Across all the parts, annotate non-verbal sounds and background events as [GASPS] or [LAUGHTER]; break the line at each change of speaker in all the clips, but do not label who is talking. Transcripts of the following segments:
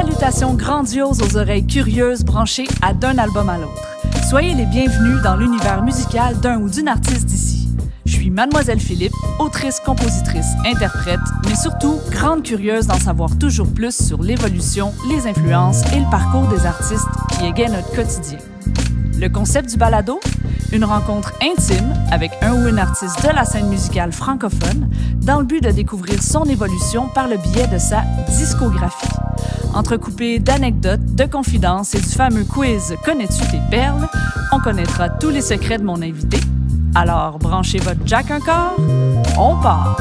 salutations grandioses aux oreilles curieuses branchées à d'un album à l'autre. Soyez les bienvenus dans l'univers musical d'un ou d'une artiste d'ici. Je suis Mademoiselle Philippe, autrice, compositrice, interprète, mais surtout grande curieuse d'en savoir toujours plus sur l'évolution, les influences et le parcours des artistes qui égaient notre quotidien. Le concept du balado Une rencontre intime avec un ou une artiste de la scène musicale francophone dans le but de découvrir son évolution par le biais de sa discographie. Entrecoupé d'anecdotes, de confidences et du fameux quiz Connais-tu tes perles On connaîtra tous les secrets de mon invité. Alors branchez votre jack encore, on part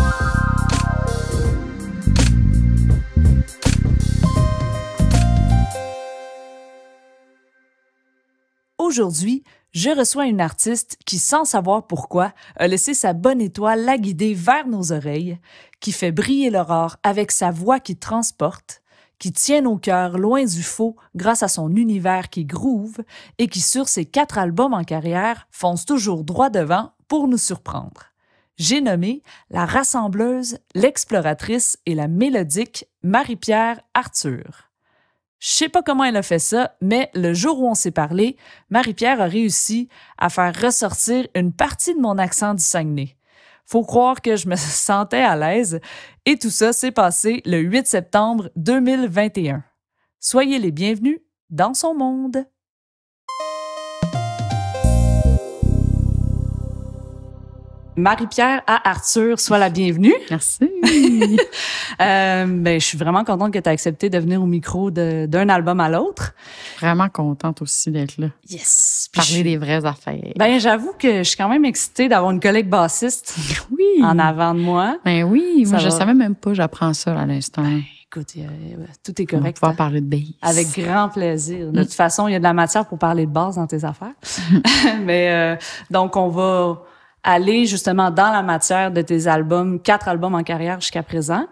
Aujourd'hui, je reçois une artiste qui, sans savoir pourquoi, a laissé sa bonne étoile la guider vers nos oreilles, qui fait briller l'aurore avec sa voix qui transporte, qui tient nos cœurs loin du faux grâce à son univers qui groove et qui, sur ses quatre albums en carrière, fonce toujours droit devant pour nous surprendre. J'ai nommé la rassembleuse, l'exploratrice et la mélodique Marie-Pierre Arthur. Je sais pas comment elle a fait ça, mais le jour où on s'est parlé, Marie-Pierre a réussi à faire ressortir une partie de mon accent du Saguenay. Faut croire que je me [LAUGHS] sentais à l'aise et tout ça s'est passé le 8 septembre 2021. Soyez les bienvenus dans son monde. Marie-Pierre à Arthur, sois la bienvenue. [LAUGHS] Merci. [LAUGHS] Euh, ben, je suis vraiment contente que tu aies accepté de venir au micro d'un album à l'autre. Vraiment contente aussi d'être là. Yes. Parler des vraies affaires. Ben, j'avoue que je suis quand même excitée d'avoir une collègue bassiste [LAUGHS] oui. en avant de moi. Ben oui,
moi, je savais même pas, j'apprends ça à l'instant. Ben, écoute, tout est correct. On va parler de bass. Avec
grand plaisir. De toute façon, il y a de la matière pour parler de base dans tes affaires. Mais euh, donc, on va aller justement dans la matière de tes albums, quatre albums en carrière jusqu'à présent.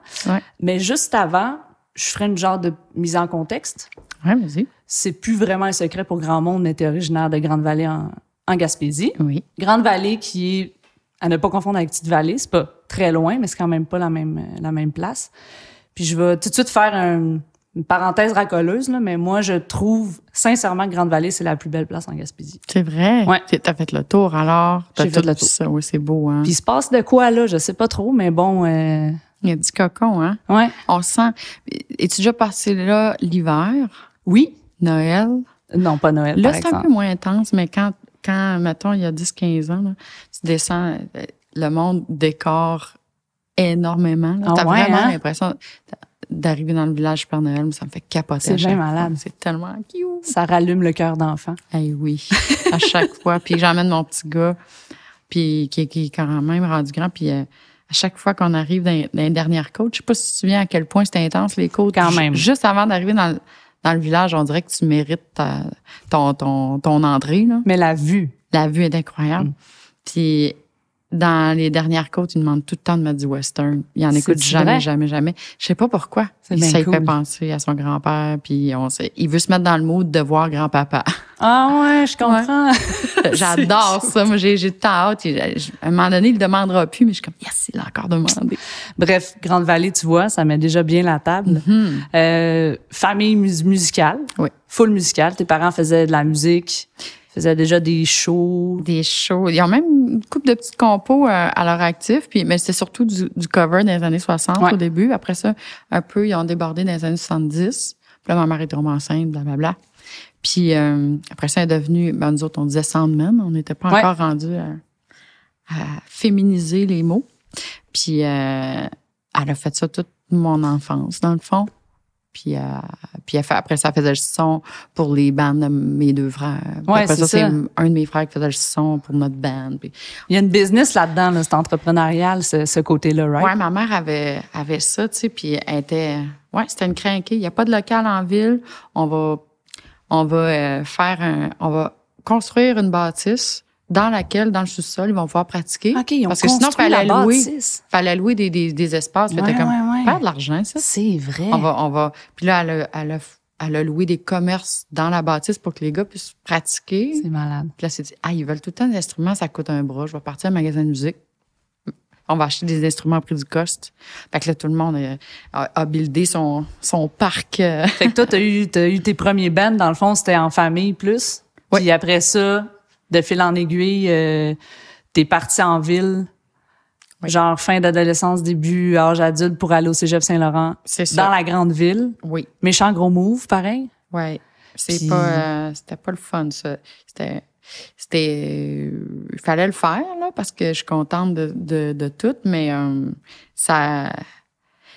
Mais juste avant, je ferai une genre de mise en contexte. Ouais, vas-y. C'est plus vraiment un secret pour grand monde, on était originaire de Grande-Vallée en, Gaspésie. Oui. Grande-Vallée qui est, à ne pas confondre avec Petite-Vallée, c'est pas très loin, mais c'est quand même pas la même, la même place. Puis je vais tout de suite faire un, une parenthèse racoleuse, là, mais moi, je trouve sincèrement que Grande-Vallée, c'est la plus belle place en Gaspésie.
C'est vrai? Ouais. T'as fait le tour alors? J'ai fait le tour. Oui, c'est beau. Hein? Puis il se
passe de quoi là? Je sais pas trop, mais bon... Euh,
il y a du cocon, hein? Ouais. On sent... Es-tu déjà passé là l'hiver?
Oui. Noël? Non, pas Noël, Là, c'est un peu moins
intense, mais quand, quand mettons, il y a 10-15 ans, là, tu descends, euh, le monde décore énormément. Ah t'as vraiment hein? l'impression d'arriver dans le village Père Noël, ça me fait capoter. C'est bien malade. C'est tellement cute. Ça rallume le cœur d'enfant. Eh oui, à chaque [LAUGHS] fois. Puis j'emmène mon petit gars, puis qui, qui, est quand même rendu grand, puis euh, à chaque fois qu'on arrive dans, dans, les dernières côtes, je sais pas si tu te souviens à quel point c'était intense les côtes. Quand même. Juste avant d'arriver dans le, dans le village, on dirait que tu mérites ton, ton, ton entrée. Là. Mais la vue. La vue est incroyable. Mm. Puis dans les dernières côtes, il demande tout le temps de mettre du western. Il en écoute jamais, jamais, jamais. Je sais pas pourquoi. Ça lui fait penser à son grand-père, puis on sait. Il veut se mettre dans le mood de voir grand-papa.
Ah ouais, je comprends. [LAUGHS] J'adore ça. Moi, j'ai tant hâte. À un moment donné, il demandera plus, mais je suis comme yes, il a encore demandé. Bref, Grande Vallée, tu vois, ça met déjà bien la table. Mm-hmm. euh, famille musicale. Oui. Full musicale. Tes parents faisaient de la musique faisait déjà des shows. Des
shows. Ils ont même une couple de petits compos euh, à leur actif. Puis, mais c'était surtout du, cover dans les années 60 au début. Après ça, un peu, ils ont débordé dans les années 70. Puis là, ma mère est tombée enceinte, blablabla. Puis euh, après ça, elle est devenue, ben, nous autres, on disait Sandman. On n'était pas encore rendu à, féminiser les mots. Puis euh, elle a fait ça toute mon enfance, dans le fond. Puis, puis après, ça faisait le son pour les bandes de mes deux frères. après ça, c'est un de mes frères qui faisait le son pour notre band. Il y a une business là-dedans, là, c'est entrepreneurial, ce, côté-là, right? Oui, ma mère avait, avait ça, tu sais, puis elle était... Ouais, c'était une crainquée. Il n'y a pas de local en ville. On va, on va euh, faire un... On va construire une bâtisse dans laquelle, dans le sous-sol, ils vont pouvoir pratiquer. OK, parce que sinon, il fallait, louer, fallait louer des, des, espaces. Ouais, faire de l'argent, ça. C'est vrai. On va, on va. Puis là, elle a, elle a, loué des commerces dans la bâtisse pour que les gars puissent pratiquer. C'est malade. Puis là, c'est dit, ah, ils veulent tout le temps des ça coûte un bras. Je vais partir à un magasin de musique. On va acheter des instruments à prix du cost.
Fait que là, tout le monde euh, a, buildé son, son parc. Euh. [LAUGHS] Fait que toi, t'as eu, as eu tes premiers bands, dans le fond, c'était en famille plus. Oui. Puis après ça, de fil en aiguille, euh, t'es parti en ville Genre fin d'adolescence, début âge adulte pour aller au Cégep Saint-Laurent. C'est Dans la grande ville. Oui. Méchant gros move, pareil. Oui. C'est pas, euh, c'était pas le fun, ça. C'était, c'était, il
euh, fallait le faire, là, parce que je suis contente de, tout, mais euh, ça,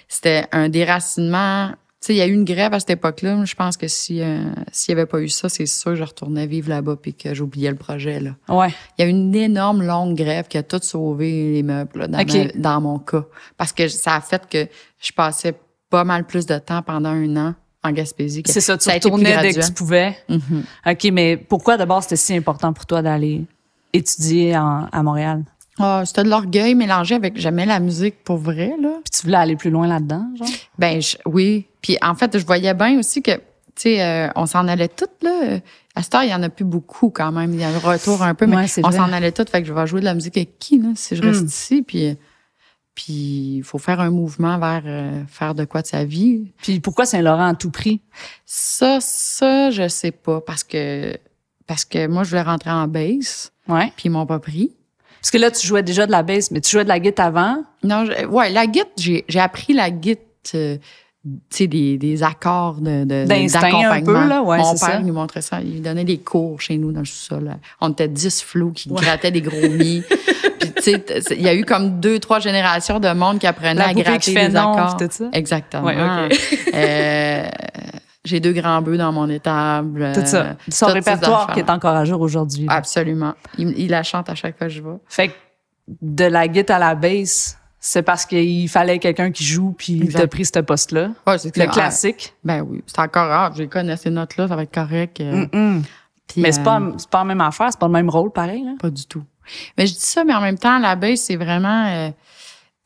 c'était un déracinement sais, il y a eu une grève à cette époque-là. Je pense que si euh, s'il n'y avait pas eu ça, c'est sûr que je retournais vivre là-bas puis que j'oubliais le projet. Là. Ouais. Il y a eu une énorme longue grève qui a tout sauvé les meubles dans, mon cas. Parce que ça a fait que je passais pas mal plus de temps pendant un an en Gaspésie. C'est ça, tu retournais dès que tu
pouvais. Mm-hmm. OK, mais pourquoi d'abord c'était si important pour toi d'aller étudier à Montréal? Oh, c'était de l'orgueil mélangé avec jamais la musique pour vrai là.
Puis tu voulais aller plus loin là-dedans, genre Ben oui, puis en fait, je voyais bien aussi que, tu sais, euh, on s'en allait toutes, là. À cette heure, il y en a plus beaucoup quand même. Il y a le retour un peu, mais on s'en allait toutes. Fait que je vais jouer de la musique avec qui, là, si je reste hmm. ici. Puis euh, puis il faut faire un mouvement vers euh, faire de quoi de sa vie. Puis pourquoi Saint-Laurent à tout prix Ça ça je sais pas parce que parce que moi je voulais rentrer en bass. Ouais. Puis ils m'ont pas pris. Parce que là tu jouais déjà de la bass mais tu jouais de la guitare avant Non, je, ouais, la guitare j'ai appris la guitare des, des accords De, d'accompagnement. un peu, là, ouais, Mon père nous montrait ça. Il donnait des cours chez nous dans le sous-sol. On était dix flots qui grattaient des gros nids. [LAUGHS] il y a eu comme deux, trois générations de monde qui apprenaient à gratter des non, accords. Tout ça? Exactement. Ouais, okay. euh, j'ai deux grands bœufs dans mon étable. Tout ça. Euh, Son répertoire qui est
encore à jour aujourd'hui. Absolument. Il, la chante à chaque fois que je vais. Fait que de la guitare à la basse, c'est parce qu'il fallait quelqu'un qui joue, puis il t'a pris ce poste-là. Ouais, le classique. Ah, ben oui, c'est encore rare. J'ai connais ces
notes-là, ça va être correct. Euh. mais c'est pas, euh, pas la même affaire, c'est pas le même rôle, pareil. Là. Pas du tout. Mais je dis ça, mais en même temps, la base, c'est vraiment... Euh,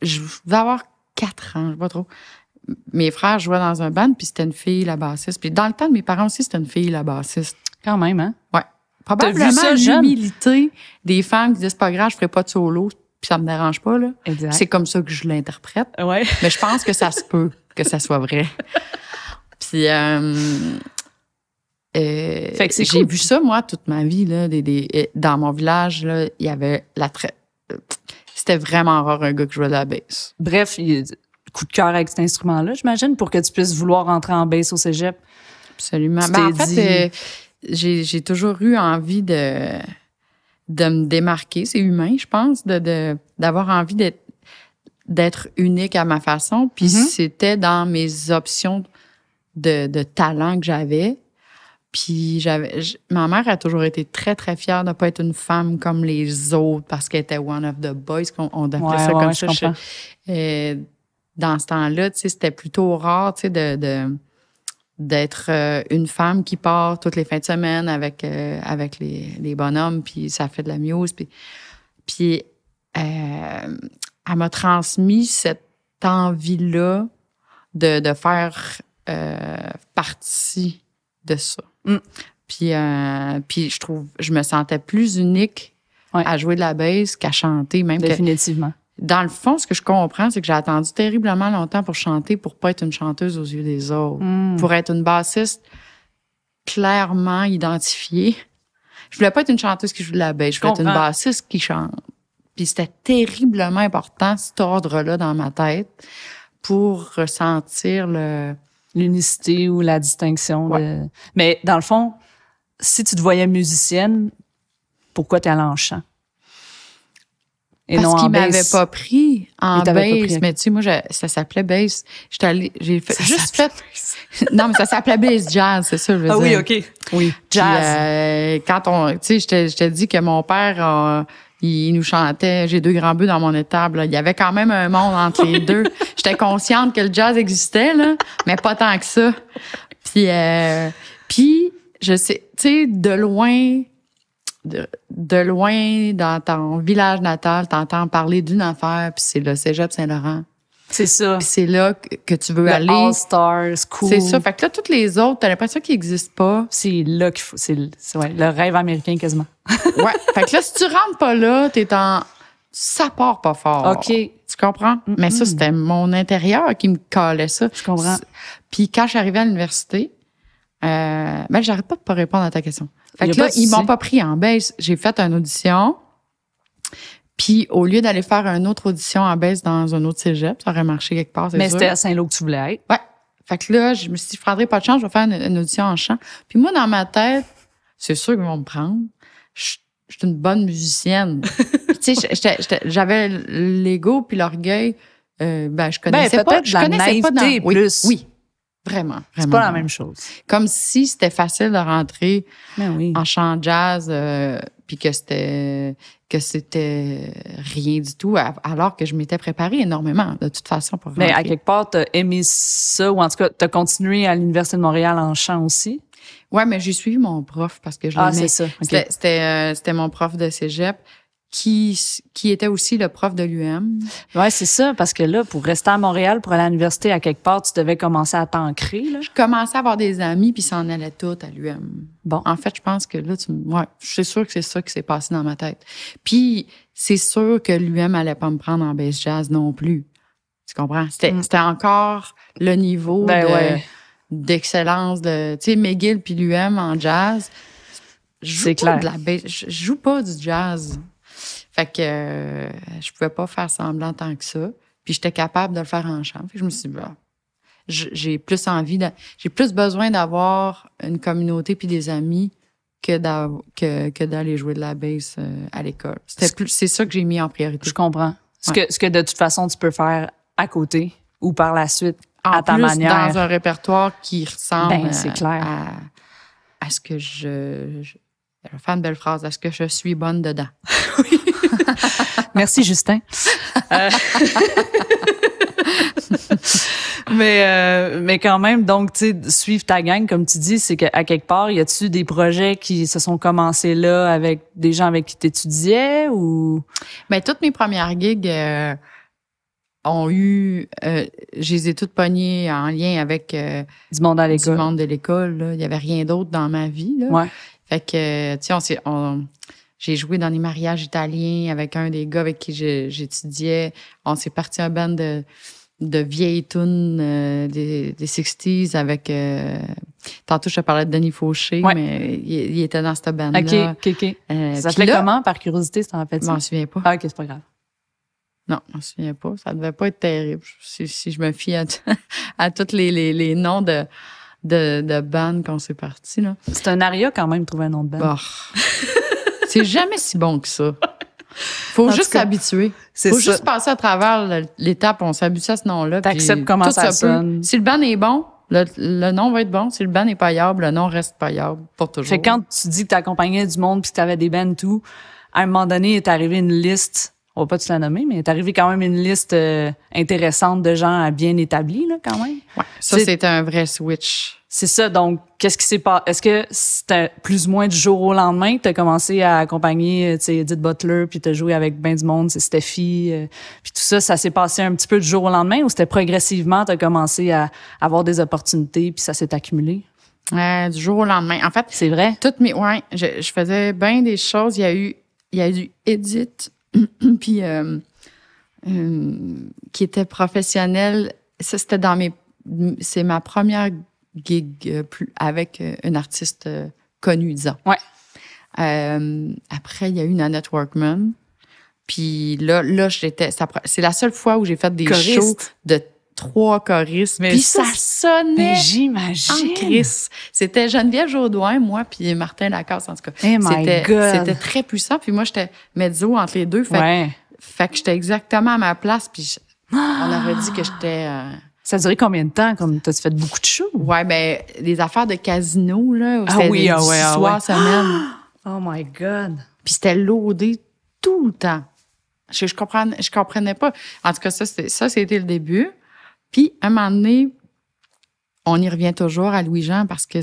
je vais avoir quatre ans, je sais pas trop. Mes frères jouaient dans un band, puis c'était une fille, la bassiste. Puis dans le temps de mes parents aussi, c'était une fille, la bassiste. Quand même, hein? Ouais. Probablement l'humilité des femmes qui disaient c'est pas grave, je ferai pas de solo puis ça me dérange pas là. C'est comme ça que je l'interprète. Ouais. Mais je pense que ça se peut que ça soit vrai. [LAUGHS] puis euh, euh j'ai vu ça moi toute ma vie là, euh, dans mon village là,
il y avait la traite. C'était vraiment rare un gars qui jouait de la basse. Bref, coup de cœur avec cet instrument-là, j'imagine, pour que tu puisses vouloir entrer en basse au cégep. Absolument. Ben, en fait, euh, j'ai toujours eu envie de de me
démarquer. C'est humain, je pense, de d'avoir envie d'être unique à ma façon. Puis mm-hmm. c'était dans mes options de, de talent que j'avais. Puis j'avais, ma mère a toujours été très, très fière de ne pas être une femme comme les autres parce qu'elle était one of the boys, qu'on on appelait ça comme ça. Euh, dans ce temps-là, tu sais, c'était plutôt rare, tu sais, de d'être euh, une femme qui part toutes les fins de semaine avec, euh, avec les, les, bonhommes, puis ça fait de la muse. Puis, puis euh, elle m'a transmis cette envie-là de, de, faire partie de ça. Mm. Puis, puis je trouve, je me sentais plus unique à jouer de la baisse qu'à chanter, même. Définitivement dans le fond, ce que je comprends, c'est que j'ai attendu terriblement longtemps pour chanter, pour pas être une chanteuse aux yeux des autres, hmm. pour être une bassiste clairement identifiée. Je voulais pas être une chanteuse qui joue de la baie, je voulais être une bassiste qui chante. Puis c'était terriblement important cet ordre-là dans ma tête
pour ressentir le l'unicité ou la distinction. Mais dans le fond, si tu te voyais musicienne, pourquoi t'es allée en chant? Et Parce qu'il m'avait pas pris en base. Mais tu sais, moi, je,
ça s'appelait base. J'étais allée, j'ai juste fait. non, mais ça s'appelait base jazz, c'est ça, je veux ah, dire. Ah
oui, OK. Oui.
Jazz. euh, quand on, tu sais, je t'ai dit que mon père, il nous chantait J'ai deux grands bœufs dans mon étable. Il y avait quand même un monde entre les deux. J'étais consciente que le jazz existait, là, mais pas tant que ça. Puis, euh, puis je sais, tu sais, de loin, de, loin, dans ton village natal, t'entends parler d'une affaire, puis c'est le Cégep Saint-Laurent. C'est ça.
c'est là que, tu veux aller. All Stars, cool. C'est ça. Fait que là, toutes les autres, t'as l'impression qu'ils n'existent pas. C'est là qu'il faut. C'est, le rêve américain quasiment. [LAUGHS]
ouais. Fait que là, si tu rentres pas là, t'es en. Ça part pas fort. OK. Tu comprends? Mais ça, c'était mon intérieur qui me calait ça. Je comprends. Puis quand je suis à l'université, euh, ben, j'arrête pas de pas répondre à ta question. Fait que là, ils m'ont pas pris en baisse. J'ai fait une audition. Puis, au lieu d'aller faire une autre audition en baisse dans un autre cégep, ça aurait marché quelque part. Mais c'était à Saint-Lô que tu voulais être. Ouais. Fait que là, je me suis dit, je prendrai pas de chance, je vais faire une, audition en chant. Puis moi, dans ma tête, c'est sûr qu'ils vont me prendre. Je, suis une bonne musicienne. [LAUGHS] tu sais, j'avais l'ego puis l'orgueil. Euh, ben, je connaissais ben, pas. Je connaissais pas plus. Oui, Vraiment, vraiment. C'est pas la même chose. Comme si c'était facile de rentrer ben en chant jazz, euh, puis que c'était que c'était rien du tout, alors que je m'étais préparée énormément, de toute façon, pour ben, rentrer.
Mais à quelque part, t'as aimé ça, ou en tout cas, t'as continué à l'Université de Montréal en chant aussi?
Ouais, mais j'ai suivi mon prof parce que je Ah, c'est ça.
Euh, c'était mon prof de cégep qui, qui était aussi le prof de l'UM. Ouais, c'est ça, parce que là, pour rester à Montréal, pour aller à l'université à quelque part, tu devais commencer à t'ancrer. Je commençais à avoir des amis, puis s'en allait tout à l'UM.
Bon. En fait, je pense que là, tu, ouais, je suis sûr que c'est ça qui s'est passé dans ma tête. Puis, c'est sûr que l'UM allait pas me prendre en bass jazz non plus. Tu comprends? C'était mm. encore le niveau ben d'excellence de, tu sais, McGill puis l'UM en jazz. C'est clair. je joue pas du jazz. Fait que euh, je pouvais pas faire semblant tant que ça. Puis j'étais capable de le faire en chambre. Fait je me suis dit, j'ai plus envie, j'ai plus besoin d'avoir une communauté puis des amis que que, d'aller jouer de la bass euh, à l'école.
C'était plus, c'est ça que j'ai mis en priorité. Je comprends. Ce que ce que de toute façon tu peux faire à côté ou par la suite
à ta plus, manière. Dans un
répertoire qui ressemble. Ben,
à, ce que je, je, faire une belle phrase, à ce que je suis bonne dedans. [LAUGHS] oui.
[LAUGHS] Merci, Justin. Euh, [LAUGHS] mais, euh, mais quand même, donc, tu sais, suivre ta gang, comme tu dis, c'est qu'à quelque part, y a-tu des projets qui se sont commencés là avec des gens avec qui tu étudiais ou? Mais ben, toutes mes premières gigs euh, ont eu, euh,
je les ai toutes pognées en lien avec du monde à l'école. Du monde de l'école, Il y avait rien d'autre dans ma vie, là. Ouais. Fait que, tu sais, on s'est, j'ai joué dans des mariages italiens avec un des gars avec qui j'étudiais. On s'est parti un band de, de vieilles tunes euh, des, des 60s avec... Euh, tantôt, je te parlais de Denis Fauché, mais il, était dans cette band-là. OK, OK, euh, ça s'appelait
comment, par curiosité, ça
en fait. Je m'en souviens pas. Ah, OK, c'est pas grave. Non, je m'en souviens pas. Ça devait pas être terrible. Si, si je me fie à, [LAUGHS] tous les, les, noms de de, de qu'on s'est parti.
C'est un aria quand même, trouver un nom de band. Bah. [LAUGHS]
C'est jamais si bon que ça. Faut juste s'habituer. Faut juste passer à travers l'étape. où On s'habitue à ce nom-là. T'acceptes comment ça, sonne. Si le ban est bon, le, nom va être bon. Si le ban est payable, le nom reste
payable pour toujours. Fait quand tu dis que t'accompagnais du monde puis que t'avais des et tout, à un moment donné, est arrivé une liste on va pas te la nommer, mais est arrivé quand même une liste euh, intéressante de gens bien établis, quand même. Ouais, ça, c'est un vrai switch. C'est ça. Donc, qu'est-ce qui s'est passé? Est-ce que c'était plus ou moins du jour au lendemain que tu as commencé à accompagner, euh, Edith Butler, puis tu as joué avec ben du monde, c'est Steffi, euh, puis tout ça, ça s'est passé un petit peu du jour au lendemain ou c'était progressivement, tu as commencé à, avoir des opportunités, puis ça s'est accumulé? du jour au lendemain. En fait, c'est vrai. Toutes mes, je, faisais bien des choses. Il y a eu, il y a eu
Edith [CLEARS THROAT] puis euh, euh, qui était professionnel, Ça, c'était dans mes. C'est ma première gig euh, avec un artiste connu, disons. Ouais. après, il y a eu Nanette Workman. Puis là, là j'étais. C'est la seule fois où j'ai fait des shows de trois choristes. Mais puis ça, sonnait. Ben, j'imagine. Chris. C'était Geneviève Jourdouin, moi, puis Martin Lacasse, en tout cas. Oh c'était très puissant. Puis moi, j'étais mezzo entre les deux. Fait, fait que j'étais exactement à ma place. Puis ah! on aurait dit que j'étais... Euh, ça a duré combien de temps? Comme t'as fait beaucoup de shows? Ouais, ben des affaires de casino là. Ah oui, ah, ah semaine.
[GASPS] Oh my God. Puis c'était loadé
tout le temps. Je, je comprenais, je comprenais pas. En tout cas, ça, ça c'était le début. Puis, un moment donné, on y revient toujours à Louis-Jean parce que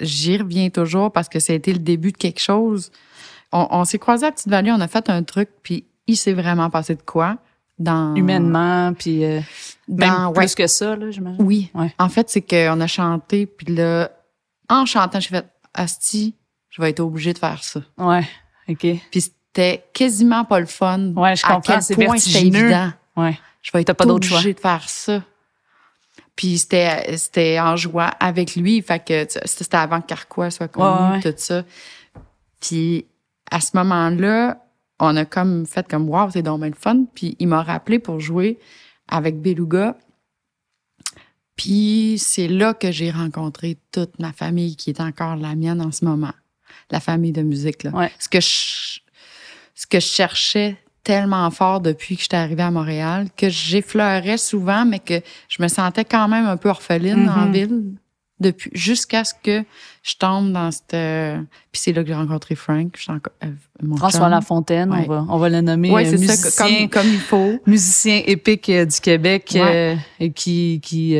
j'y reviens toujours parce que ça a été le début de quelque chose. On, s'est croisés à Petite-Vallée, on a fait un truc, puis il s'est vraiment passé de quoi dans... Humainement, puis euh, dans même plus que ça, là,
j'imagine. Oui.
En fait, c'est qu'on a chanté, puis là, en chantant, j'ai fait « Asti, je vais être obligée de faire ça. » Ouais, OK. Puis c'était quasiment pas le fun. Ouais, je comprends, c'est vertigineux. Évident. Ouais. Je vais être pas d'autre choix. de faire ça. Puis c'était, en joie avec lui. Fait que c'était avant que Carquois soit connu, tout ça. Puis à ce moment-là, on a comme fait comme Wow, c'est donc le fun. Puis il m'a rappelé pour jouer avec Beluga. Puis c'est là que j'ai rencontré toute ma famille qui est encore la mienne en ce moment. La famille de musique, Ce que ce que je cherchais tellement fort depuis que j'étais arrivée à Montréal que j'effleurais souvent, mais que je me sentais quand même un peu orpheline en mm-hmm. ville depuis jusqu'à ce que je tombe dans cette. Puis c'est là que j'ai rencontré Frank. Euh, François Lafontaine, on, va,
on va le nommer. Oui, euh, c'est ça, comme, il faut. Musicien épique euh, du Québec et qui. qui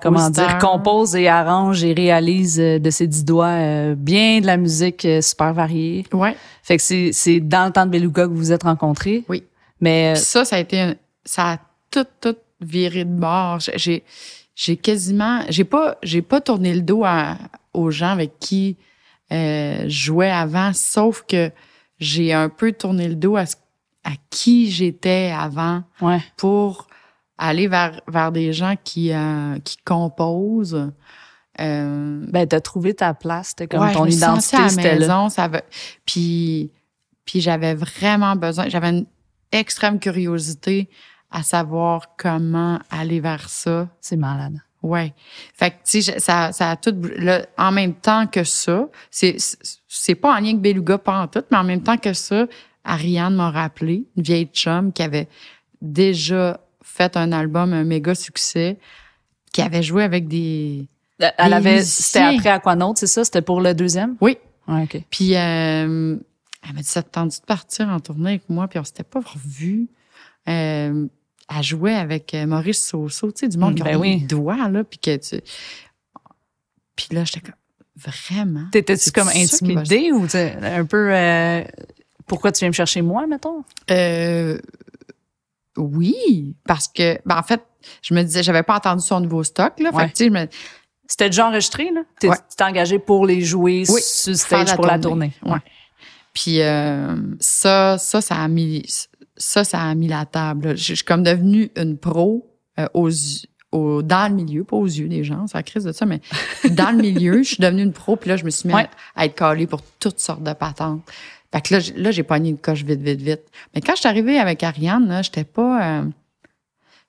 comment dire, compose et arrange et réalise euh, de ses dix doigts euh, bien de la musique euh, super variée. Ouais. Fait que c'est dans le temps de Beluga que vous êtes rencontrés. Oui. Mais ça, ça a été, ça a tout tout viré de
bord. J'ai j'ai quasiment, j'ai pas j'ai pas tourné le dos aux gens avec qui je jouais avant, sauf que j'ai un peu tourné le dos à, à qui j'étais avant ouais. pour aller vers, vers des gens qui, euh, qui composent. Euh, ben, t'as trouvé ta place, c'était comme ton identité. à là. ça Puis, puis j'avais vraiment besoin, j'avais une extrême curiosité à savoir comment aller vers ça. C'est malade. Ouais. Fait que, tu sais, ça, ça a tout. en même temps que ça, c'est, c'est pas en lien avec Beluga, pas en tout, mais en même temps que ça, Ariane m'a rappelé, une vieille chum qui avait déjà fait un album, un méga succès, qui avait joué avec des.
Euh, elle avait. C'était
après Aquanaut, c'est ça? C'était pour le deuxième? Oui. OK. Puis euh, elle m'a dit, ça te tendu de partir en tournée avec moi, puis on s'était pas revu euh, elle jouait avec Maurice Soso,
tu sais, du monde mm, qui a ben oui. les doigts, là, puis que Puis là, j'étais comme.
Vraiment? T'étais-tu comme intimidée
ou un peu. pourquoi tu viens me chercher moi, mettons? Euh, oui, parce que, ben, en fait, je
me disais, j'avais pas entendu son nouveau stock, là. Fait que, C'était déjà enregistré, là? Tu t'es engagé pour
les jouer sur stage pour la tournée.
Puis euh, ça, ça, ça a mis ça, ça a mis la table. Je, suis comme devenue une pro euh, aux, dans le milieu, pas aux yeux des gens, c'est la crise de ça, mais [LAUGHS] dans le milieu, je suis devenue une pro, puis là, je me suis mise à, être collée pour toutes sortes de patentes. Fait que là, là j'ai pogné une coche vite, vite, vite. Mais quand je suis arrivée avec Ariane, j'étais pas. Euh,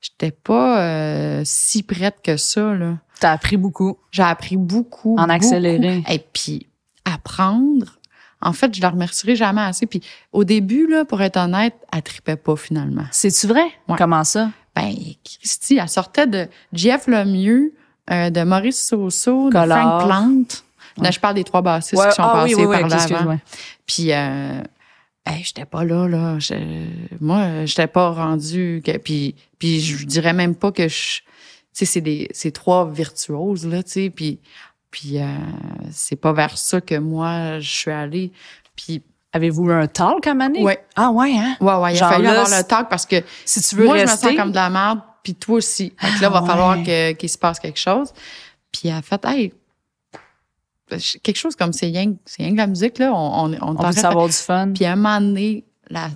j'étais pas euh, si prête que ça. Là. as appris beaucoup. J'ai appris beaucoup. En accéléré. Et puis, apprendre. En fait, je la remercierai jamais assez. Puis, au début, là, pour être honnête, elle tripait pas finalement. C'est-tu vrai? Comment ça? Ben, Christy, elle sortait de Jeff Lemieux, euh, de Maurice Soso, de Frank Plante. Là, je parle des trois bassistes qui sont ah passés par là Puis, euh, hey, j'étais pas là, là. Je, moi, j'étais pas rendu. puis, puis, je dirais même pas que je. Tu sais, c'est trois virtuoses, là, tu sais. Puis, puis euh, c'est pas vers ça que moi, je suis allée. Puis, Avez-vous un talk à Mané? Oui. Ah ouais, hein? Ouais, ouais, il Genre a fallu avoir le talk parce que si tu veux moi, je me sens comme de la merde, puis toi aussi. donc là, il ah va falloir qu'il se passe quelque chose. Puis en fait, hey, ben, quelque chose comme c'est rien c'est la musique, là. On, on, on, on du fun. Puis à un moment donné, euh,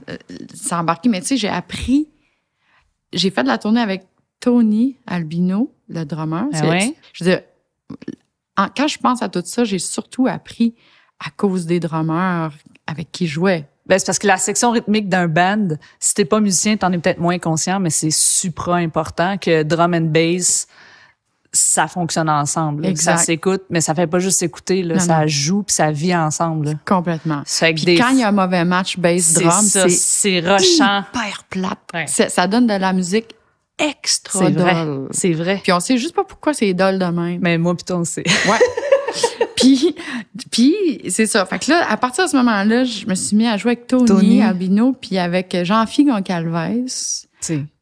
Mais tu sais, j'ai appris, j'ai fait de la tournée avec Tony Albino, le drummer. Ben je veux quand je pense à tout ça, j'ai
surtout appris à cause des drummers avec qui je jouais. Ben, c'est parce que la section rythmique d'un band, si t'es pas musicien, t'en es peut-être moins conscient, mais c'est supra important que drum and bass, ça fonctionne ensemble. Ça s'écoute, mais ça fait pas juste s'écouter. Ça joue puis ça vit ensemble. Complètement. Fait quand il y a
un mauvais match bass drum, c'est rushant. hyper plate. Ça donne de la musique extra C'est vrai. C'est vrai. Puis on sait juste pas pourquoi c'est dol de même. Mais moi toi, on sait. Ouais. [LAUGHS] puis puis c'est ça. Fait que là à partir de ce moment-là, je me suis mis à jouer avec Tony, Tony. Albino puis avec jean figon Goncalves.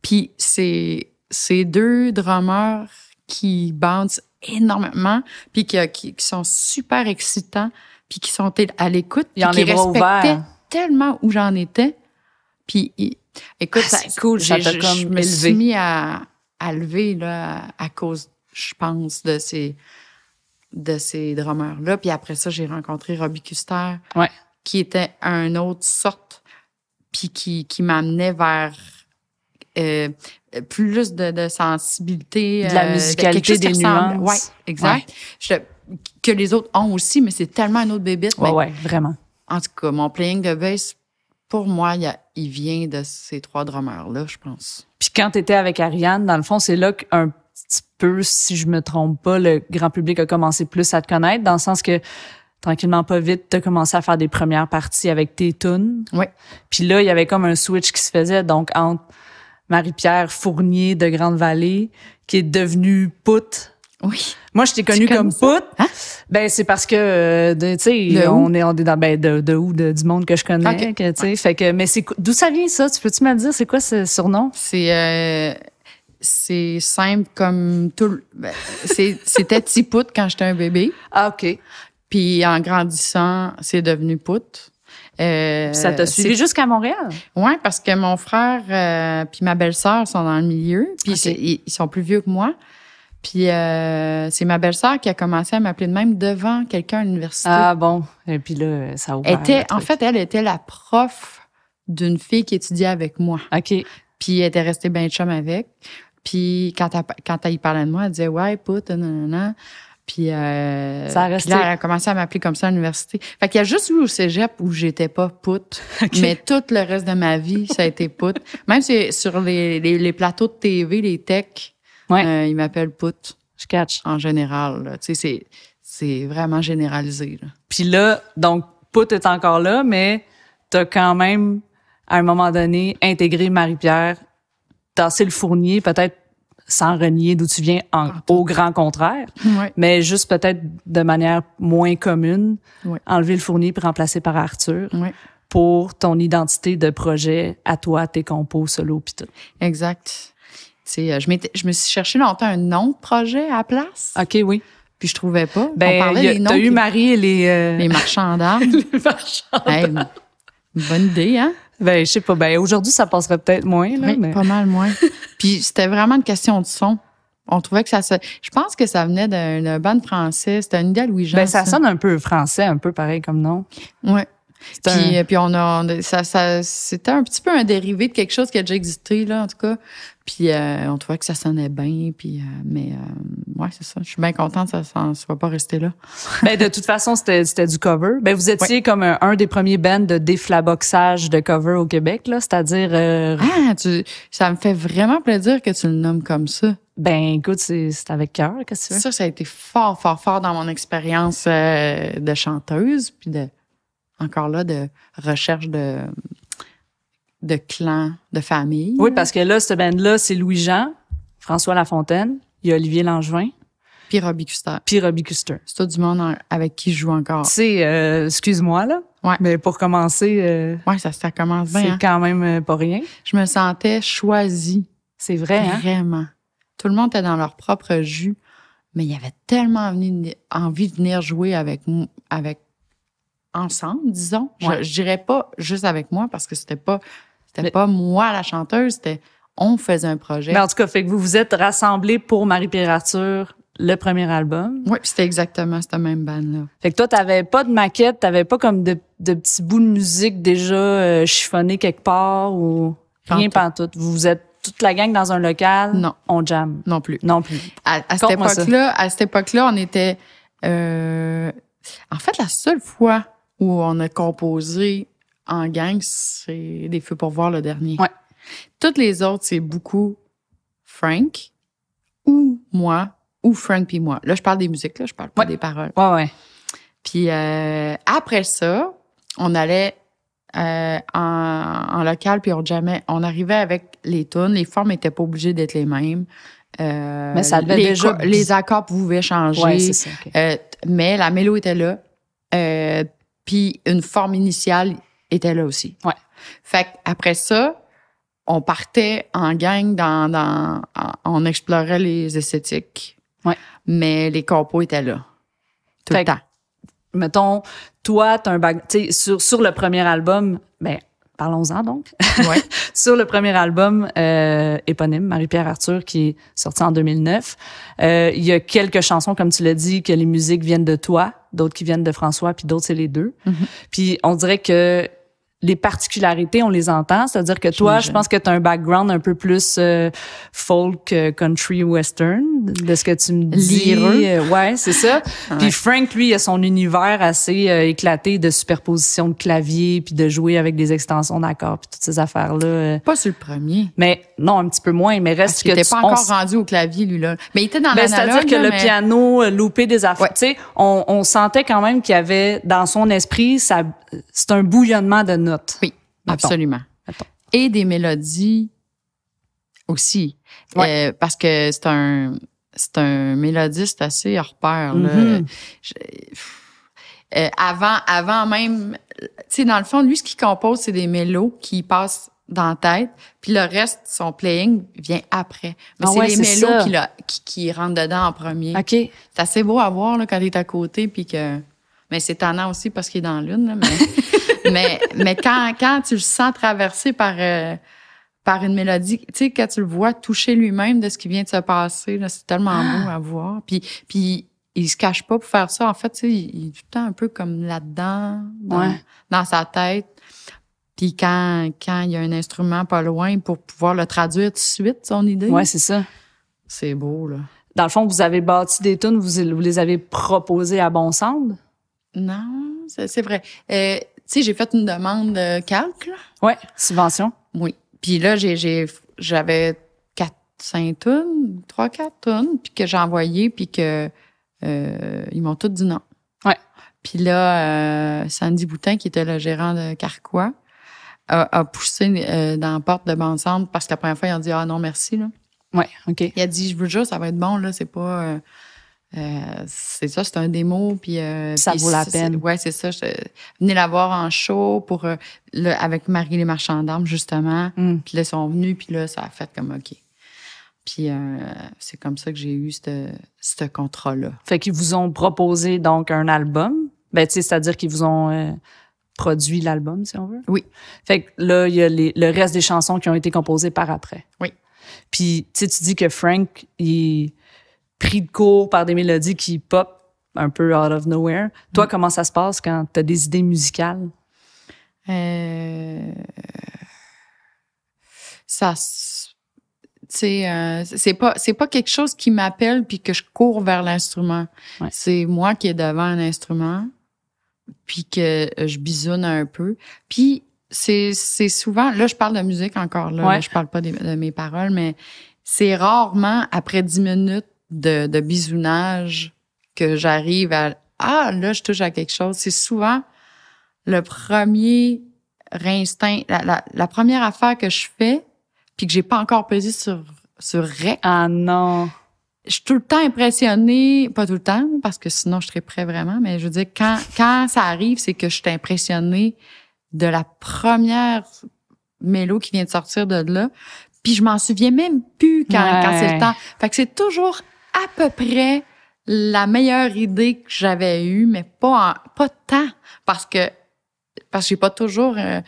Puis c'est ces deux drummers qui bandent énormément, puis qui, qui, sont super excitants, puis qui sont à l'écoute, puis qui respectaient tellement où j'en étais. Puis, écoute, ah, cool, je, me suis mis à, à lever là, à cause, je pense, de ces de ces drummers-là. Puis après ça, j'ai rencontré Robbie Custer, qui était un autre sorte, puis qui, qui m'amenait vers euh, plus de, sensibilité. De la euh, musicalité, des nuances. Oui, exact. que les autres ont aussi, mais c'est tellement un autre bébé. Oui, vraiment. En tout cas, mon playing de bass, pour moi, il, vient de ces trois drummers-là, je pense.
Puis quand tu étais avec Ariane, dans le fond, c'est là qu'un petit peu, si je me trompe pas, le grand public a commencé plus à te connaître, dans le sens que tranquillement pas vite, t'as commencé à faire des premières parties avec tes tunes. Oui. Puis là, il y avait comme un switch qui se faisait, donc entre Marie-Pierre Fournier de Grande-Vallée, qui est devenue Pout. Oui. Moi, je t'ai connue comme, Pout. Hein? Ben, c'est parce que, euh, tu sais, on est, dans, ben, de, de où, du monde que je connais, que, Fait que, mais c'est, d'où ça vient, ça? Tu peux-tu me le dire? C'est quoi ce surnom? C'est, euh, c'est
simple comme tout. Ben, C'était Tipout quand j'étais un bébé. Ah, OK. Puis en grandissant, c'est devenu Pout. Euh, ça t'a suivi jusqu'à Montréal? Oui, parce que mon frère euh, puis ma belle-sœur sont dans le milieu, puis ils, sont plus vieux que moi. Puis euh, c'est ma belle-sœur qui a commencé à m'appeler de même devant quelqu'un à
l'université. Ah bon, et puis là, ça a était,
En fait, elle était la prof d'une fille qui étudiait avec moi. OK. Puis elle était restée bien chum avec. Puis quand elle, quand elle y parlait de moi, elle disait « Ouais, put, nanana ». Puis, euh, ça a là, elle a commencé à m'appeler comme ça à l'université. Fait qu'il y a juste eu au cégep où j'étais pas pute, [LAUGHS] Mais tout le reste de ma vie, ça a été pute. Même sur les, les, plateaux de TV, les techs,
euh, ils m'appellent pute. Je catch. En général, tu sais, c'est vraiment généralisé. Puis là, donc, pute est encore là, mais t'as quand même, à un moment donné, intégré Marie-Pierre, dans le fournier, peut-être sans renier d'où tu viens au grand contraire, mais juste peut-être de manière moins commune, enlever le fourni puis remplacer par Arthur. pour ton identité de projet à toi, tes compos, solo, puis tout. Exact. sais, euh, je, je me suis
cherché longtemps un nom de projet à place. OK, oui. Puis je trouvais pas. Ben, On parlait T'as eu Marie
et les... Euh, les marchands d'armes. [LAUGHS] les bonne idée, hein? Ben, je sais pas. Ben, aujourd'hui, ça passerait peut-être moins. Là, Pas mal
moins. [LAUGHS] Puis c'était vraiment une question de son. On trouvait que ça Je pense que ça venait d'une bande française. C'était une idée à Louis-Jean. Ben, ça, sonne un peu français, un peu pareil comme nom. Oui. Puis, euh, puis on a, ça, ça c'était un petit peu un dérivé de quelque chose qui a déjà existé là en tout cas. Puis euh, on trouvait que ça sonnait bien.
Puis, euh, mais euh, ouais, c'est ça. Je suis bien contente, que ça ne
va pas resté là. [LAUGHS] ben, de toute façon,
c'était du cover. Ben, vous étiez comme un, des premiers bands de déflaboxage de cover au Québec, là. C'est-à-dire. Euh, ah, tu, ça me fait vraiment plaisir que tu le nommes comme ça.
Ben, écoute, c'est avec cœur, quest que tu veux? Ça, ça a été fort, fort, fort dans mon expérience de chanteuse, puis de, encore là, de recherche de
de clan, de famille. Oui, parce que là, cette band-là, c'est Louis-Jean, François Lafontaine, il y a Olivier Langevin. Puis Robbie Custer. Puis Robbie Custer. C'est tout du monde avec qui je
joue encore. Tu sais, euh, excuse-moi, là. Mais pour commencer. Euh, ça, commence bien. C'est hein. quand même euh, pas rien. Je me sentais choisie. C'est vrai, hein? Vraiment. Tout le monde était dans leur propre jus, mais il y avait tellement envie de venir jouer avec, avec ensemble, disons. je, dirais pas juste avec moi parce que c'était pas
c'était pas moi la
chanteuse, c'était on faisait un projet. Mais ben, en tout
cas, fait que vous vous êtes rassemblés pour marie Pérature, le premier album. Oui, c'était exactement cette même bande-là. Fait que toi, t'avais pas de maquette, t'avais pas comme de, de petits bouts de musique déjà chiffonné euh, chiffonnés quelque part ou rien tout. Vous vous êtes toute la gang dans un local. Non. On jam. Non plus. Non plus. À, cette époque-là, à cette époque-là, on était,
euh, en fait, la seule fois où on a composé en gang, c'est des feux pour voir le dernier. Toutes les autres, c'est beaucoup Frank ou moi ou Frank puis moi. Là, je parle des musiques, là, je parle pas des paroles. Ouais, ouais. Puis euh, après ça, on allait euh, en, local, puis on jamais, on arrivait avec les tunes, les formes n'étaient pas obligées d'être les mêmes. Euh, mais ça devait les, déjà... les accords pouvaient changer, mais la mélo était là. puis une forme initiale était là aussi. Ouais. Fait après ça, on partait en gang dans, dans on explorait les esthétiques. Ouais. Mais les compos étaient là. Tout le temps.
mettons, toi, t'as un bag, sur, sur le premier album, ben, parlons-en donc. Ouais. [LAUGHS] sur le premier album euh, éponyme, Marie-Pierre Arthur, qui est sorti en 2009, euh, il y a quelques chansons, comme tu l'as dit, que les musiques viennent de toi, d'autres qui viennent de François, puis d'autres, c'est les deux. Mm-hmm. Puis on dirait que les particularités, on les entend. C'est-à-dire que toi, je pense que tu as un background un peu plus euh, folk, euh, country, western, de ce que tu me dis. Euh, ouais, c'est ça. [LAUGHS] Puis Frank, lui, il a son univers assez éclaté de superposition de clavier, puis de jouer avec des extensions d'accords, puis toutes ces affaires-là. Pas sur le premier. Mais non, un petit peu moins, mais reste que... Il n'était pas encore rendu au clavier, lui, là. Mais il était dans ben, C'est-à-dire que le piano loupé des affaires. Tu sais, on, on sentait quand même qu'il y avait, dans son esprit, ça c'est un bouillonnement de oui, absolument. Et des mélodies aussi. Euh, parce que c'est
un, c'est un mélodiste assez hors pair. Mm-hmm. Euh, avant, avant même, tu dans le fond, lui, ce qu'il compose, c'est des mélos qui passent dans la tête, puis le reste, son playing vient après. Mais ah c'est les mélos qui, qui, rentrent dedans en premier. OK. C'est assez beau à voir quand il est à côté, puis que... Mais c'est tannant aussi parce qu'il est dans lune. [LAUGHS] mais, mais, quand, quand tu le sens traversé par, euh, par une mélodie, tu sais, quand tu le vois toucher lui-même de ce qui vient de se passer, là c'est tellement ah! beau à voir. Puis, puis il se cache pas pour faire ça. En fait, il, il, est tout le temps un peu comme là-dedans, dans, sa tête. Puis quand, quand il
y a un instrument pas loin pour pouvoir le traduire tout de suite, son idée. Ouais, c'est ça. C'est beau, là. Dans le fond, vous avez bâti des tunes, vous, vous les avez proposées à Bon sens
non, c'est vrai. Euh, tu sais, j'ai fait une demande de calque. Oui, subvention. Oui. Puis là, j'avais 4, 5 tonnes, 3, 4 tonnes, puis que j'ai envoyé, puis que euh, ils m'ont tous dit non. Ouais. Puis là, euh, Sandy Boutin, qui était le gérant de Carquois, a, poussé dans la porte de Bonne parce que la première fois, ils ont dit Ah non, merci. Là. Ouais, OK. Il a dit Je veux juste, ça va être bon, là, c'est pas. Euh, c'est ça, c'est un démo. Puis, euh, ça vaut la peine. Oui, c'est ça. venez la voir en show pour, euh, le avec Marie les marchandes d'armes, justement. Mm. Puis là, ils sont venus, puis là, ça a fait comme OK. Puis c'est comme
ça que j'ai eu ce contrat-là. Fait qu'ils vous ont proposé donc un album. Ben, c'est-à-dire qu'ils vous ont produit l'album, si on veut. Oui. Fait que là, il y a le reste des chansons qui ont été composées par après. Oui. Puis, tu tu dis que Frank, il pris de court par des mélodies qui pop un peu out of nowhere. Toi, mm. comment ça se passe quand tu as des idées musicales? Euh...
Ça c'est euh, c'est pas c'est pas quelque chose qui m'appelle puis que je cours vers l'instrument. C'est moi qui est devant un instrument puis que euh, je bisonne un peu. Puis c'est c'est souvent là je parle de musique encore là, je parle pas de, de mes paroles mais c'est rarement après dix minutes de, de bisounage que j'arrive à ah là je touche à quelque chose. C'est souvent le premier instinct, la, la, la, première affaire que je fais, puis que j'ai pas encore pesé sur sur rec. Ah non. Je suis tout le temps impressionnée, pas tout le temps parce que sinon je serais prêt vraiment, mais je veux dire quand quand ça arrive, c'est que je suis impressionnée de la première mélo qui vient de sortir de là. Puis je m'en souviens même plus quand, quand c'est le temps. Fait que c'est toujours à peu près la meilleure idée que j'avais eue, mais pas, pas tant, parce que, parce que j'ai pas toujours. Euh,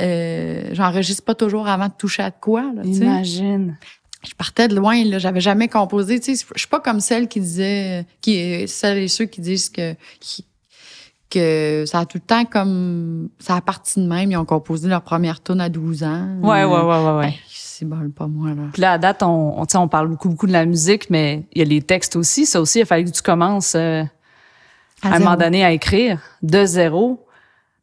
euh, j'enregistre pas toujours avant de toucher à quoi. Là, Imagine. je partais de loin là j'avais jamais composé tu sais je suis pas comme celle qui disait qui celles et ceux qui disent que que ça a tout le temps comme ça a parti de même ils ont composé leur première tune à 12
ans ouais ouais ouais ouais,
ouais. Ben, pas
Puis là, à date, on, parle beaucoup, beaucoup de la musique, mais il y a les textes aussi. Ça aussi, il fallait que tu commences euh, à, un moment donné à écrire de zéro.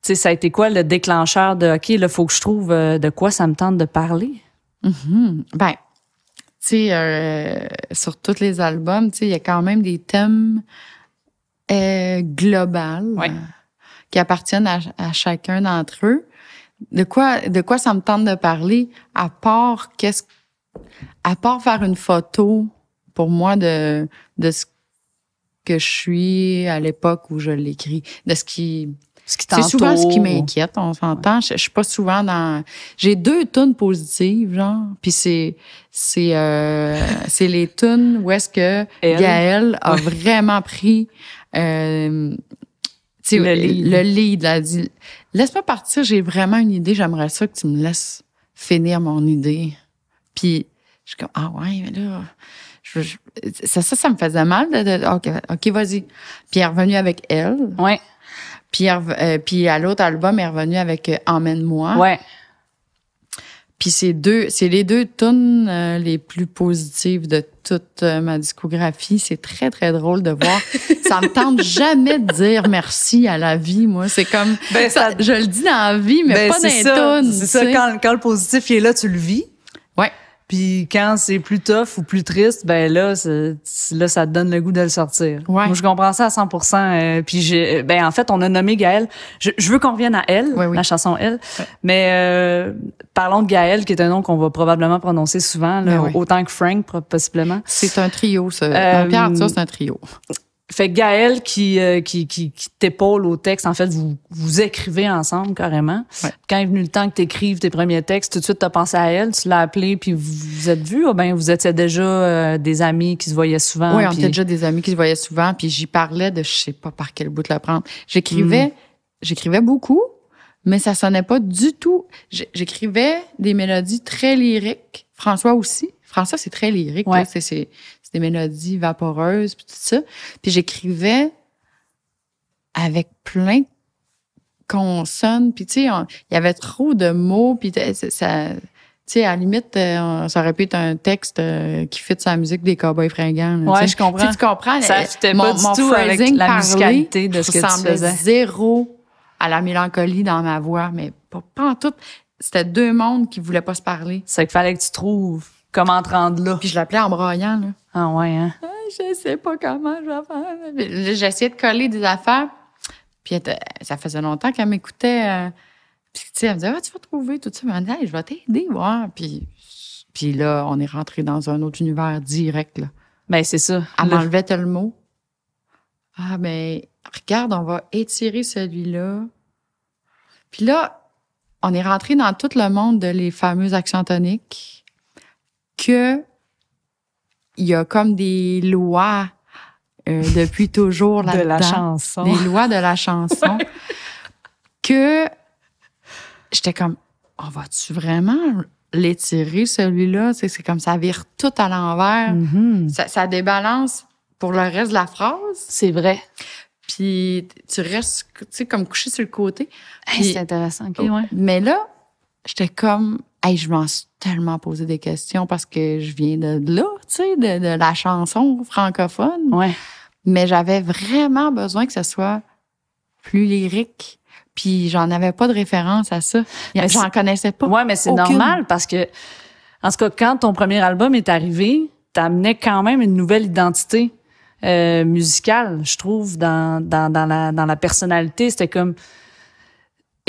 Tu sais, ça a été quoi le déclencheur de OK, il faut que je trouve euh, de quoi ça me tente de parler? Mm-hmm. Ben, tu sais, euh, sur
tous les albums, tu il y a quand même des thèmes globaux qui appartiennent à chacun d'entre eux de quoi, de quoi ça me tente de parler, à part qu'est-ce, à part faire une photo pour moi de, de ce que je suis à l'époque où je l'écris, de ce qui, c'est souvent ce qui m'inquiète, on s'entend. Je, suis pas souvent dans. J'ai deux tunes positives, genre. Puis c'est c'est euh, [LAUGHS] c'est les tunes où est-ce que Elle. Gaëlle a vraiment pris euh, le, lead. a dit Laisse-moi partir, j'ai vraiment une idée, j'aimerais ça que tu me laisses finir mon idée. Puis, je suis comme Ah ouais, mais là. ça, ça, ça me faisait mal. De, OK, vas-y. Puis elle est revenue avec elle. Oui. Puis, euh, puis à l'autre album, elle est revenue avec euh, Emmène-moi. Oui. Puis c'est deux, c'est les deux tunes euh, les plus positives de toute euh, ma discographie. C'est très, très drôle de voir. ça me tente jamais de dire merci à la vie, moi. C'est comme, ben, je le dis dans la vie, mais ben, pas dans les C'est ça,
quand, le positif est là, tu le vis. Puis quand c'est plus tough ou plus triste, ben là, là ça te donne le goût de le sortir. Moi, je comprends ça à 100 euh, Puis j'ai, euh, ben en fait, on a nommé Gaëlle. Je, je veux qu'on revienne à elle, la chanson Elle. Mais euh, parlons de Gaëlle, qui est un nom qu'on va probablement prononcer souvent, là, ben autant que Frank possiblement. C'est un trio, ça. Euh, Pierre ça, c'est un trio. Fait que Gaël qui, euh, qui, qui, qui t'épaule au texte, en fait, vous, vous écrivez ensemble carrément. Quand est venu le temps que tu tes premiers textes, tout de suite, t'as pensé à elle, tu l'as appelée, puis vous vous êtes vus, ou bien vous étiez déjà euh, des amis qui se voyaient souvent? Oui, on était déjà des amis qui se voyaient souvent, puis j'y parlais de je sais pas par quel bout de la prendre.
J'écrivais, hmm. j'écrivais beaucoup, mais ça sonnait pas du tout. J'écrivais des mélodies très lyriques. François aussi. François, c'est très lyrique. Ouais. C'est des mélodies vaporeuses, puis tout ça. Puis j'écrivais avec plein de consonnes, puis tu sais, il y avait trop de mots, puis ça... Tu sais, à la limite, euh, ça aurait pu être un texte qui euh, qui fit sa musique des cowboys fringants. Là, je comprends. tu comprends? Ça euh, pas du tout avec la musicalité de ce que tu zéro à la mélancolie dans ma voix, mais pas, en tout. C'était deux mondes
qui voulaient pas se parler. C'est qu'il fallait que tu trouves comment te rendre là. Puis je l'appelais en broyant, là. Ah ouais, hein? Ah,
je sais pas comment je vais faire. J'essayais de coller des affaires. Puis ça faisait longtemps qu'elle m'écoutait. Euh, puis tu sais, elle me disait, ah, tu vas trouver tout ça. Elle je vais t'aider, voir. Puis, là, on est rentré dans un autre univers direct. Là. Ben, c'est ça. Elle m'enlevait le mot. Ah, ben, regarde, on va étirer celui-là. Puis là, on est rentré dans tout le monde de les fameuses actions toniques que il y a comme des lois euh, [LAUGHS] depuis toujours la chanson. Des lois de la chanson. [LAUGHS] que j'étais comme, on va-tu vraiment l'étirer, celui-là? C'est, comme ça vire tout à l'envers. Mm-hmm. Ça, débalance pour le reste de la phrase. C'est vrai. Puis tu restes, tu sais, comme couché sur le côté. c'est intéressant, oh. Mais là, j'étais comme, Hey, je m'en suis tellement posé des questions parce que je viens de là, tu sais, de, la chanson francophone. Ouais. Mais j'avais vraiment besoin que ce soit
plus lyrique. Puis j'en avais pas de référence à ça. J'en connaissais pas. Ouais, mais c'est normal parce que, en ce cas, quand ton premier album est arrivé, tu amenais quand même une nouvelle identité euh, musicale, je trouve, dans, dans, dans, la, dans la personnalité. C'était comme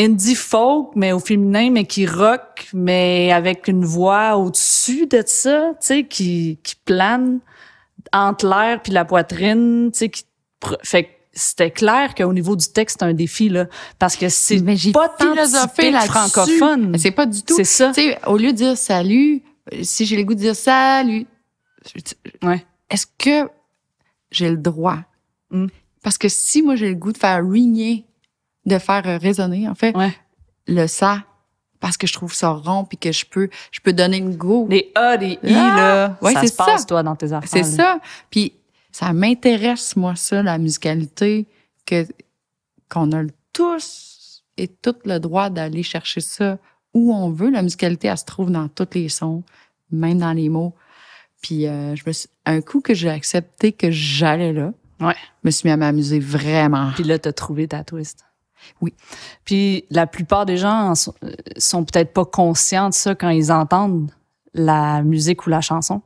indie folk, mais au féminin, mais qui rock, mais avec une voix au-dessus de ça, tu sais, qui, plane entre l'air puis la poitrine, tu sais, qui fait c'était clair qu'au niveau du texte, c'est un défi, là. Parce que c'est pas philosophé la francophone.
C'est pas du tout. C'est ça. sais au lieu de dire salut, si j'ai le goût de dire salut, ouais. est-ce que j'ai le droit? Hmm. Parce que si moi j'ai le goût de faire ringer » de faire euh, résonner, en fait, le ça parce que je trouve ça rond puis que je peux je peux donner une go. Les
A, des I ah! là, ouais, ça ça. toi dans tes affaires. C'est ça.
Puis ça m'intéresse moi ça la musicalité que qu'on a tous et tout le droit d'aller chercher ça où on veut. La musicalité elle se trouve dans tous les sons, même dans les mots. Puis euh, je me un coup que
j'ai accepté que j'allais là. Ouais. Je me suis mis à m'amuser vraiment. Puis là t'as trouvé ta twist. Oui. Puis la plupart des gens euh, sont, peut-être pas conscients de ça quand ils entendent la musique ou la chanson.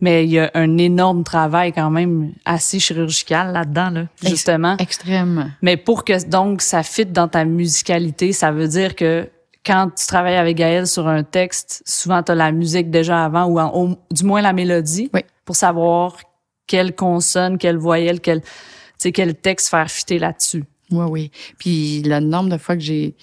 Mais il y a un énorme travail quand même assez chirurgical là-dedans, là, justement. Extrême. Mais pour que donc ça fitte dans ta musicalité, ça veut dire que quand tu travailles avec Gaël sur un texte, souvent tu as la musique déjà avant ou, en, du moins la mélodie pour savoir quelle consonne, quelle voyelle, quel, quel texte faire fitter là-dessus.
Oui, oui. Puis le nombre de fois que j'ai,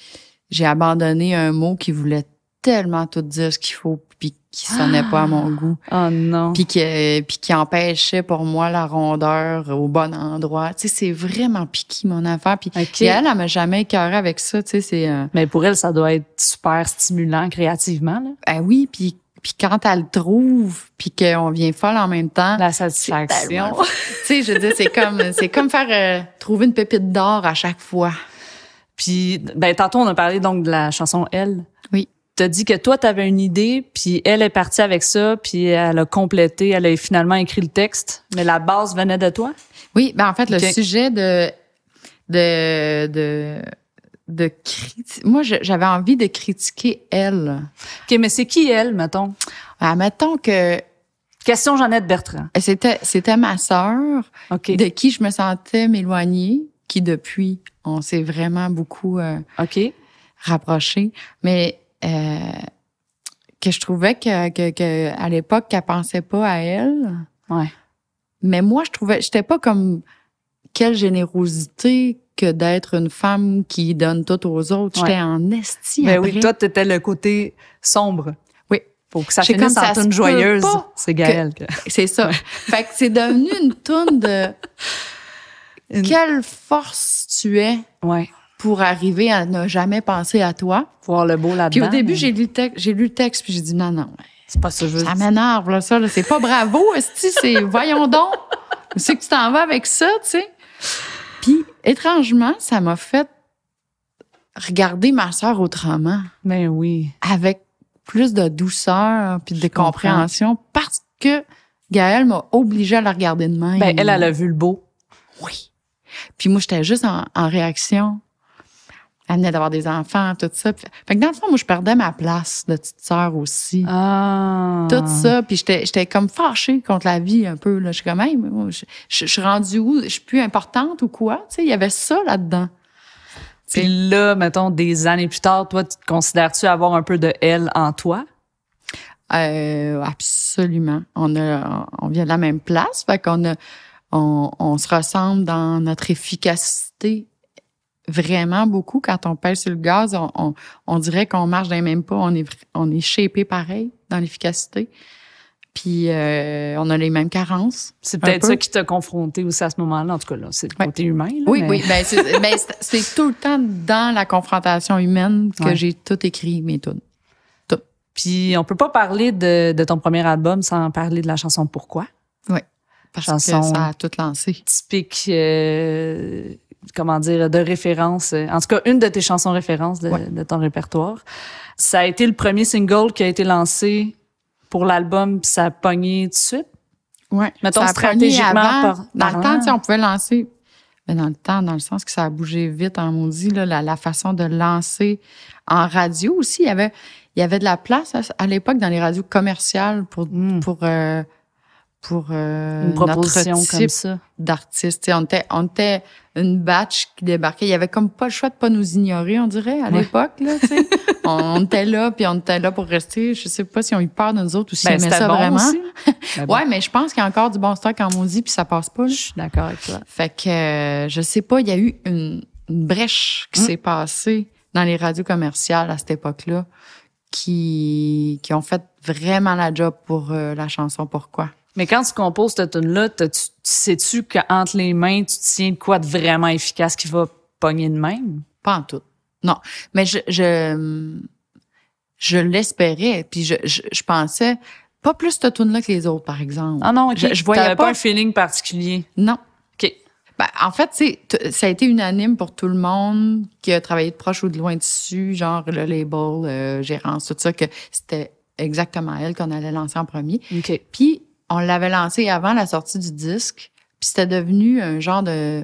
j'ai abandonné un mot qui voulait tellement tout dire ce qu'il faut, puis qui sonnait pas à mon ah! goût. Oh non. Puis qui, puis qui empêchait pour moi la rondeur au bon endroit. Tu sais, c'est vraiment piqué mon affaire. Puis elle, elle, m'a jamais écœurée avec ça. Tu sais, c'est. Euh, Mais pour elle, ça doit être super stimulant créativement. Là. Ben oui, puis puis quand elle trouve, puis qu'on vient folle en même temps. La
satisfaction. tu sais, je veux c'est comme, c'est comme faire euh, trouver une pépite d'or à chaque fois. Puis, ben, tantôt, on a parlé donc de la chanson Elle. Oui. T'as dit que toi, t'avais une idée, puis elle est partie avec ça, puis elle a complété, elle a finalement écrit le texte, mais la base venait de toi? Oui, ben en fait, le sujet
de, de, de de critiquer. Moi, j'avais envie de critiquer elle. OK, mais c'est qui elle, mettons? Ah, mettons que. Question Jeannette Bertrand. C'était, c'était ma sœur, okay. de qui je me sentais m'éloigner, qui depuis, on s'est vraiment beaucoup euh, Mais euh, que je trouvais que, que, que à l'époque, qu'elle pensait pas à elle. Ouais. Mais moi, je trouvais, j'étais pas comme quelle générosité, que d'être une femme qui donne tout aux autres. J'étais en estime. Ben mais oui,
toi, t'étais le côté sombre. Oui. Faut que ça finisse en joyeuse. C'est Gaël. [LAUGHS] C'est ça. Fait que
c'est devenu une toune de [LAUGHS] quelle force tu es. Ouais pour arriver à ne jamais penser à toi. Voir le beau là-dedans. Puis au début, j'ai lu le texte, j'ai lu le texte, puis j'ai dit non, non. C'est pas ça, je veux Ça m'énerve, là, ça, C'est pas bravo, Esti, c'est [LAUGHS] voyons donc. c'est que tu t'en vas avec ça, tu sais. Puis étrangement, ça m'a fait regarder ma sœur autrement. Ben oui. Avec plus de douceur puis de compréhension parce que Gaëlle m'a obligée à la regarder de même. Ben, elle, elle a vu
le beau. Oui.
Puis moi, j'étais juste en réaction elle venait d'avoir des enfants, tout ça. Fait que dans le fond, moi, je perdais ma place de petite sœur aussi. Ah. Tout ça. Puis j'étais comme fâchée contre la vie un peu. Là. Je suis
quand même, je, suis rendue où? Je suis plus importante ou quoi? Tu sais, il y avait ça là-dedans. Puis là, mettons, des années plus tard, toi, tu considères-tu avoir un peu de elle en toi? Euh, absolument. On, a, on vient de la même place.
Fait qu'on a... On, on, se ressemble dans notre efficacité vraiment beaucoup. Quand on pèse sur le gaz, on, on, dirait qu'on marche dans les mêmes pas. On est, on est shapé pareil dans l'efficacité. Puis euh, on a les mêmes carences.
C'est peut-être ça qui t'a confronté aussi à ce moment-là. En tout cas, là, c'est le côté humain. oui, mais... oui. Ben, [LAUGHS] ben, c'est, tout le temps dans la confrontation humaine que j'ai tout écrit, mes tunes. Tout. Puis on peut pas parler de, de ton premier album sans parler de la chanson Pourquoi. Oui parce que ça a tout lancé. Typique euh, comment dire, de référence, euh, en tout cas une de tes chansons référence de, ton répertoire. Ça a été le premier single qui a été lancé pour l'album, puis ça a pogné tout de suite. Oui. Mettons stratégiquement Dans le temps,
on pouvait lancer, mais ben, dans le temps, dans le sens que ça a bougé vite en dit, là, la, façon de lancer en radio aussi, il y avait, il y avait de la place à, l'époque dans les radios commerciales pour, hmm. pour euh, pour euh, une proposition notre type comme ça d'artiste. On était, on était une batch qui débarquait. Il y avait comme pas le choix de pas nous ignorer, on dirait à l'époque là. [LAUGHS] on, on, était là, puis on était là pour rester. Je sais pas si on eu peur de nous autres ou si ben, ça bon vraiment. Aussi. [LAUGHS] Ben ouais, mais je pense qu'il y a encore du bon stock en dit, puis ça passe pas. Je suis d'accord avec toi. Fait que euh, je sais pas, il y a eu une, une brèche qui hum. s'est passée dans les radios commerciales à cette époque-là, qui qui ont fait vraiment la job pour euh, la chanson Pourquoi.
Mais quand tu composes cette tune-là, tu sais-tu qu'entre les mains, tu tiens quoi de vraiment efficace qui va pogner de même? Pas en tout. Non. Mais je, je, je l'espérais,
puis je, pensais pas plus cette tune-là que les autres, par exemple. Ah non, je, voyais pas... un
feeling particulier.
Non. OK. Ben, en fait, ça a été unanime pour tout le monde qui a travaillé de proche ou de loin dessus, genre le label, euh, gérance, tout ça, que c'était exactement elle qu'on allait lancer en premier. OK. Puis on l'avait lancé avant la sortie du disque, puis c'était devenu un genre de,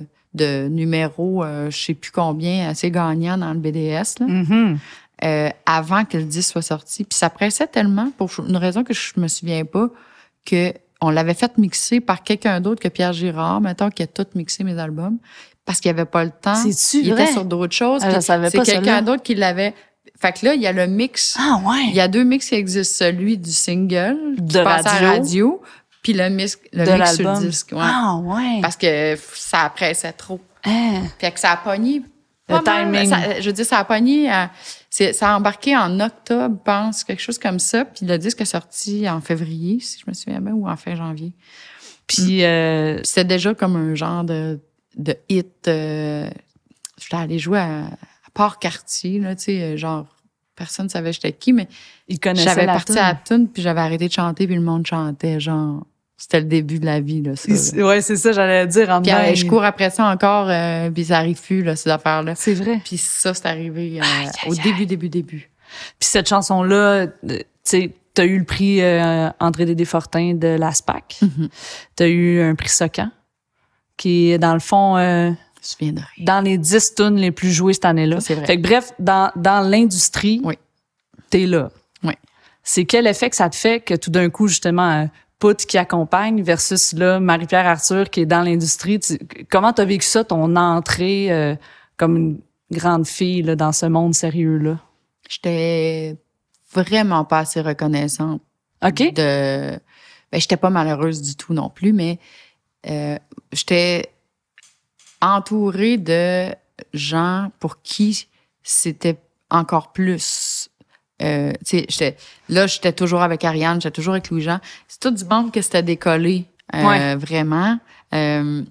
numéro, euh, je sais plus combien, assez gagnant dans le BDS. Mm-hmm. Euh, avant que le disque soit sorti. Puis ça pressait tellement, pour une raison que je me souviens pas, que on l'avait fait mixer par quelqu'un d'autre que Pierre Girard, maintenant qui a tout mixé mes albums, parce qu'il avait pas le temps. Il était sur d'autres choses. Ah, c'est quelqu'un d'autre qui l'avait. Fait que là, il y a le mix. Ah ouais. Il y a deux mix qui existent, celui du single de la radio, puis le, misque, le mix sur disque. Ah, Parce que ça pressait trop. Puis hein. Fait que ça a pogné.
Le timing. je
veux dire, ça a pogné. Euh, ça a embarqué en octobre, pense, quelque chose comme ça. Puis le disque est sorti en février, si je me souviens bien, ou en fin janvier. Puis, hmm. euh, c'était déjà comme un genre de, hit. Je euh, j'étais aller jouer à, Port-Cartier, là, tu sais, genre, personne ne savait j'étais qui, mais j'avais parti à tune puis j'avais arrêté de chanter, puis le monde chantait, genre... C'était le début de la vie, là, Ouais, c'est ça, j'allais dire. En puis, euh, je cours après ça encore, euh, puis ça arrive plus, là, ces affaires-là.
C'est vrai. Puis ça, c'est arrivé euh, au début, début, début. Puis cette chanson-là, tu sais, t'as eu le prix André Dédé Fortin de la SPAC. Mm-hmm. T'as eu un prix Socan, qui est, dans le fond... Je me Dans les 10 tunes les plus jouées cette année-là. C'est vrai. Fait que, bref, dans, l'industrie, t'es là c'est quel effet que ça te fait que tout d'un coup, justement, euh, Pout qui accompagne versus là, Marie-Pierre Arthur qui est dans l'industrie. Comment tu as vécu ça, ton entrée euh, comme une grande fille dans ce monde sérieux-là? J'étais vraiment pas
assez reconnaissante. OK. De... Ben, j'étais pas malheureuse du tout non plus, mais euh, j'étais entourée de gens pour qui c'était encore plus euh, là, j'étais toujours avec Ariane, j'étais toujours avec Louis-Jean. C'est tout du monde que c'était décollé, euh, vraiment. Euh,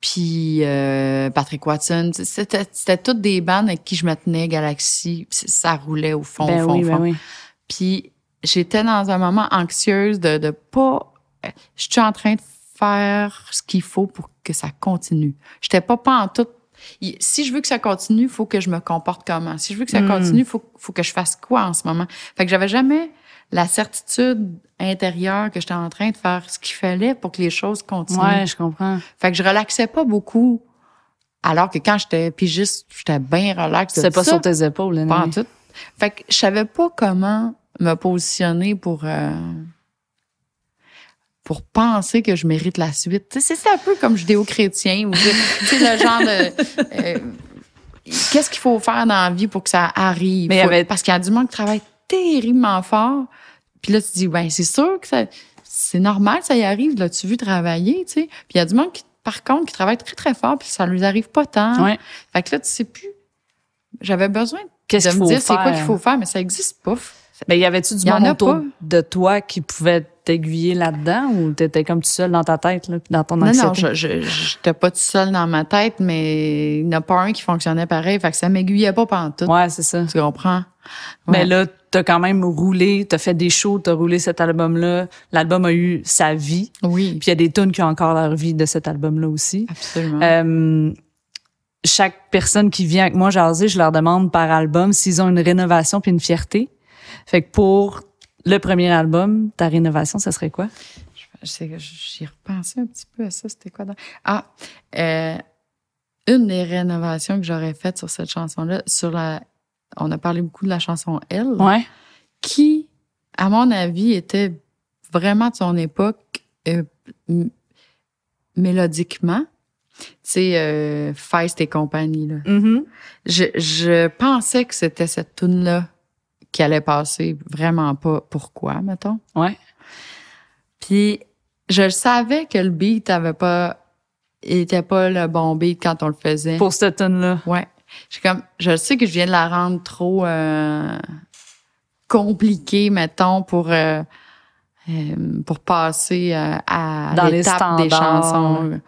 puis Patrick Watson, c'était toutes des bandes avec qui je me tenais, Galaxy. Ça roulait au fond, ben au fond, ben Puis j'étais dans un moment anxieuse de de pas. Je suis en train de faire ce qu'il faut pour que ça continue. J'étais pas pas en tout si je veux que ça continue, il faut que je me comporte comment. Si je veux que ça hmm. continue, faut, que je fasse quoi en ce moment. Fait que j'avais jamais la certitude intérieure que j'étais en train de faire ce qu'il fallait pour que les choses continuent. Ouais, je comprends. Fait que je relaxais pas beaucoup. Alors que quand j'étais pigiste, j'étais bien relax. C'est pas sur tes épaules, là, Pas en tout. Fait que je savais pas comment me positionner pour euh, pour penser que je mérite la suite. C'est un peu comme judéo-chrétien c'est le genre de. Euh, qu'est-ce qu'il faut faire dans la vie pour que ça arrive? Parce qu'il y a du monde qui travaille terriblement fort. Puis là, tu dis, ben c'est sûr que c'est normal, ça y arrive. Là, tu veux travailler, Puis il y a du monde qui, par contre, qui travaille très, très fort, puis ça ne lui arrive pas tant. Fait que
là, tu sais plus. J'avais besoin de me dire c'est quoi qu'il faut
faire, mais ça n'existe pas.
Mais ben, y avait-tu du monde autour de toi qui pouvait t'aiguiller là-dedans ou t'étais comme tout seul dans ta tête, là, dans ton anxiété? Non, non, je, j'étais pas tout seul dans ma tête, mais il n'y en a pas un qui fonctionnait pareil. Fait que ça m'aiguillait pas pendant tout. Ouais, c'est ça. Tu comprends? Mais là, t'as quand même roulé, t'as fait des shows, t'as roulé cet album-là. L'album a eu sa vie. Oui. Puis il y a des tunes qui ont encore leur vie de cet album-là aussi. Absolument. Euh, chaque personne qui vient avec moi jaser, je leur demande par album s'ils ont une rénovation puis une fierté. Fait que pour le premier album, ta rénovation, ça serait quoi? J'y
repensais un petit peu à ça. C'était quoi? Ah, euh, une des rénovations que j'aurais faites sur cette chanson-là, sur la. On a parlé beaucoup de la chanson Elle. Qui, à mon avis, était vraiment de son époque euh, mélodiquement. Tu sais, euh, Feist et compagnie. Là. Mm-hmm. je, je pensais que c'était cette tune-là qui allait passer, vraiment pas pourquoi, mettons. Ouais. Puis je savais que le beat avait pas était pas le bon beat quand on le faisait. Pour cette tune là. Ouais. comme je sais que je viens de la rendre trop euh, compliquée mettons pour euh, euh, pour passer à Dans l'étape des chansons.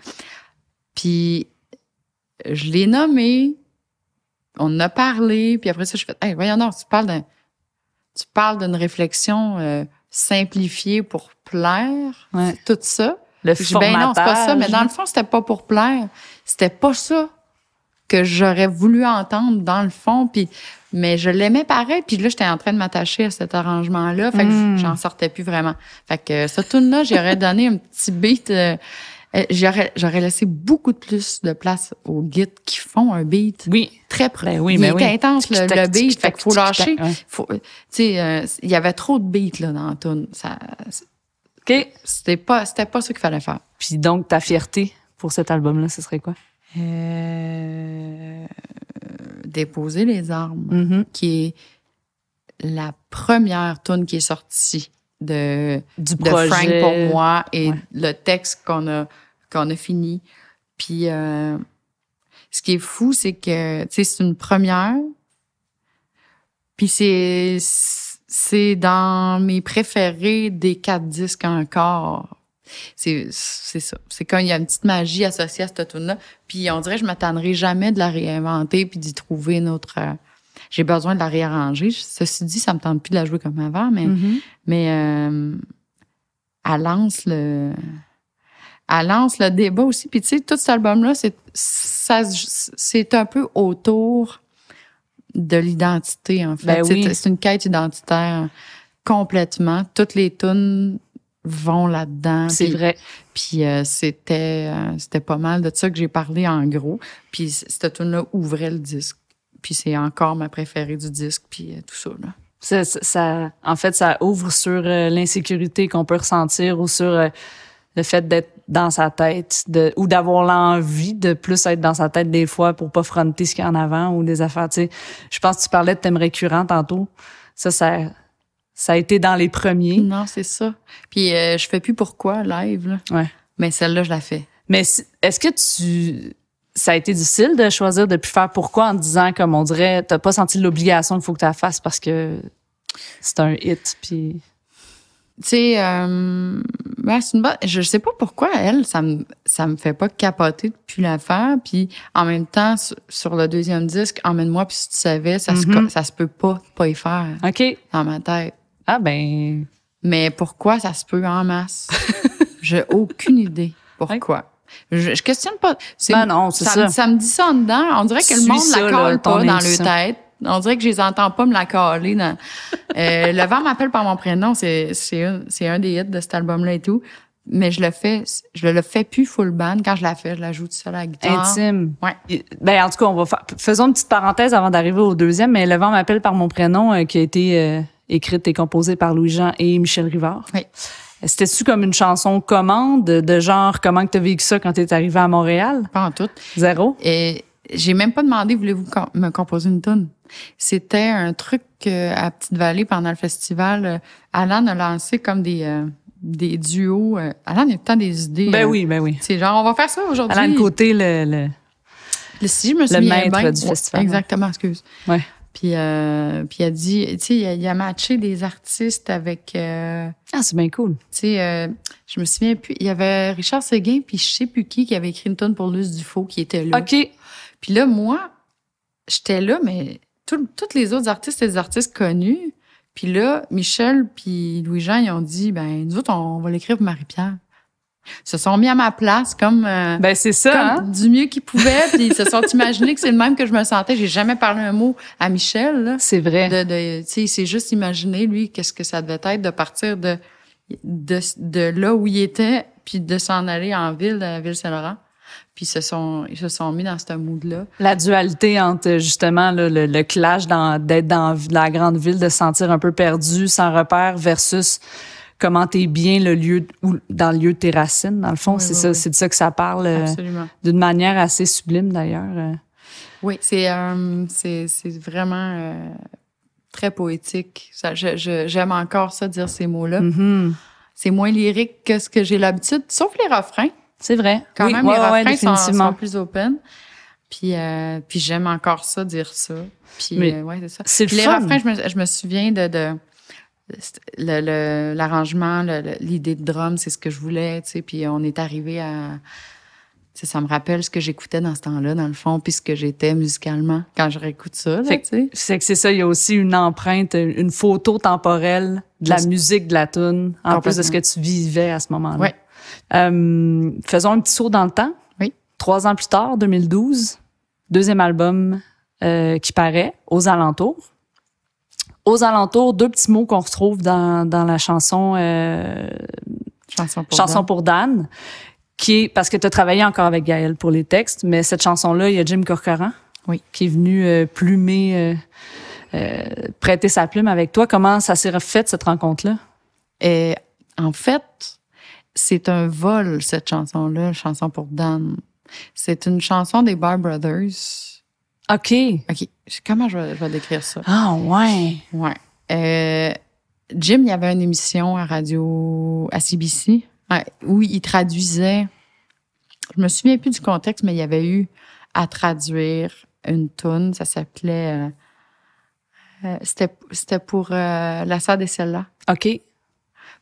Puis je l'ai nommé, on a parlé, puis après ça je fais hey, voyons non, tu parles d'un tu parles d'une réflexion euh, simplifiée pour plaire, tout ça. Le je ben non, c'est pas ça. Mais dans le fond, c'était pas pour plaire. C'était pas ça que j'aurais voulu entendre dans le fond. Puis, mais je l'aimais pareil. Puis là, j'étais en train de m'attacher à cet arrangement-là. Fait que hmm. j'en sortais plus vraiment. Fait que cette euh, tune là j'aurais donné un petit beat euh, euh, j'aurais, laissé beaucoup plus de place aux guides qui font un beat. Oui. Très près. Ben oui, mais ben intense, le, beat. Fait qu'il faut lâcher. Tu sais, euh, il y avait trop de beats, là, dans la tune. Ça, OK. C'était pas, c'était pas ce qu'il fallait faire.
Puis donc, ta fierté pour cet album-là, ce serait quoi? Euh, déposer les armes, mm-hmm. qui est la première
tune qui est sortie de, du de Frank pour moi et le texte qu'on a, qu'on a fini. Puis, euh, ce qui est fou, c'est que, tu sais, c'est une première. Puis, c'est, c'est dans mes préférés des quatre disques encore. C'est, c'est ça. C'est quand il y a une petite magie associée à cette tune là Puis, on dirait que je m'attendrai jamais de la réinventer puis d'y trouver notre. autre euh, j'ai besoin de la réarranger. Ceci dit, ça me tente plus de la jouer comme avant, mais, mm-hmm. mais euh, elle lance le. Elle lance le débat aussi. Puis, tu sais, tout cet album-là, c'est un peu autour de l'identité, en fait. Ben c'est une quête identitaire complètement. Toutes les tunes vont là-dedans. C'est vrai. Puis euh, c'était euh, c'était pas mal de ça que j'ai parlé en gros. Puis cette tune là ouvrait
le disque. Puis c'est encore ma préférée du disque, puis euh, tout ça. Là. Ça, en fait, ça ouvre sur euh, l'insécurité qu'on peut ressentir ou sur euh, le fait d'être dans sa tête de, ou d'avoir l'envie de plus être dans sa tête des fois pour pas fronter ce qu'il y a en avant ou des affaires. je pense que tu parlais de thèmes récurrents tantôt. Ça, ça, ça a été dans les premiers. Non, c'est ça. Puis je fais plus pourquoi live. Là. Ouais. Mais celle-là, je la fais. Mais est-ce que tu ça a été difficile de choisir de plus faire pourquoi en disant, comme on dirait, t'as pas senti l'obligation qu'il faut que tu la fasses parce que c'est un hit, puis. Tu sais, euh, je sais pas pourquoi
elle, ça me, ça me fait pas capoter depuis l'affaire. Puis en même temps, sur le deuxième disque, emmène-moi, puis si tu savais, ça, se, mm-hmm. ça se peut pas pas y faire. OK. Dans ma tête. Ah ben. Mais pourquoi ça se peut en masse? [LAUGHS] J'ai aucune idée pourquoi. Je, ne questionne pas. c'est ben ça, me dit ça en dedans. On dirait que le monde ne la colle pas dans leur tête. On dirait que je les entends pas me la coller [LAUGHS] euh, le vent m'appelle par mon prénom. C'est un, un des hits de cet album-là et tout. Mais je le fais, je le fais plus full band. Quand je la fais, je la joue tout seul à la guitare. Intime. Ouais.
Ben, en tout cas, on va faisons une petite parenthèse avant d'arriver au deuxième. Mais Le vent m'appelle par mon prénom, euh, qui a été euh, écrite et composée par Louis-Jean et Michel Rivard. Oui. C'était-tu comme une chanson commande de genre comment que t'as vécu ça quand t'es arrivé à Montréal? Pas en tout. Zéro? Et j'ai même pas demandé,
voulez-vous me composer une tune? C'était un truc euh, à Petite-Vallée pendant le festival. Alan a lancé comme des, euh, des duos. Euh, Alan a tout des idées. Ben oui, ben oui. C'est genre, on va faire ça aujourd'hui. Alan Côté, le, le, le, le maître du festival. Exactement, excuse. Ouais. Puis, euh, puis il a dit, tu sais, il a, matché des artistes avec. Euh, ah, c'est bien cool. Tu sais, euh, je me souviens plus. Il y avait Richard Seguin, puis je sais plus qui, qui avait écrit une tonne pour Luce Dufault, qui était là. OK. Puis là, moi, j'étais là, mais tous toutes les autres artistes étaient des artistes connus. Puis là, Michel puis Louis-Jean, ils ont dit, ben nous autres, on va l'écrire pour Marie-Pierre se sont mis à ma place comme euh, ben c'est ça hein? du mieux qu'ils pouvaient puis ils se sont [LAUGHS] imaginés que c'est le même que je me sentais j'ai jamais parlé un mot à Michel c'est vrai de, de tu sais c'est juste imaginé lui qu'est-ce que ça devait être de partir de de, de là où il était puis de s'en aller en ville à Ville Saint-Laurent puis se sont ils se sont mis dans ce mood là
la dualité entre justement là, le, clash d'être dans, dans la grande ville de se sentir un peu perdu sans repère versus comment bien le lieu ou dans le lieu de tes racines dans le fond c'est ça de ça que ça parle euh, d'une manière assez sublime d'ailleurs euh.
oui euh, c'est c'est vraiment très poétique j'aime encore ça dire ces mots là mm-hmm. c'est moins lyrique que ce que j'ai l'habitude sauf les refrains c'est vrai quand même les refrains sont, plus open puis, puis j'aime encore ça dire ça puis ouais c'est ça les refrains je me, je me souviens de l'arrangement, l'idée de drum, c'est ce que je voulais, tu sais, puis on est arrivé à... Ça me rappelle ce que j'écoutais dans ce temps-là, dans le fond, puis ce que j'étais musicalement
quand je réécoute ça. C'est que c'est ça, il y a aussi une empreinte, une photo temporelle de la musique de la tune, en plus de ce que tu vivais à ce moment-là. Ouais. Euh, faisons un petit saut dans le temps. Oui. Trois ans plus tard, 2012, deuxième album euh, qui paraît aux alentours aux alentours, deux petits mots qu'on retrouve dans, dans la chanson euh, Chanson pour, Dan. qui est, parce que tu as travaillé encore avec Gaël pour les textes, mais cette chanson-là, il y a Jim Corcoran oui. qui est venu euh, plumer, euh, prêter sa plume avec toi. Comment ça s'est refait, cette rencontre-là? Et en fait, c'est un vol, cette
chanson-là, Chanson pour Dan. C'est une chanson des Bar Brothers OK. OK. Comment je vais, décrire ça? Ah, ouais. Ouais. Euh, Jim, il y avait une émission à radio, à CBC, où il traduisait. Je me souviens plus du contexte, mais il y avait eu à traduire une toune. Ça s'appelait. Euh, euh c'était pour euh, La sœur des celles-là. OK.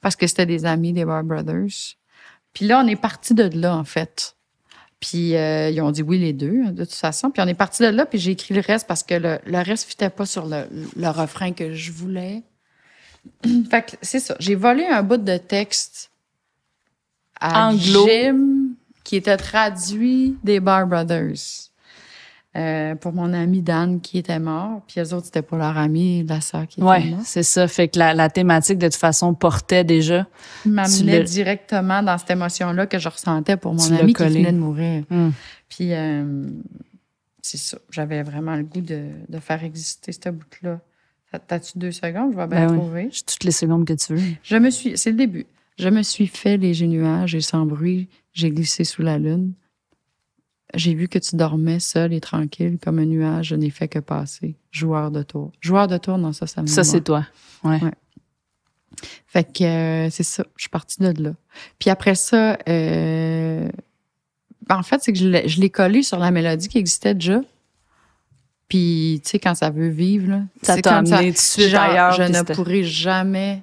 Parce que c'était des amis des Bar Brothers. Puis là, on est parti de là, en fait. Puis euh, ils ont dit oui les deux, hein, de toute façon. Puis on est parti de là, puis j'ai écrit le reste parce que le, le reste ne fitait pas sur le, le, refrain que je voulais. [CLEARS THROAT] fait que c'est ça. J'ai volé un bout de texte à Anglo. qui était traduit des Bar Brothers. Euh, pour mon ami Dan qui était mort, puis les autres, c'était pour leur ami, la sœur qui était ouais, c'est ça. Fait que la, thématique, de toute
façon, portait déjà. M'amenait
directement dans cette émotion-là que je ressentais pour mon ami qui venait de mourir. Hmm.
Puis, euh, c'est
ça. J'avais vraiment le goût de, faire exister ce bout-là. T'as-tu deux secondes? Je vais bien ben trouver. toutes les secondes que tu veux. Je me suis... C'est le début. Je me suis fait léger nuage et sans bruit, j'ai glissé sous la lune. J'ai vu que tu dormais seul et tranquille comme un nuage, je n'ai fait que passer. Joueur de tour. Joueur de tour, non, ça, ça me Ça, c'est toi. Ouais. Fait que euh, c'est ça, je suis partie de là. Puis après ça, euh, en fait, c'est que je l'ai collé sur la mélodie qui existait déjà. Puis, tu sais, quand ça veut vivre, là, ça t'a amené tout Je ne pourrais jamais.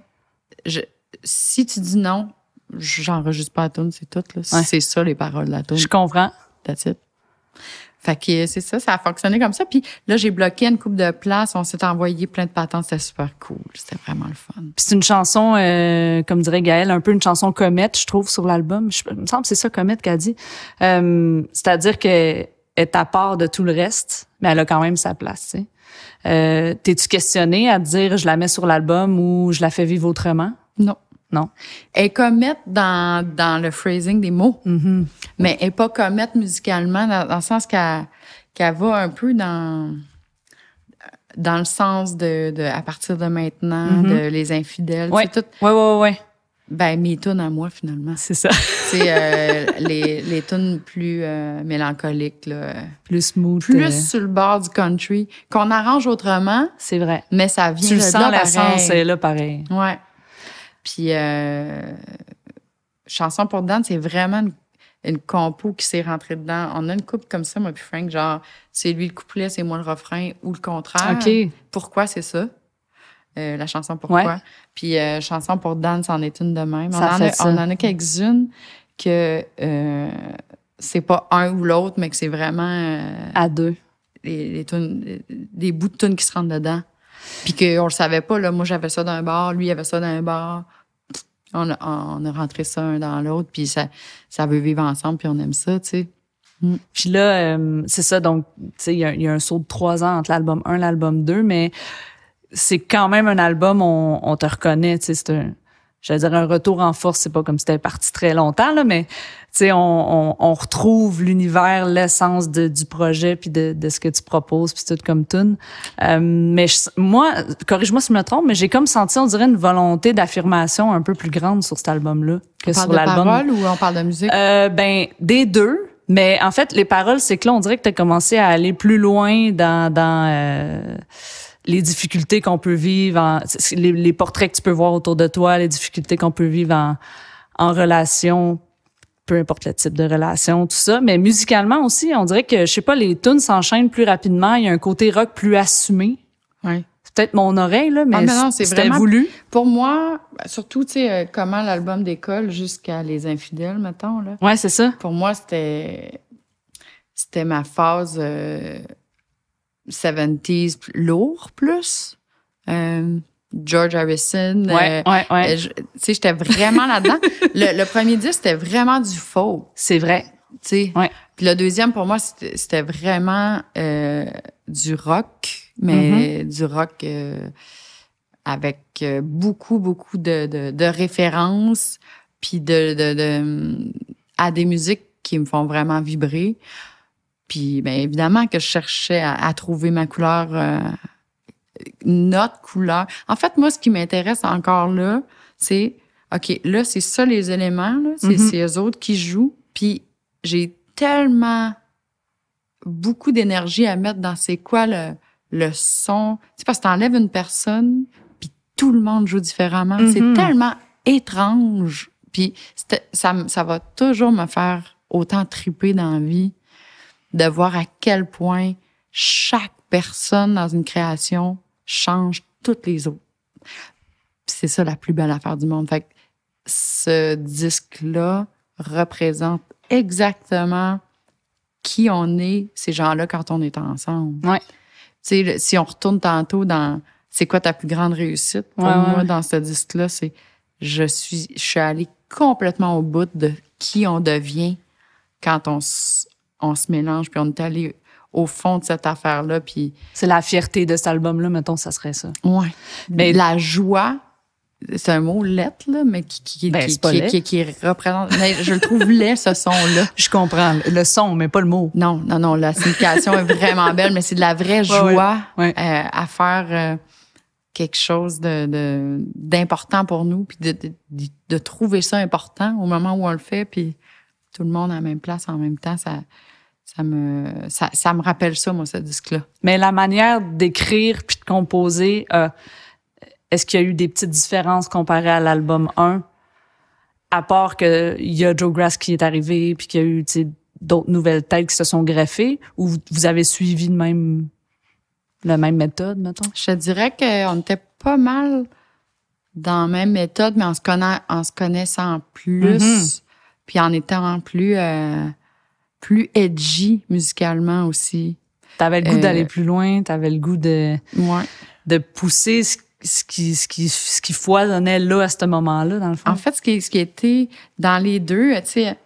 si tu dis non, j'enregistre pas à tune, c'est tout. C'est ça les paroles de la tune. Je comprends. That's it. Fait que c'est ça, ça a fonctionné comme ça. Puis là, j'ai bloqué une coupe de place. On s'est envoyé plein de patentes. C'était super cool. C'était vraiment le fun.
c'est une chanson, euh, comme dirait Gaëlle, un peu une chanson comète, je trouve, sur l'album. je me semble que c'est ça, comète, qu'elle dit. Euh, C'est-à-dire que est à part de tout le reste, mais elle a quand même sa place. Tu sais. euh, T'es-tu questionnée à dire je la mets sur l'album ou je la fais vivre autrement? Non non. Elle commet dans, dans le phrasing des mots,
mm-hmm. mais elle n'est pas commette musicalement dans, le sens qu'elle va un peu dans dans le sens de, à partir de maintenant, mm-hmm. de les infidèles, Oui, tout. oui. ouais, Ben, mes tunes à moi, finalement. C'est ça. [LAUGHS] C'est euh, les, les tunes plus euh, mélancoliques, Plus smooth. Plus euh. sur le bord du country, qu'on arrange autrement. C'est vrai. Mais ça vient tu le sens, la sens, est
là pareil.
Ouais. Puis euh, Chanson pour Dan, c'est vraiment une, compo qui s'est rentrée dedans. On a une coupe comme ça, moi puis Frank, genre c'est lui le couplet, c'est moi le refrain ou le contraire. OK. Pourquoi c'est ça? Euh, la chanson Pourquoi. Puis euh, Chanson pour Dan, c'en est une de même. On, en a, on quelques-unes que c'est pas un ou l'autre, mais que c'est vraiment. à deux. Les, les, bouts de tunes qui se rentrent dedans. Puis qu'on le savait pas, là. Moi, j'avais ça dans un bar, lui, il avait ça dans un bar. On a, rentré ça un dans l'autre, puis ça, ça veut vivre
ensemble, puis on aime ça, tu sais. Mm. Puis là, euh, c'est ça, donc, tu sais, il y, a un saut de trois ans entre l'album 1 et l'album 2, mais c'est quand même un album, on, on te reconnaît, tu sais, c'est un, je dire, un retour en force, c'est pas comme si c'était parti très longtemps, là, mais on, on, on, retrouve l'univers, l'essence du projet, puis de, de, ce que tu proposes, puis tout comme tout. Euh, mais moi, corrige-moi si je me trompe, mais j'ai comme senti, on dirait, une volonté d'affirmation un peu plus grande sur cet album-là que on parle de l'album. ou on parle de musique? Euh, ben, des deux. Mais en fait, les paroles, c'est que là, on dirait que tu as commencé à aller plus loin dans... Euh, les difficultés qu'on peut vivre, les, portraits que tu peux voir autour de toi, les difficultés qu'on peut vivre en, relation, peu importe le type de relation, tout ça. Mais musicalement aussi, on dirait que, je sais pas, les tunes s'enchaînent plus rapidement. Il y a un côté rock plus assumé. peut-être mon oreille, là, mais, ah, c'était voulu.
Pour moi, ben, surtout, tu sais, euh, comment l'album décolle jusqu'à Les Infidèles, mettons, là. Ouais, c'est ça. Pour moi, c'était... C'était ma phase... Euh, 70s lourd plus. Euh, George Harrison. Ouais, euh, ouais, euh, Tu sais, j'étais vraiment là-dedans. [LAUGHS] le, premier disque, c'était vraiment du faux. C'est vrai. Tu sais. Puis le deuxième, pour moi, c'était vraiment du rock, mais mm-hmm. du rock avec beaucoup, beaucoup de, références, puis de, de, hum, à des musiques qui me font vraiment vibrer. Puis ben, évidemment que je cherchais à, trouver ma couleur, euh, notre couleur. En fait, moi, ce qui m'intéresse encore là, c'est OK, là, c'est ça les éléments, mm-hmm. c'est eux autres qui jouent. Puis j'ai tellement beaucoup d'énergie à mettre dans c'est quoi le, le son. Tu sais, parce que t'enlèves une personne, puis tout le monde joue différemment. C'est mm-hmm. tellement étrange. Puis ça, ça va toujours me faire autant triper dans vie de voir à quel point chaque personne dans une création change toutes les autres. C'est ça la plus belle affaire du monde. Fait ce disque-là représente exactement qui on est, ces gens-là, quand on est ensemble. Ouais. sais, si on retourne tantôt dans c'est quoi ta plus grande réussite, pour moi, dans ce disque-là, c'est je suis, je suis allée complètement au bout de qui on devient quand on, on se mélange, puis on est allé au fond de cette affaire-là. Puis...
C'est la fierté de cet album-là, mettons, ça serait ça.
Oui. Mais la
joie, c'est un mot lettre, là, mais qui, qui, ben, représente. je le trouve laid, ce son-là. [LAUGHS] Je comprends. Le son, mais pas le mot. Non, non, non. La signification est vraiment belle, mais c'est de la vraie joie
euh, à faire euh, quelque chose de, d'important pour nous, puis de, de, trouver ça important au moment où on le fait. Puis tout le monde à la même place en même temps, ça, ça me, ça, me rappelle ça, moi, ce disque-là. Mais
la manière d'écrire puis de composer, euh, est-ce qu'il y a eu des petites différences comparées à l'album 1? À part qu'il y a Joe Grass qui est arrivé puis qu'il y a eu d'autres nouvelles têtes qui se sont greffées, ou vous, avez suivi le même, la même méthode, mettons? Je te dirais qu'on était pas mal dans
la même méthode, mais en se, en se connaissant plus. Mm-hmm puis en étant plus
euh, plus edgy musicalement aussi. T'avais le goût d'aller euh, plus loin, t'avais le goût de de pousser ce, ce, qui ce qui ce qui foisonnait là à ce moment-là dans le fond. En fait, ce qui ce qui était dans les deux, tu sais,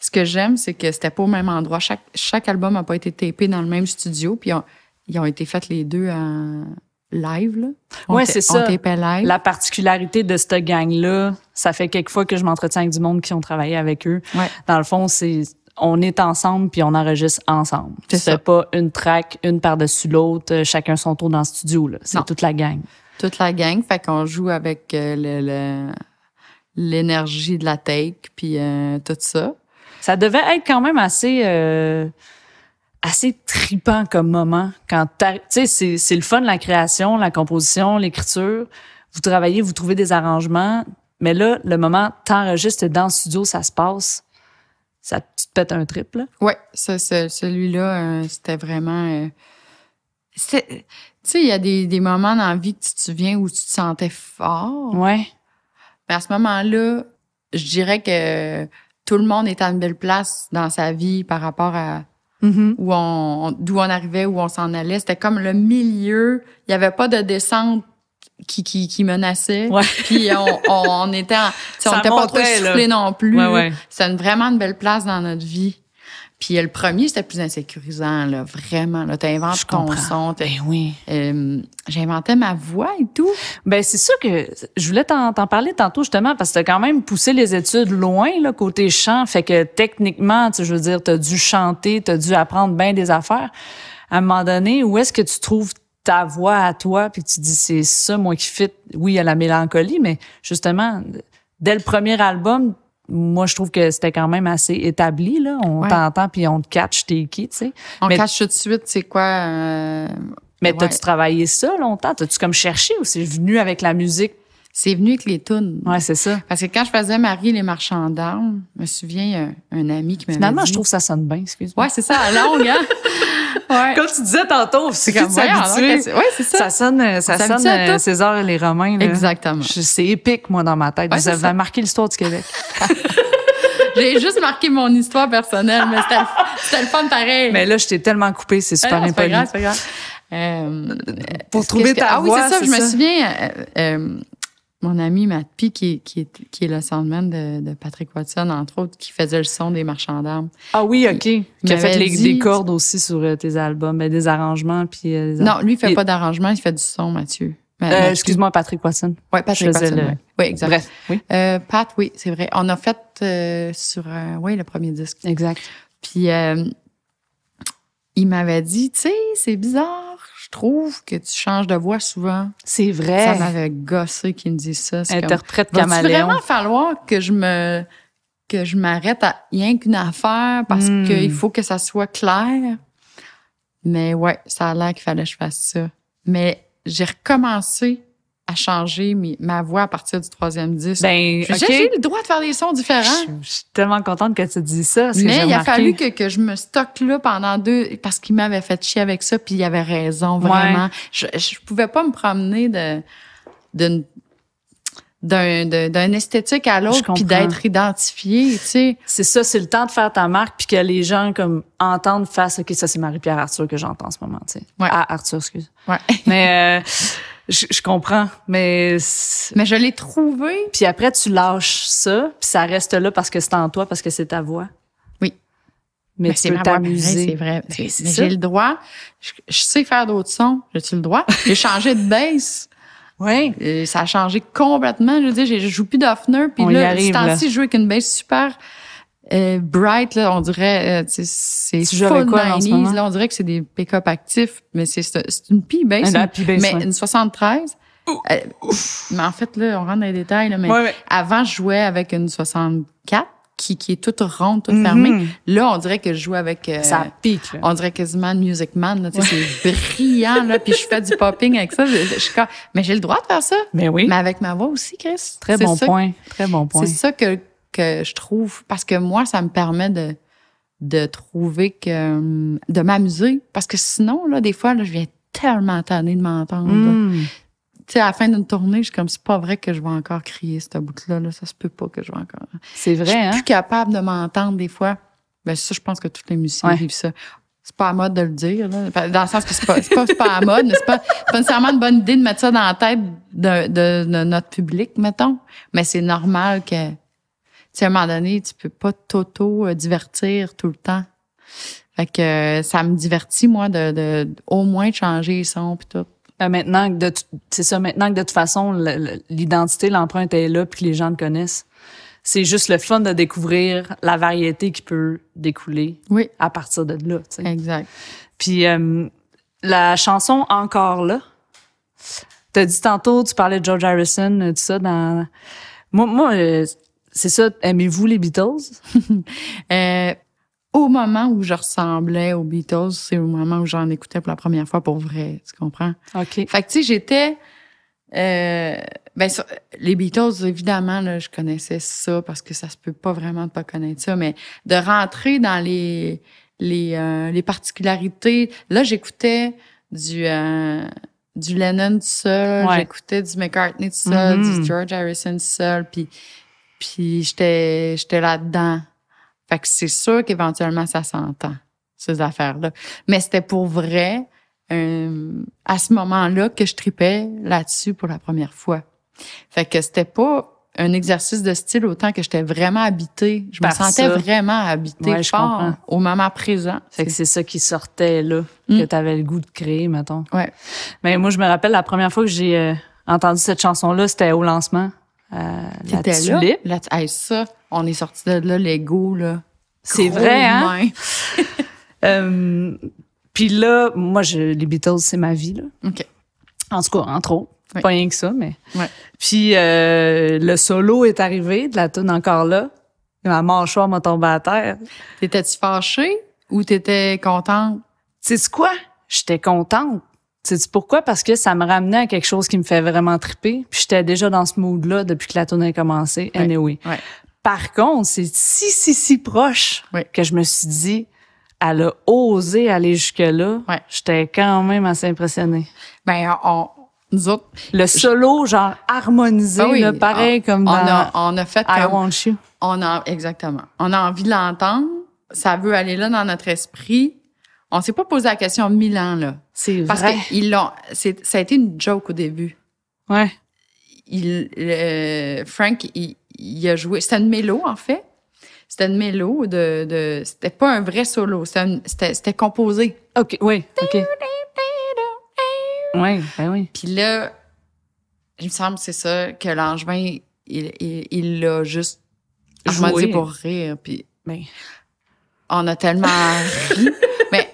ce que
j'aime c'est que c'était pas au même endroit. Chaque chaque album n'a pas été tapé dans le même studio, puis ils ont été faits les deux en, live. Là.
ouais, c'est ça. La particularité de cette gang-là, ça fait quelques fois que je m'entretiens avec du monde qui ont travaillé avec eux. Dans le fond, c'est on est ensemble puis on enregistre ensemble. C'est pas une track une par-dessus l'autre, euh, chacun son tour dans le studio. C'est toute la gang.
Toute la gang, fait qu'on joue avec euh,
le, l'énergie de la take puis euh, tout ça. Ça devait être quand même assez assez tripant comme moment. Quand tu sais, c'est le fun la création, la composition, l'écriture. Vous travaillez, vous trouvez des arrangements, mais là, le moment t'enregistres dans le studio, ça se passe. Ça te pète un triple. Oui, celui-là, euh, c'était vraiment. Euh,
tu sais, il y a des, moments dans la vie que tu te souviens où tu te sentais fort. ouais Mais à ce moment-là, je dirais que tout le monde est à une belle place dans sa vie par rapport à Mm-hmm. où on, d'où on arrivait, où on s'en allait. C'était comme le milieu. Il n'y avait pas de descente qui, qui, menaçait. [LAUGHS] Puis on, on, était, on pas trop soufflé non plus. Ouais, C'est une, vraiment une belle place dans notre vie. Puis le premier, c'était plus insécurisant, là, vraiment. Là, t'inventes ton son.
Ben oui. J'inventais ma voix et tout. Ben c'est sûr que je voulais t'en parler tantôt justement parce que t'as quand même poussé les études loin là côté chant, fait que techniquement, tu je veux dire, t'as dû chanter, t'as dû apprendre bien des affaires. À un moment donné, où est-ce que tu trouves ta voix à toi puis tu dis c'est ça moi qui fit, oui à la mélancolie, mais justement dès le premier album, moi, je trouve que c'était quand même assez établi. Là. On t'entend, puis on te catch, t'es qui, tu sais. On catch tout de suite, c'est quoi... Euh, mais t'as-tu travaillé ça longtemps? T'as-tu comme cherché ou c'est venu avec la musique? C'est venu avec
les tunes. Ouais, c'est ça. Parce que quand je faisais Marie les marchands d'armes, je me souviens, euh, un, ami qui m'a Finalement,
je trouve que ça sonne bien, excuse-moi. Ouais, c'est ça, à longue, hein? [LAUGHS] Ouais. Comme tu disais tantôt, c'est comme ça. Oui, c'est ça. Ça sonne, euh, ça sonne César et euh, les Romains. Là. Exactement. C'est épique, moi, dans ma tête. Ça avez marqué l'histoire du Québec. [LAUGHS]
[LAUGHS] J'ai juste marqué mon histoire
personnelle, mais [LAUGHS] c'était le fun pareil. Mais là, je t'ai tellement coupé, c'est super non, impoli. Euh, pour trouver ta ah, voix. Ah oui, c'est ça, je me
souviens mon ami Matt P, qui, est, qui est le soundman de, Patrick Watson, entre autres, qui faisait le son des marchands d'armes.
Ah oui, OK. qui a fait les, des cordes aussi sur euh, tes albums, des arrangements. Euh, non, lui, il fait
pas d'arrangements, il fait du son, Mathieu. Euh, excuse-moi,
Patrick Watson. Oui, Patrick Watson.
Oui, exact. Pat, oui, c'est vrai. On a fait sur ouais, le premier disque. Exact. Puis, il m'avait dit, tu sais, c'est bizarre je trouve que tu changes de voix souvent. C'est vrai. Ça m'avait gossé qu'il me dit ça. Interprète comme, caméléon. Va vraiment falloir que je me que je m'arrête à rien qu'une affaire parce que hmm. qu'il faut que ça soit clair. Mais ouais, ça a l'air qu'il fallait que je fasse ça. Mais j'ai recommencé à changer ma voix à partir du
troisième disque. Ben, J'ai
le droit de faire des sons différents. Je,
suis tellement contente que tu dis ça. Mais il a fallu que,
que, je me stocke là pendant deux, parce qu'il m'avait fait chier avec ça, puis il avait raison, vraiment. Je, je pouvais pas me promener de d'une d'un
esthétique à l'autre puis d'être identifié, tu sais. C'est ça, c'est le temps de faire ta marque puis que les gens comme entendent face OK, ça c'est Marie-Pierre Arthur que j'entends en ce moment, tu sais. Ouais. Ah, Arthur, excuse. Ouais. Mais euh, je, comprends, mais mais je l'ai trouvé. Puis après tu lâches ça, puis ça reste là parce que c'est en toi, parce que c'est ta voix. Oui.
Mais, ben, tu peux C'est vrai. Ben, j'ai le
droit. Je, sais faire d'autres
sons. jai le droit? [LAUGHS] J'ai changé de bass. Oui. Euh, ça a changé complètement. Je veux dire, je joue plus d'offner. Puis là, ce temps je joue avec une bass super euh, Bright, là, on dirait, euh, c'est full quoi, en ce là, on dirait que c'est des pick-up actifs, mais c'est une P-Bass, mais une 73. Euh, mais en fait, là, on rentre dans les détails, là, mais, avant, je jouais avec une 64 qui, qui est toute ronde, toute mhm. fermée. Là, on dirait que je joue avec... Euh, ça pique. On dirait quasiment Music Man. C'est brillant, là, puis je fais du popping avec ça. Je, mais j'ai le droit de faire ça. Mais oui. Mais avec ma voix aussi, Chris.
Très bon point. Très bon point. C'est ça
que je trouve, parce que moi, ça me permet de, de trouver que, hum, de m'amuser. Parce que sinon, là, des fois, je viens tellement tanné de m'entendre. Hmm. Tu sais, à la fin d'une tournée, je suis comme, c'est pas vrai que je vais encore crier cette bout-là, Ça se peut pas que je vais encore. C'est vrai, Je suis hein? plus capable de m'entendre des fois. Ben, ça, je pense que toutes les musiciens vivent ça c'est pas à mode de le dire, là. dans le sens que c'est pas, à mode, mais c'est pas, nécessairement une bonne idée de mettre ça dans la tête de notre public, mettons. Mais c'est normal que à un moment donné, tu peux pas t'auto-divertir tout le temps. Fait euh, ça me divertit, moi, de, au moins changer
les sons puis ben, maintenant que de c'est ça maintenant que de toute façon l'identité l'empreinte est là puis les gens le connaissent c'est juste le fun de découvrir la variété qui peut découler oui. à partir de là exact puis euh, la chanson encore là as dit tantôt tu parlais de George Harrison tout ça moi moi euh, c'est ça, aimez-vous les Beatles? [LAUGHS] Euh,
au moment où je ressemblais aux Beatles, c'est au moment où j'en écoutais pour la première fois pour vrai, tu comprends? OK. Fait que, tu sais, j'étais... Euh, ben, les Beatles, évidemment, là, je connaissais ça parce que ça se peut pas vraiment de pas connaître ça, mais de rentrer dans les les, euh, particularités. Là, j'écoutais du du Lennon tout seul, j'écoutais du McCartney tout seul, du mm-hmm. George Harrison tout seul, puis puis j'étais là-dedans. Fait que c'est sûr qu'éventuellement, ça s'entend, ces affaires-là. Mais c'était pour vrai, euh, à ce moment-là, que je tripais là-dessus pour la première fois. Fait que c'était pas un exercice de style autant que j'étais vraiment habitée. Je me sentais vraiment habitée par
au moment présent. Fait que c'est ça qui sortait là, mm. que t'avais le goût de créer, mettons. Ouais. Mais moi, je me rappelle la première fois que j'ai euh, entendu cette chanson-là, c'était au lancement la euh, tulipe. ça, on est sorti de là, l'ego, là. C'est vrai, hein? [LAUGHS] Euh, puis là, moi, je, les Beatles, c'est ma vie, là. OK. En tout cas, entre autres. Pas rien que ça, mais. Puis euh, le solo est arrivé, de la tune encore là. Ma mâchoire m'a tombé à terre. T'étais-tu fâchée ou t'étais contente? sais quoi? J'étais contente sais pourquoi? Parce que ça me ramenait à quelque chose qui me fait vraiment triper. Puis j'étais déjà dans ce mood-là depuis que la tournée a commencé. et anyway. Par contre, c'est si, si, si proche que je me suis dit, elle a osé aller jusque-là. J'étais quand même assez impressionnée. Ben, nous autres. Le solo, genre harmonisé, ah pareil comme dans
on a, fait Want You. On a, exactement. On a envie de l'entendre. Ça veut aller là dans notre esprit. On s'est pas posé la question mille ans, là. C'est Parce que ils ça a été une joke au début. Ouais. Il, Frank, il, a joué. C'était une mélo, en fait. C'était une mélo de. de c'était pas un vrai solo. C'était, composé. OK, oui. OK.
Oui, ben oui.
Puis là, il me semble, c'est ça, que Langevin, il l'a juste.
je dis pour
rire. Puis. Ben. On a tellement [LAUGHS] ri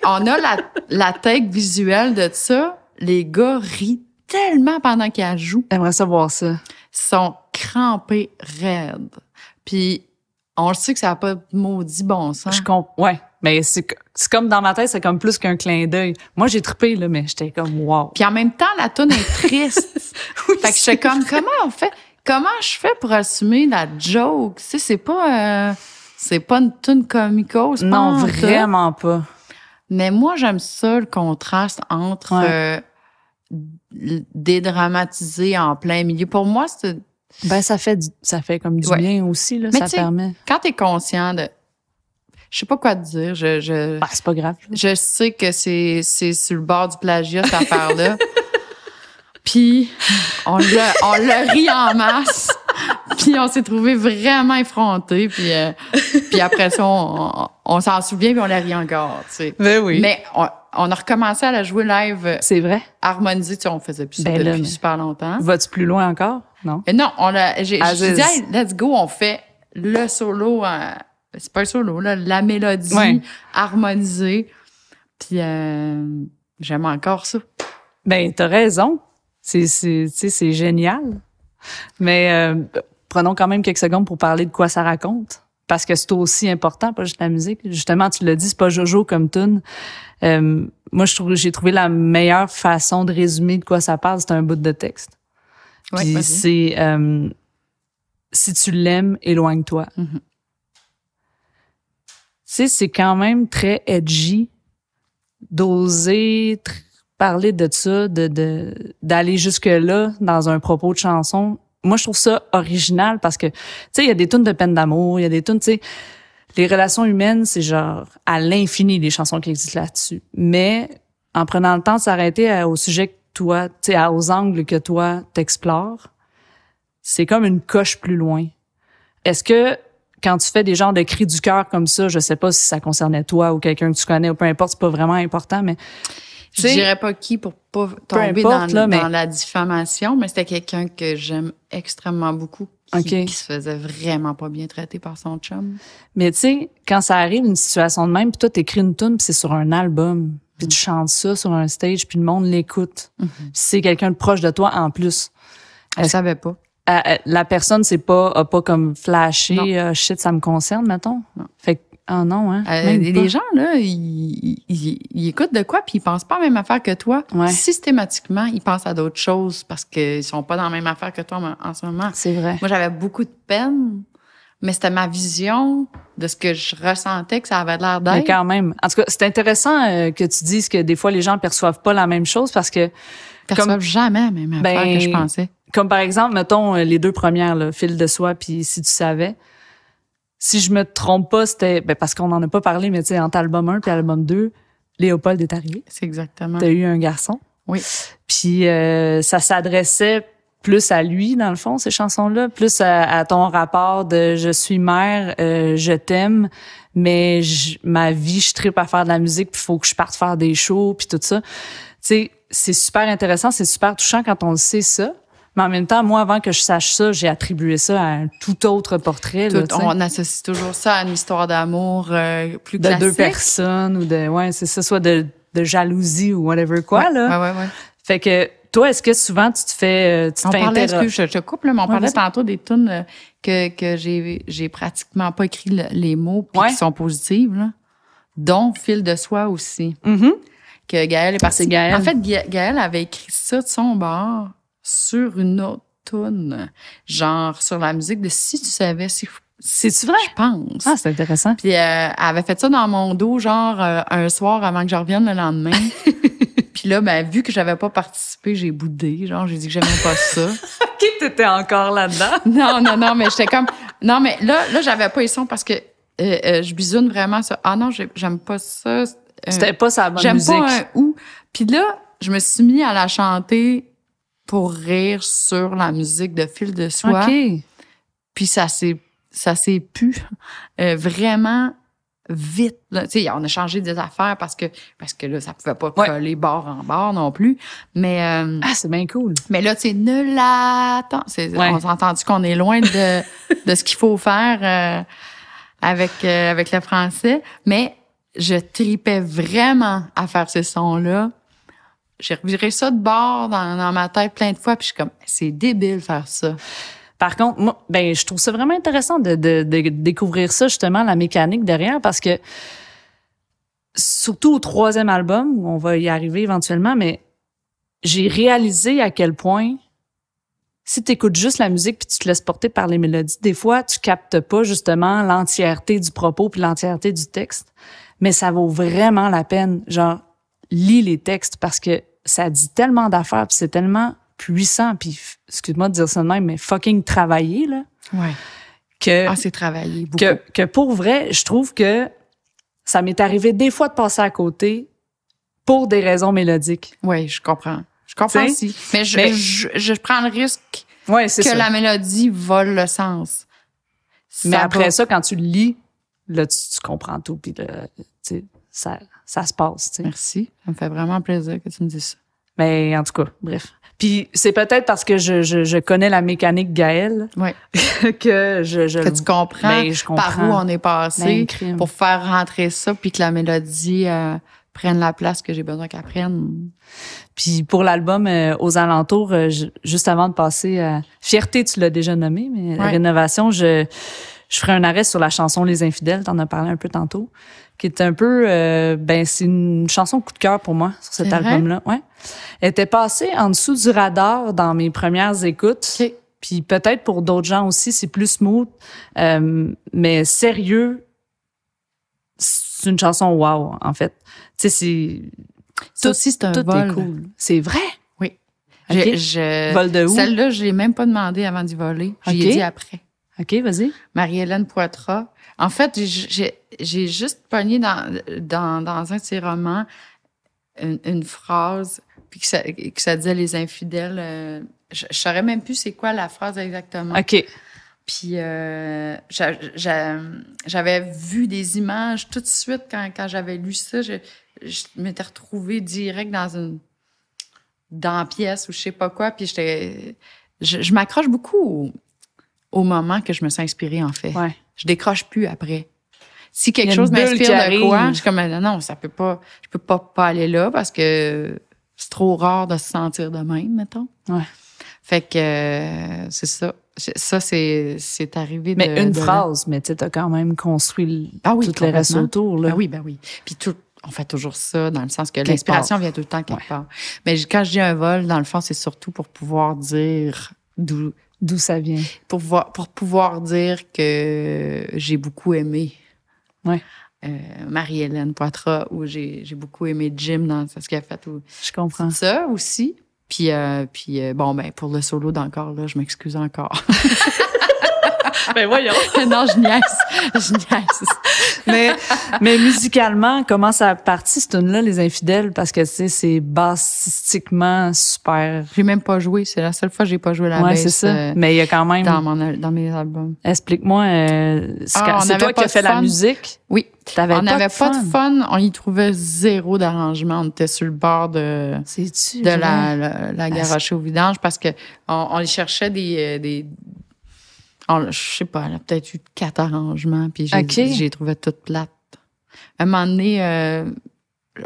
on a la, la tech visuelle de ça. Les gars rient tellement pendant qu'ils joue. J'aimerais savoir ça. Ils sont
crampés raides. Puis, on le sait que ça n'a pas de maudit bon sens. Je comprends. Ouais. Mais c'est comme dans ma tête, c'est comme plus qu'un clin d'œil. Moi, j'ai trippé, là, mais j'étais comme, wow. Puis en même temps, la toune est triste. [LAUGHS] fait que je suis comme, comment on fait? Comment je
fais pour assumer la joke? Tu c'est pas, euh, c'est pas une toune comico. Non, vraiment pas. Mais moi, j'aime ça, le contraste entre euh, dédramatiser en plein milieu. Pour moi, c'est. Ben, ça
fait, ça fait comme du bien aussi, là, ça permet.
Quand tu es conscient de. Je sais pas quoi te dire. Je, je ben, c'est pas grave. Je sais que c'est, c'est sur le bord du plagiat, cette affaire-là. [LAUGHS] Puis, on le, on le rit en masse. [LAUGHS] puis on s'est trouvé vraiment effrontés. Puis, euh, puis après ça, on, s'en souvient puis on la ri encore. Tu sais. Ben mais on, a recommencé à la jouer live. Euh, c'est vrai. Harmonisée, tu sais, on faisait ça ben depuis super longtemps. Vas-tu plus loin encore? Non. Et euh, non, on a. J'ai dit, let's go, on fait le solo. c'est pas un solo, là, la mélodie
harmonisée. Puis j'aime encore ça. Ben, t'as raison. C'est, c'est, c'est génial. Mais euh, prenons quand même quelques secondes pour parler de quoi ça raconte. Parce que c'est aussi important, pas juste la musique. Justement, tu l'as dit, c'est pas Jojo comme tune. Euh, moi, j'ai trouvé la meilleure façon de résumer de quoi ça parle, c'est un bout de texte. c'est euh, si tu l'aimes, éloigne-toi. Mm-hmm. Tu sais, c'est quand même très edgy d'oser parler de ça, de d'aller jusque-là dans un propos de chanson, moi, je trouve ça original parce que, tu sais, il y a des tonnes de peine d'amour, il y a des tonnes, tu sais, les relations humaines, c'est genre à l'infini les chansons qui existent là-dessus. Mais en prenant le temps de s'arrêter au sujet que toi, tu sais, aux angles que toi t'explores, c'est comme une coche plus loin. Est-ce que quand tu fais des genres de cris du cœur comme ça, je sais pas si ça concernait toi ou quelqu'un que tu connais ou peu importe, c'est pas vraiment important, mais je dirais pas
qui pour pas tomber dans, la diffamation, mais c'était quelqu'un que j'aime extrêmement beaucoup
qui, se faisait vraiment pas bien traiter par son chum. Mais tu sais, quand ça arrive, une situation de même, puis toi, t'écris une tune puis c'est sur un album, puis tu mm. chantes ça sur un stage, puis le monde l'écoute. Mm-hmm. c'est quelqu'un de proche de toi en plus. Elle savait pas. Ah, euh, la personne c'est pas a pas comme flashé euh, shit ça me concerne mettons. Non. Fait ah non, hein? Euh, les gens,
là, ils, écoutent de quoi, puis ils pensent pas à la même affaire que toi. Systématiquement, ils pensent à d'autres choses parce qu'ils sont pas dans la même affaire que toi en ce moment. C'est vrai. Moi,
j'avais beaucoup de peine, mais c'était ma vision de ce que je ressentais que ça avait l'air d'être. Mais quand même. En tout cas, c'est intéressant euh, que tu dises que des fois, les gens perçoivent pas la même chose parce que... perçoivent jamais même affaire que je ben, pensais. Comme par exemple, mettons, euh, les deux premières, le fil de soie, puis si tu savais si je me trompe pas, c'était ben parce qu'on n'en a pas parlé, mais tu sais, entre album 1 puis album 2, Léopold est arrivé. C'est exactement. Tu as eu un garçon. Oui. Puis euh, ça s'adressait plus à lui dans le fond ces chansons-là, plus à, ton rapport de je suis mère, euh, je t'aime, mais ma vie je tripe à faire de la musique, puis faut que je parte faire des shows puis tout ça. Tu sais, c'est super intéressant, c'est super touchant quand on sait ça. Mais en même temps, moi, avant que je sache ça, j'ai attribué ça à un tout autre portrait. on associe toujours ça à une histoire d'amour euh, plus classique. De deux personnes ou de, ouais, c'est ça, soit de, de, jalousie ou whatever quoi, là. Ouais, ouais, ouais. Fait que, toi, est-ce que souvent tu te fais, euh, tu te on parlait, que je coupe, là, mais on parlait tantôt
des tunes euh, que, que j'ai, j'ai pratiquement pas écrit les mots qui sont positives, là. Dont Fil de soi » aussi. Mm-hmm. Que Gaël est parti. En fait, Gaëlle avait écrit ça de son bord sur une autre tune, genre sur la musique de Si tu savais, si c'est vrai? Je pense. Ah, c'est intéressant. Puis euh, elle avait fait ça dans mon dos, genre euh, un soir avant que je revienne le lendemain. [LAUGHS] Puis là, ben, vu que j'avais pas participé, j'ai boudé. Genre, j'ai dit que j'aimais pas ça.
Qui [LAUGHS] t'étais encore là-dedans? [LAUGHS] non,
non, non, mais j'étais comme. Non, mais là, là j'avais pas les sons parce que euh, je bisoune vraiment ça. Ah non, j'aime pas ça. C'était pas sa bonne musique. J'aime pas un ou. Puis là, je me suis mis à la chanter pour rire sur la musique de fil de soie. Puis ça s'est ça s'est pu euh, vraiment vite. On a changé des affaires parce que parce que là, ça pouvait pas coller bord en bord non plus. Mais euh, Ah, c'est bien cool. Mais là, tu sais, ne l'attends. On s'est entendu qu'on est loin de, [LAUGHS] de ce qu'il faut faire euh, avec, avec le français. Mais je tripais vraiment à faire ce son là j'ai reviré
ça de bord dans, ma tête plein de fois, puis je suis comme, c'est débile faire ça. Par contre, moi, ben, je trouve ça vraiment intéressant de, découvrir ça, justement, la mécanique derrière, parce que, surtout au troisième album, où on va y arriver éventuellement, mais j'ai réalisé à quel point, si tu écoutes juste la musique puis tu te laisses porter par les mélodies, des fois, tu captes pas, justement, l'entièreté du propos puis l'entièreté du texte, mais ça vaut vraiment la peine. Genre, lis les textes parce que ça dit tellement d'affaires, puis c'est tellement puissant, puis excuse-moi de dire ça de même, mais fucking travailler, là. Ouais. Que, ah, c'est travailler Que, que pour vrai, je trouve que ça m'est arrivé des fois de passer à côté pour des raisons mélodiques. Oui, je comprends. Je comprends aussi. Mais, je,
je, prends le risque
que la
mélodie vole
le sens.
mais après ça,
quand tu le lis, là, tu, comprends tout. Puis là, ça, ça se passe. sais. Merci. Ça me fait vraiment plaisir que tu me dises ça. Mais en tout cas, bref. Puis c'est peut-être parce que je, je, je, connais la mécanique Gaëlle [LAUGHS] que je, je que tu comprends, ben, par où on est passé ben, pour faire rentrer ça puis que la mélodie euh, prenne la place que j'ai besoin qu'elle prenne. Puis pour l'album euh, aux alentours, euh, juste avant de passer à fierté, tu l'as déjà nommé, mais la rénovation, je je ferai un arrêt sur la chanson Les Infidèles, t'en as parlé un peu tantôt, qui est un peu, euh, ben c'est une chanson coup de cœur pour moi sur cet album-là. Ouais, elle était passée en dessous du radar dans mes premières écoutes. Puis peut-être pour d'autres gens aussi, c'est plus smooth, euh, mais sérieux. C'est une chanson wow en fait. Tu sais, c'est tout, aussi c'est un tout est cool. C'est vrai. Oui. Vol Je, je Celle-là,
je même pas demandé avant d'y voler. J'y dit après. OK, vas-y. Marie-Hélène Poitras. En fait, j'ai juste pogné dans, dans, un de ses romans une, phrase puis que ça, que ça, disait les infidèles. Euh, je, je saurais même plus c'est quoi la phrase exactement. OK. Puis euh, j'avais vu des images tout de suite quand, j'avais lu ça. Je, m'étais retrouvée direct dans une dans pièce ou je sais pas quoi. Puis je, je m'accroche beaucoup au moment que je me sens inspirée, en fait. Je décroche plus après. Si quelque chose m'inspire de quoi, je suis comme, ah non, ça peut pas, je peux pas, pas aller là parce que c'est trop rare de se sentir de même, mettons. Ouais. Fait que euh, c'est ça. Ça, c'est, c'est arrivé. Mais une phrase,
mais tu as quand même construit ah toutes les restes autour. Ben
oui, ben oui. Puis tout, on fait toujours ça dans le sens que l'inspiration vient tout le temps quelque part. Mais quand je dis un vol, dans le fond, c'est surtout pour pouvoir dire d'où D'où ça vient? Pour, voir, pour pouvoir dire que j'ai beaucoup aimé. Euh, Marie-Hélène Poitras, ou j'ai beaucoup aimé Jim dans ce qu'elle a fait. je comprends. Ça aussi. Puis, euh, puis euh, bon, ben, pour le solo d'encore, là, je m'excuse encore. [LAUGHS]
ben voyons. [LAUGHS] non, je niaise. Je niaise. mais, mais musicalement, comment ça a parti, cette tune-là, Les Infidèles? Parce que, tu sais, c'est bassistiquement super. J'ai même pas joué. C'est la seule fois que j'ai pas joué la ouais, Oui, c'est ça. Euh, mais il y a quand même. Dans, mon, dans
mes albums. Explique-moi, euh, ah, c'est toi qui as fait la musique? Oui. Avais on n'avait pas, de fun. On y trouvait zéro d'arrangement. On était sur le bord de, de la, la, la, garage au vidange parce que on, on cherchait des, euh, des, ah, je sais pas, elle a peut-être eu quatre arrangements, puis j'ai trouvé toute plate. À un moment donné, euh,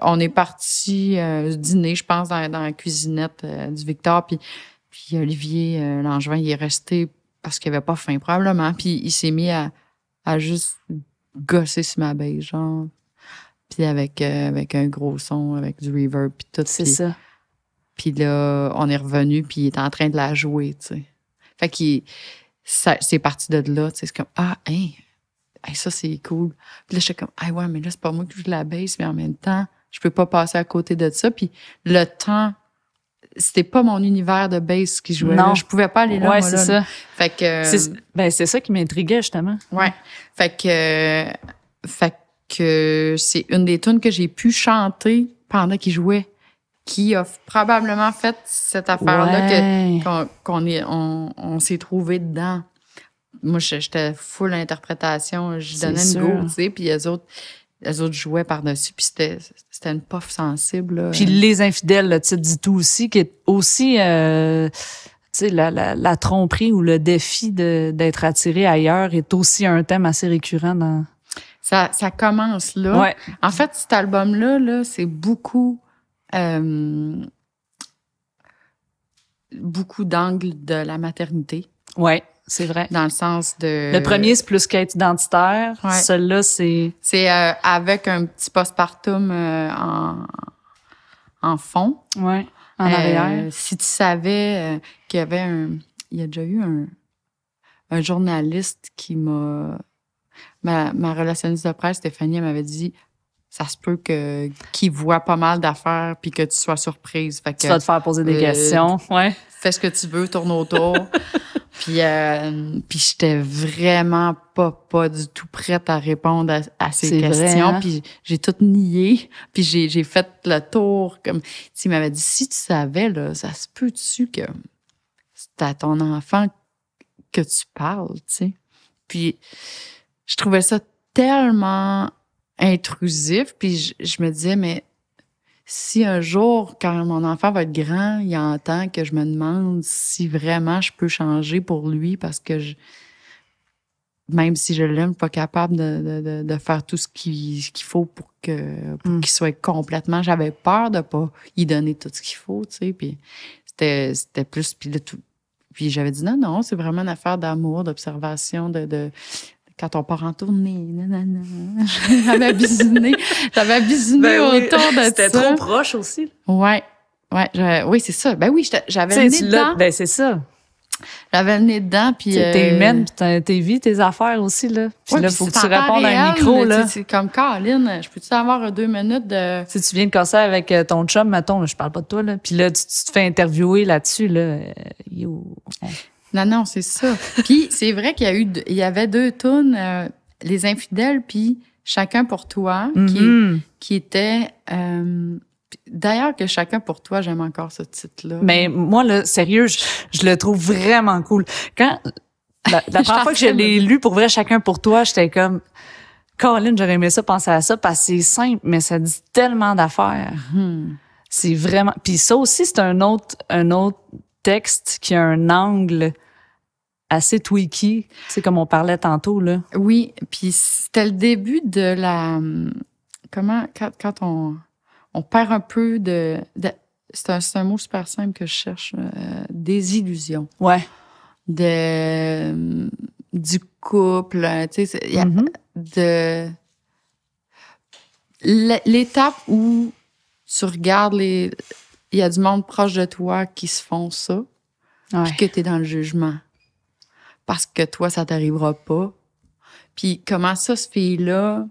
on est parti euh, dîner, je pense, dans, la cuisinette euh, du Victor, puis, puis Olivier Langevin, il est resté parce qu'il avait pas faim, probablement, puis il s'est mis à, juste gosser sur ma baie, genre, puis avec, avec un gros son, avec du reverb, puis tout. C'est ça. Puis là, on est revenu, puis il est en train de la jouer, tu sais. Fait qu'il c'est parti de là. C'est comme, ah, hein, ça, c'est cool. Puis là, j'étais comme, ah ouais, mais là, c'est pas moi qui joue la bass, mais en même temps, je peux pas passer à côté de ça. Puis le temps, c'était pas mon univers de base qui jouait non. Je pouvais pas aller là. Ouais, c'est ça. Fait que. Euh, ben, c'est ça qui m'intriguait, justement. Ouais. Fait que. Euh, fait que c'est une des tunes que j'ai pu chanter pendant qu'il jouait qui a probablement fait cette affaire-là qu'on on, s'est trouvé dedans. Moi, j'étais full interprétation. Je donnais une goût, tu sais, puis les autres, les autres jouaient par-dessus, puis c'était une pof sensible. Puis
les infidèles, tu te dis tout aussi, qui est aussi... Euh, tu la, la, tromperie ou le défi d'être attiré ailleurs est aussi un thème assez récurrent dans... Ça, ça commence là.
En fait, cet album-là, -là, c'est beaucoup euh, beaucoup d'angles de la maternité. Ouais. C'est vrai. Dans le sens de. Le premier, c'est plus qu'être identitaire. Ouais. Celui-là, c'est. C'est euh, avec un petit postpartum euh, en, fond. Oui. En arrière. Si tu savais qu'il y avait un. Il y a déjà eu un, un journaliste qui m'a. Ma, ma relationniste de presse, Stéphanie, m'avait dit ça se peut que voit voit pas mal d'affaires puis que tu sois surprise. Fait tu vas te faire poser des euh, questions, ouais. Fais ce que tu veux, tourne autour. [LAUGHS] puis euh, puis j'étais vraiment pas pas du tout prête à répondre à, ces questions. Hein? Puis j'ai tout nié. Puis j'ai j'ai fait le tour comme tu m'avais dit si tu savais là, ça se peut tu que c'est à ton enfant que tu parles, tu sais. Puis je trouvais ça tellement intrusif. Puis je, me disais, mais si un jour, quand mon enfant va être grand, il y a temps que je me demande si vraiment je peux changer pour lui parce que je, même si je l'aime, pas capable de, faire tout ce qu'il faut pour que hmm. qu'il soit complètement. J'avais peur de pas y donner tout ce qu'il faut, tu sais. Puis c'était plus puis tout. Puis j'avais dit non non, c'est vraiment une affaire d'amour, d'observation, de, de quand on part en tournée, nanana, [LAUGHS] j'avais abusiné.
j'avais abusiné ben autour de ça. C'était trop proche aussi.
Ouais, ouais, oui, c'est
ça. Ben oui, j'avais le dedans. Ben c'est ça. J'avais le dedans, puis... T'es euh, humaine, puis tes vie, tes affaires aussi, là. Puis là, faut que tu répondes à un micro, C'est comme, Caroline, je peux-tu avoir deux minutes de... Si tu viens de casser avec euh, ton chum, mettons, je parle pas de toi, là, puis là, tu, te fais interviewer là-dessus, là, euh, non, non, c'est ça. [LAUGHS] puis c'est vrai
qu'il y a eu, il y avait deux tunes, euh, Les Infidèles, puis Chacun pour toi, qui, mm-hmm. qui était. Euh, d'ailleurs, que chacun pour toi, j'aime encore ce
titre-là. Mais ben, moi, là, sérieux, je, le trouve vraiment cool. Quand la, [LAUGHS] première fois que je l'ai lu, pour vrai, chacun pour toi, j'étais comme, Colin, j'aurais aimé ça, penser à ça, parce que c'est simple, mais ça dit tellement d'affaires. Mm-hmm. C'est vraiment. Puis ça aussi, c'est un autre, un autre texte qui a un angle assez tweaky, c'est comme on parlait tantôt là. Oui, puis c'était le début de la
comment quand, on, on perd un peu de, c'est un, un, mot super simple que je cherche euh, Des illusions. Ouais. De euh, du couple, hein, tu sais mm-hmm. de l'étape où tu regardes les il y a du monde proche de toi qui se font ça, puis que tu es dans le jugement. Parce que toi, ça t'arrivera pas. Puis comment ça, ce fille-là,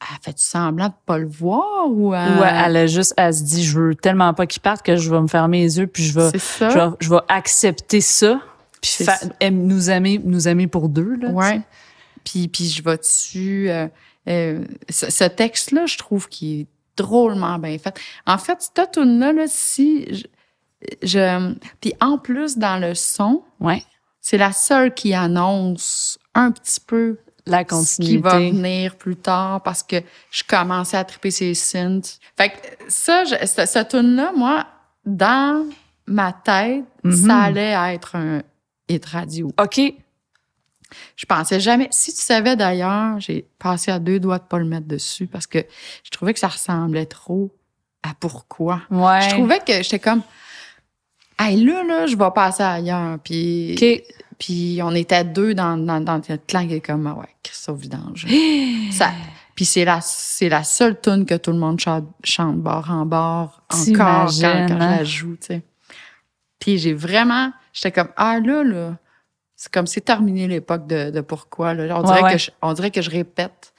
elle fait semblant de pas le voir
ou elle... elle
a juste, elle se dit, je veux tellement pas qu'il parte que je vais me fermer les yeux puis je vais, Je, vais accepter ça puis nous aimer, nous aimer pour deux là. Ouais. Puis puis je vais dessus. Euh,
ce, ce texte là, je trouve qu'il est drôlement bien faite. En fait, cette tune-là, si je, puis en plus dans le son, ouais. c'est la seule qui annonce un petit peu la continuité. qui va venir plus tard parce que je commençais à triper ces synths. Fait que ça, cette tune-là, moi, dans ma tête, mm-hmm. ça allait être un hit radio. OK. Je pensais jamais. Si tu savais d'ailleurs, j'ai passé à deux doigts de pas le mettre dessus parce que je trouvais que ça ressemblait trop à pourquoi. Je trouvais que j'étais comme, hey, là, là, je vais passer ailleurs. Puis, puis on était deux dans, dans, ah le clan qui est comme, ouais, sauf vidange. [GASPS] ça, puis c'est la, c'est la seule tune que tout le monde chante, chante bord en bord encore quand, quand je la hein? joue, tu sais. Puis j'ai vraiment, j'étais comme, ah là, là, c'est comme c'est terminé l'époque de, pourquoi. Là. On, dirait Que je, on dirait que je répète.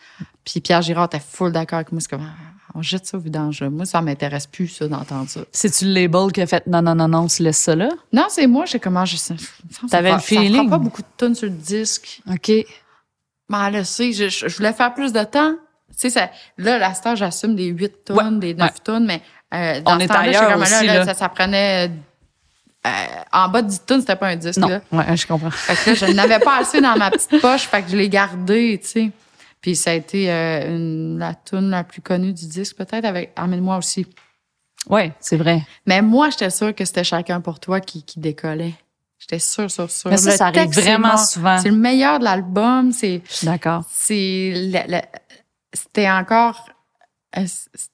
Puis Pierre Girard était full d'accord avec moi. C'est comme ah, on jette ça au vidange. Moi, ça m'intéresse plus, ça, d'entendre ça. C'est-tu
le label qui a fait non, non, non, non, tu laisses ça là? Non, c'est moi, j'ai comment je T'avais le feeling? Ça prend pas beaucoup
de tonnes sur le disque. OK. Mais là, je, je, voulais faire plus de temps. Tu sais, là, la star, j'assume des 8 tonnes, des 9 tonnes, mais euh, dans on ce temps-là, ça prenait euh, en bas du tune, c'était pas un disque. Non. Là.
Ouais, je comprends. Fait
que là, je n'avais pas assez dans ma petite poche, fait que je l'ai gardé, tu sais. Puis ça a été euh, une, la tune la plus connue du disque, peut-être, avec de moi aussi. Ouais, c'est vrai. Mais moi, j'étais sûre que c'était chacun pour toi qui, qui décollait. J'étais sûre, sûre, sûre. Mais ça, arrive vraiment souvent. C'est le meilleur de l'album. C'est. D'accord. C'est. C'était encore. Euh,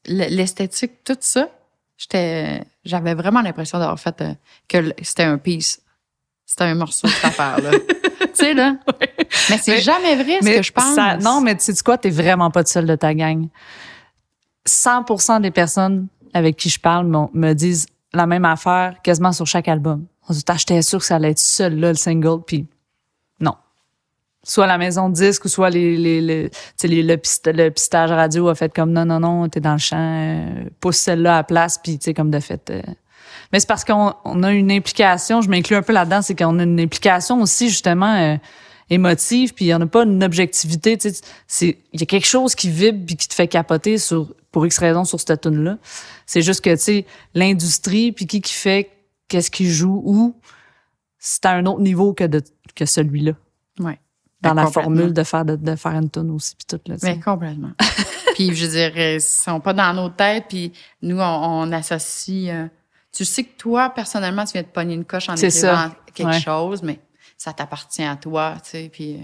l'esthétique, tout ça. J'étais j'avais vraiment l'impression d'avoir fait euh, que c'était un piece. C'était un morceau de là [LAUGHS]
tu sais, là. Mais c'est jamais vrai ce que je pense. non, mais tu sais quoi, t'es vraiment pas de seul de ta gang. 100 des personnes avec qui je parle me, disent la même affaire quasiment sur chaque album. J'étais sûr que ça allait être seul, là, le single, puis soit la maison de disque ou soit les, le, pistage radio a fait comme non, non, non, t'es dans le champ, euh, pousse celle-là à place, puis tu sais, comme de fait. Euh. mais c'est parce qu'on a une implication, je m'inclus un peu là-dedans, c'est qu'on a une implication aussi, justement, euh, émotive, puis il n'y en a pas une objectivité, tu sais. Il y a quelque chose qui vibre puis qui te fait capoter sur, pour X raison sur cette tune-là. C'est juste que, tu sais, l'industrie, puis qui qui fait qu'est-ce qui joue où, c'est à un autre niveau que, que celui-là. Ouais dans la formule de faire, de, faire une tune aussi, puis tout. Là, Mais
complètement. [LAUGHS] puis je veux dire, ils sont pas dans nos têtes, puis nous, on, associe... Euh, tu sais que toi, personnellement, tu viens de pogner une coche en écrivant quelque chose, mais ça t'appartient à toi, tu sais, euh, puis...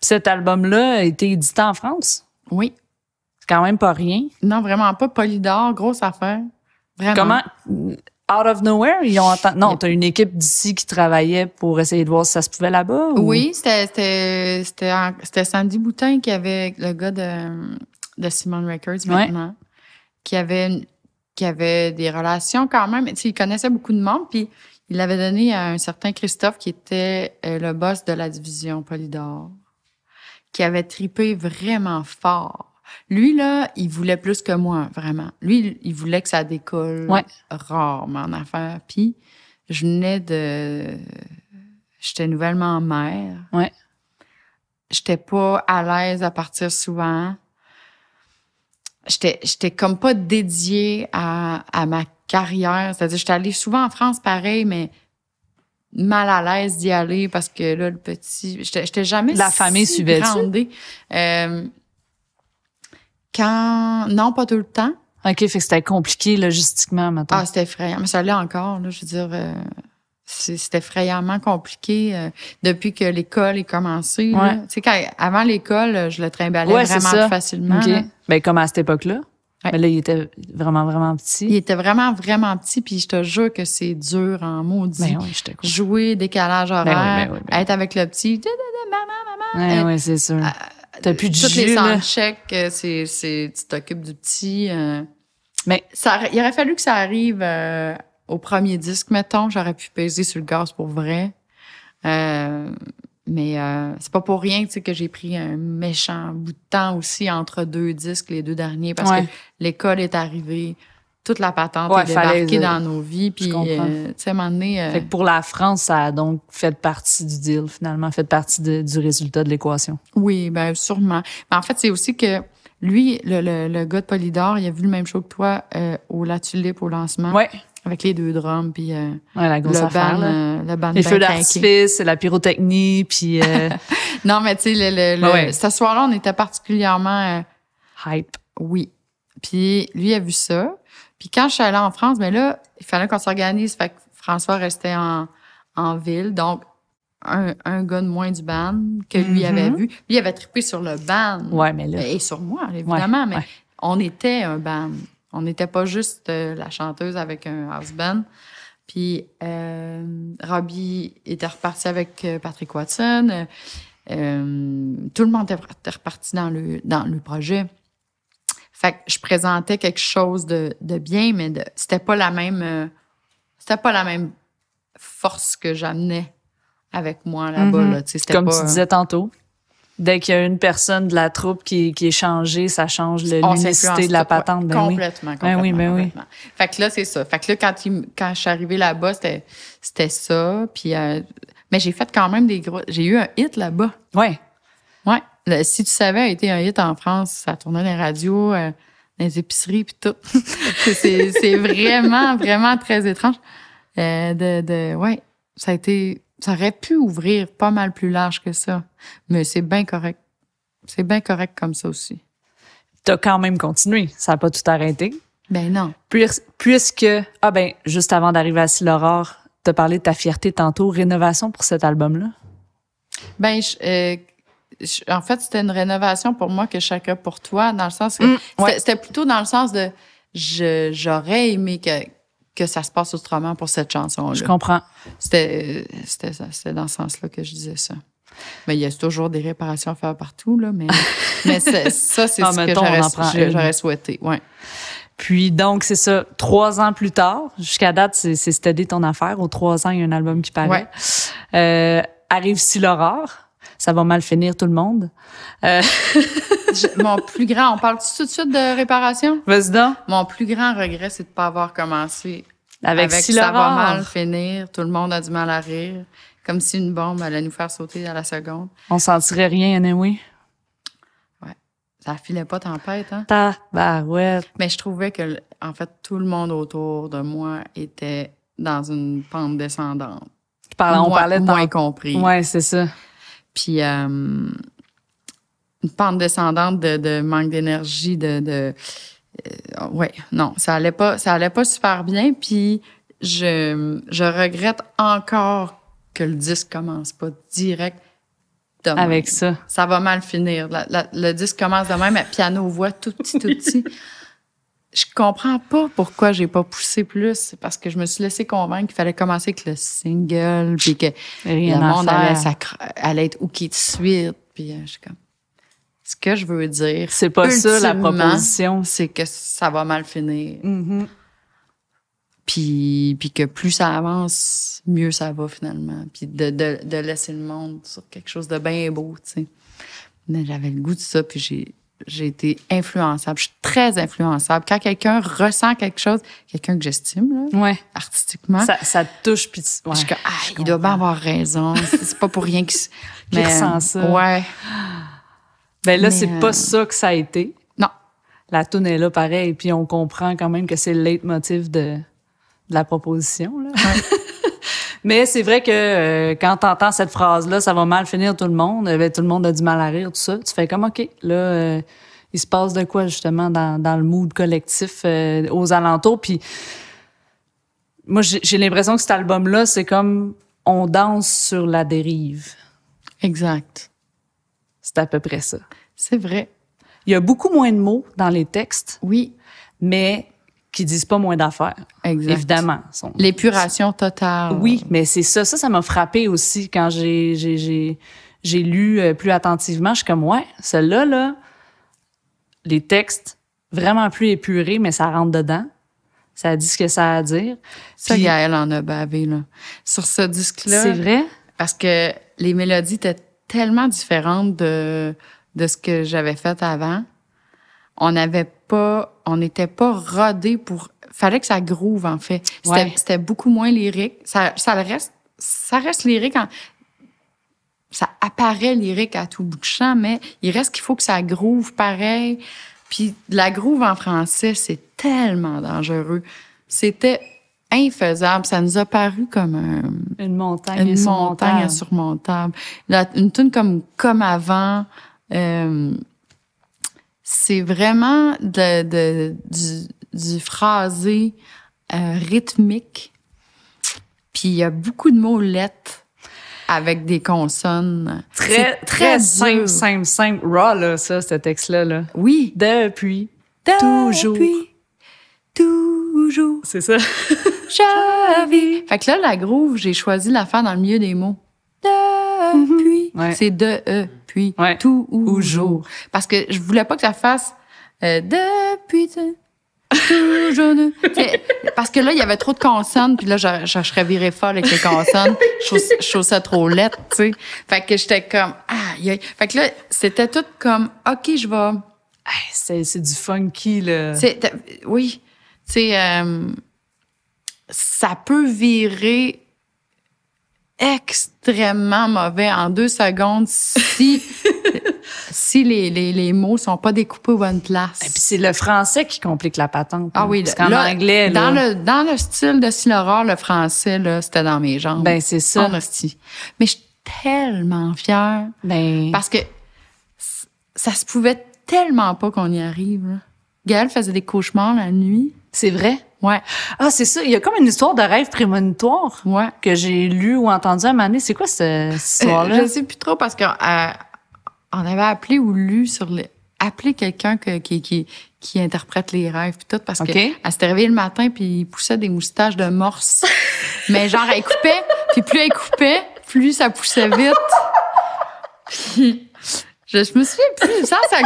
Cet album-là a été édité en France? Oui. C'est quand même pas rien. Non, vraiment pas. Polydor, grosse affaire. Vraiment. Comment out of nowhere? Non, tu as une équipe d'ici qui travaillait pour essayer de voir si ça se pouvait là-bas? Oui,
c'était Sandy Boutin qui avait le gars de, de Simon Records maintenant, qui, avait, qui avait des relations quand même. il connaissait beaucoup de monde, puis il l'avait donné à un certain Christophe qui était euh, le boss de la division Polydor, qui avait tripé vraiment fort lui, là, il voulait plus que moi, vraiment. Lui, il voulait que ça décolle rarement en affaires. Puis, je venais de. J'étais nouvellement mère. Ouais. J'étais pas à l'aise à partir souvent. J'étais, j'étais comme pas dédiée à, ma carrière. C'est-à-dire, j'étais allée souvent en France pareil, mais mal à l'aise d'y aller parce que là, le petit. J'étais, j'étais jamais. La famille suivait quand, non, pas tout le temps. OK, fait que c'était compliqué logistiquement, maintenant. Ah, c'était effrayant. Mais ça l'est encore, je veux dire, euh, c'était c'est effrayamment compliqué euh, depuis que l'école est commencée. Tu sais, quand, avant l'école, euh, je le trimballais vraiment facilement. OK.
Ben, comme à cette époque-là. Mais là, il était vraiment, vraiment petit. Il était vraiment, vraiment petit,
puis je te jure que c'est dur en maudit. Ben oui, je te Jouer, décalage ben ben horaire, être avec le petit, maman, oui, c'est sûr. T'as plus de Toutes euh, c'est, c'est, tu t'occupes du petit. Euh. mais ça, il aurait fallu que ça arrive euh, au premier disque, mettons. J'aurais pu peser sur le gaz pour vrai. mais c'est pas pour rien que j'ai pris un méchant bout de temps aussi entre deux disques, les deux derniers, parce que l'école est arrivée, toute la patente qui est débarquée dans nos
vies. Puis, euh, euh, pour la France, ça a donc fait partie du deal, finalement, fait partie du résultat de l'équation. Oui, ben sûrement. Mais ben, en fait, c'est aussi que
lui, le, gars de Polydor, il a vu le même show que toi euh, au La au lancement. Ouais. Avec les deux drums, puis la grosse le, Les feux d'artifice,
la pyrotechnie,
puis... [LAUGHS] non, mais tu sais, ce soir-là, on était particulièrement... Hype. Oui. Puis lui a vu ça, puis quand je suis allée en France, mais là, il fallait qu'on s'organise. Fait que François restait en, ville. Donc, un, un, gars de moins du band que lui mm-hmm. avait vu. Lui, avait trippé sur le band Ouais, mais ben, Et sur moi, évidemment. mais on était un band. On n'était pas juste euh, la chanteuse avec un house band. Puis, euh, Robbie était reparti avec euh, Patrick Watson. tout le monde était reparti dans le, dans le projet. Fait que je présentais quelque chose de, bien, mais c'était pas la même. Euh,
c'était pas la même force que j'amenais avec moi là-bas. Mhm. Comme tu euh, disais tantôt, dès qu'il y a une personne de la troupe qui, qui est changée, ça change l'unicité de la patente. Ben ben ben complètement, complètement,
Fait que là, c'est ça. Fait que là, quand, il, quand je suis arrivée là-bas, c'était ça. Puis, euh, mais j'ai fait quand même des gros... J'ai eu un hit là-bas. Oui. Ouais si tu savais a été un hit en France, ça tournait les radios, euh, dans les épiceries, puis tout. [LAUGHS] c'est vraiment, vraiment très étrange. Euh, de, de, ouais, ça a été, ça aurait pu ouvrir pas mal plus large que ça, mais c'est bien correct. C'est bien correct comme ça aussi.
T'as quand même continué, ça n'a pas tout arrêté. Ben non. puisque, ah ben, juste avant d'arriver à tu t'as parlé de ta fierté tantôt, rénovation pour cet album-là.
Ben, je, euh, en fait, c'était une rénovation pour moi que chacun pour toi, dans le sens que mm, c'était plutôt dans le sens de j'aurais aimé que, ça se passe autrement pour cette chanson Je comprends. C'était, c'était, dans ce sens-là que je disais ça. Mais il y a toujours des réparations à faire partout, là, mais, [LAUGHS] ça, c'est ce que j'aurais,
souhaité. Ouais. Puis donc, c'est ça, trois ans plus tard, jusqu'à date, c'est, c'est ton affaire. Au trois ans, il y a un album qui paraît. Euh, arrive si l'aurore ça va mal finir tout le monde. Euh, [LAUGHS] mon plus grand, on
parle tout de suite de réparation? Vas-y donc. Mon plus grand regret, c'est de pas avoir commencé. Avec, ça va mal finir, tout le monde a du mal à rire, comme si une bombe allait nous faire sauter à la seconde.
On sentirait rien, anyway. Ouais. Ça filait pas tempête, hein? Ta bah ouais. Mais je
trouvais que, en fait, tout le monde autour de moi était dans une pente descendante.
on parlait de moins compris. Ouais, c'est ça.
Puis euh, une pente descendante de, manque d'énergie, de, de euh, ouais, non, ça allait pas, ça allait pas super bien. Puis je, regrette encore que le disque commence pas direct. Avec ça. Ça va mal finir. le disque commence demain, mais piano voix tout petit, tout petit. [LAUGHS] je comprends pas pourquoi j'ai pas poussé plus. C'est parce que je me suis laissé convaincre qu'il fallait commencer avec le single, puis que le monde allait, être OK de suite. Puis euh, je suis comme. Ce que je veux dire. C'est pas ça la proposition. C'est que ça va mal finir. Mm-hmm. Puis, que plus ça avance, mieux ça va finalement. Puis de, laisser le monde sur quelque chose de bien beau, tu sais. Mais j'avais le goût de ça, puis j'ai j'ai été influençable. Je suis très influençable. Quand quelqu'un ressent quelque chose, quelqu'un que j'estime, artistiquement. Ça, touche, puis ouais, ah, il doit bien avoir raison. [LAUGHS] c'est pas pour rien qu'il ressent ça. Ouais.
Ben là, c'est pas euh, ça que ça a été. Non. La toune est là, pareil, puis on comprend quand même que c'est le leitmotiv de, la proposition. Là. [LAUGHS] Mais c'est vrai que euh, quand tu entends cette phrase-là, ça va mal finir tout le monde. Euh, ben, tout le monde a du mal à rire, tout ça. Tu fais comme, OK, là, euh, il se passe de quoi, justement, dans, dans le mood collectif aux alentours. Puis, moi, j'ai l'impression que cet album-là, c'est comme on danse sur la dérive. Exact. C'est à peu près ça. C'est vrai. Il y a beaucoup moins de mots dans les textes. Oui. Mais qui disent pas moins d'affaires. Évidemment. L'épuration totale. Oui, mais c'est ça. Ça, ça m'a frappé aussi quand j'ai, j'ai, j'ai, lu euh, plus attentivement. Je suis comme, ouais, celle-là, les textes vraiment plus épurés, mais ça rentre dedans. Ça dit ce que ça a à dire. Ça, Puis, elle en a bavé, là. Sur ce disque-là. C'est vrai. Parce que les mélodies
étaient tellement différentes de, de ce que j'avais fait avant. On n'avait pas, on n'était pas rodé pour. Fallait que ça groove en fait. C'était beaucoup moins lyrique. Ça, ça reste, ça reste lyrique. ça apparaît lyrique à tout bout de champ, mais il reste qu'il faut que ça groove pareil. Puis la groove en français, c'est tellement dangereux. C'était infaisable. Ça nous a paru comme
une montagne,
insurmontable. une tune comme comme avant. Euh, c'est vraiment du, du phrasé euh, rythmique. Puis il y a beaucoup de mots lettres avec des consonnes. Très, très,
simple, simple, simple. Raw, là, ça, ce texte-là. Là. Oui. Depuis. Toujours. Toujours. C'est ça. [LAUGHS]
J'avais. Fait que là, la groove, j'ai choisi la faire dans le milieu des mots c'est de e, puis, tout ou, jour. Parce que je voulais pas que ça fasse euh, depuis toujours [LAUGHS] parce que là, il y avait trop de consonnes, puis là, je, je serais virée folle avec les consonnes. je, trouve ça trop lettre. tu sais. Fait que j'étais comme, ah, Fait que là, c'était tout comme, OK, je vais. c'est c'est du funky, là. Oui. Tu sais, euh, ça peut virer extrêmement mauvais en deux secondes si [LAUGHS] si les, les, les mots sont pas découpés au place.
Et puis c'est le français qui complique la patente.
Ah hein, oui, anglais. Dans le dans le style de Silora, le français là, c'était dans mes jambes. Ben c'est ça. Mais je suis tellement fière. Ben parce que ça se pouvait tellement pas qu'on y arrive.
Là. faisait des cauchemars la nuit. C'est vrai. Ouais. Ah, c'est ça. Il y a comme une histoire de rêve prémonitoire que j'ai lu ou entendu à un moment donné. C'est quoi cette, histoire-là? Euh, je sais
plus trop parce qu'on euh, on avait
appelé ou lu sur les appeler quelqu'un qui,
qui, qui interprète les rêves puis tout parce que elle s'était réveillée le matin puis il poussait des moustaches de morse. [LAUGHS] Mais genre elle coupait, puis plus elle coupait, plus ça poussait vite. [LAUGHS] je, je me souviens plus ça ça,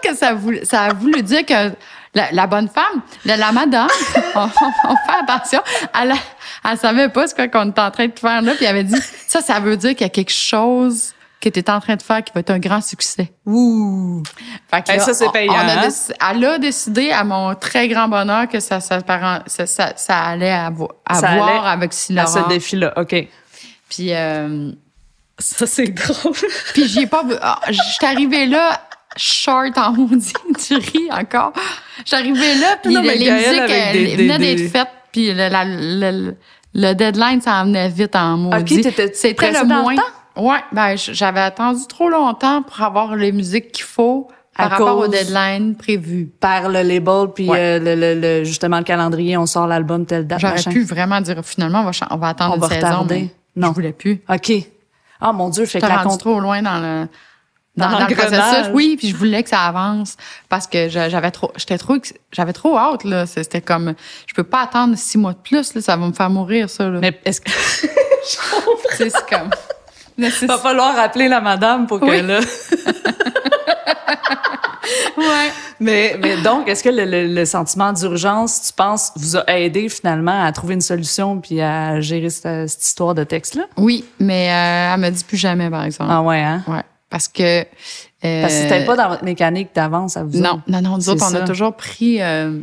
que ça ça a voulu dire que la, la, bonne femme, la, madame, [LAUGHS] on, fait attention. Elle, elle savait pas ce qu'on était en train de faire là, puis elle avait dit ça, ça veut dire qu'il y a quelque chose que tu en train de faire qui va être un grand succès. Ouh! Ben, ça, c'est payant. Hein? elle a décidé, à mon très grand bonheur, que ça, ça, ça, allait avoir,
avec Sylvain. À ce défi-là, OK. Puis... Euh, ça, c'est
drôle. puis j'ai pas... Ah, je suis arrivée là short en [LAUGHS] maudit, tu ris encore. J'arrivais là, puis les musiques euh, venaient d'être des... faites, puis le, deadline, ça en venait vite en ah, maudit. OK, C'était le moins. Oui, ben, j'avais attendu trop longtemps pour avoir les musiques qu'il
faut par rapport au deadline prévu. Par le label, puis euh, justement le calendrier, on sort l'album telle date. J'aurais pu
vraiment dire finalement, on va, on va attendre on va saison. Retarder. Mais non. Je voulais plus. OK.
Ah oh, mon Dieu, je que la rendu trop
loin dans le dans, Oui, puis je voulais que ça avance parce que j'avais trop, j'étais trop, j'avais trop hâte là. C'était comme, je peux pas attendre six mois de plus là, ça va me faire mourir ça. Là. Mais est-ce que
[LAUGHS] c'est comme, Il va falloir appeler la madame pour que là. [LAUGHS] ouais. Mais, donc, est-ce que le, sentiment d'urgence, tu penses, vous a aidé finalement à trouver une solution puis à gérer cette, histoire de texte-là? Oui,
mais euh, elle me dit plus jamais, par exemple. Ah ouais, hein? Ouais. Parce que. Parce que c'était euh, pas
dans votre mécanique d'avance à vous. Non, non,
non. Nous autres, on a toujours pris. Euh,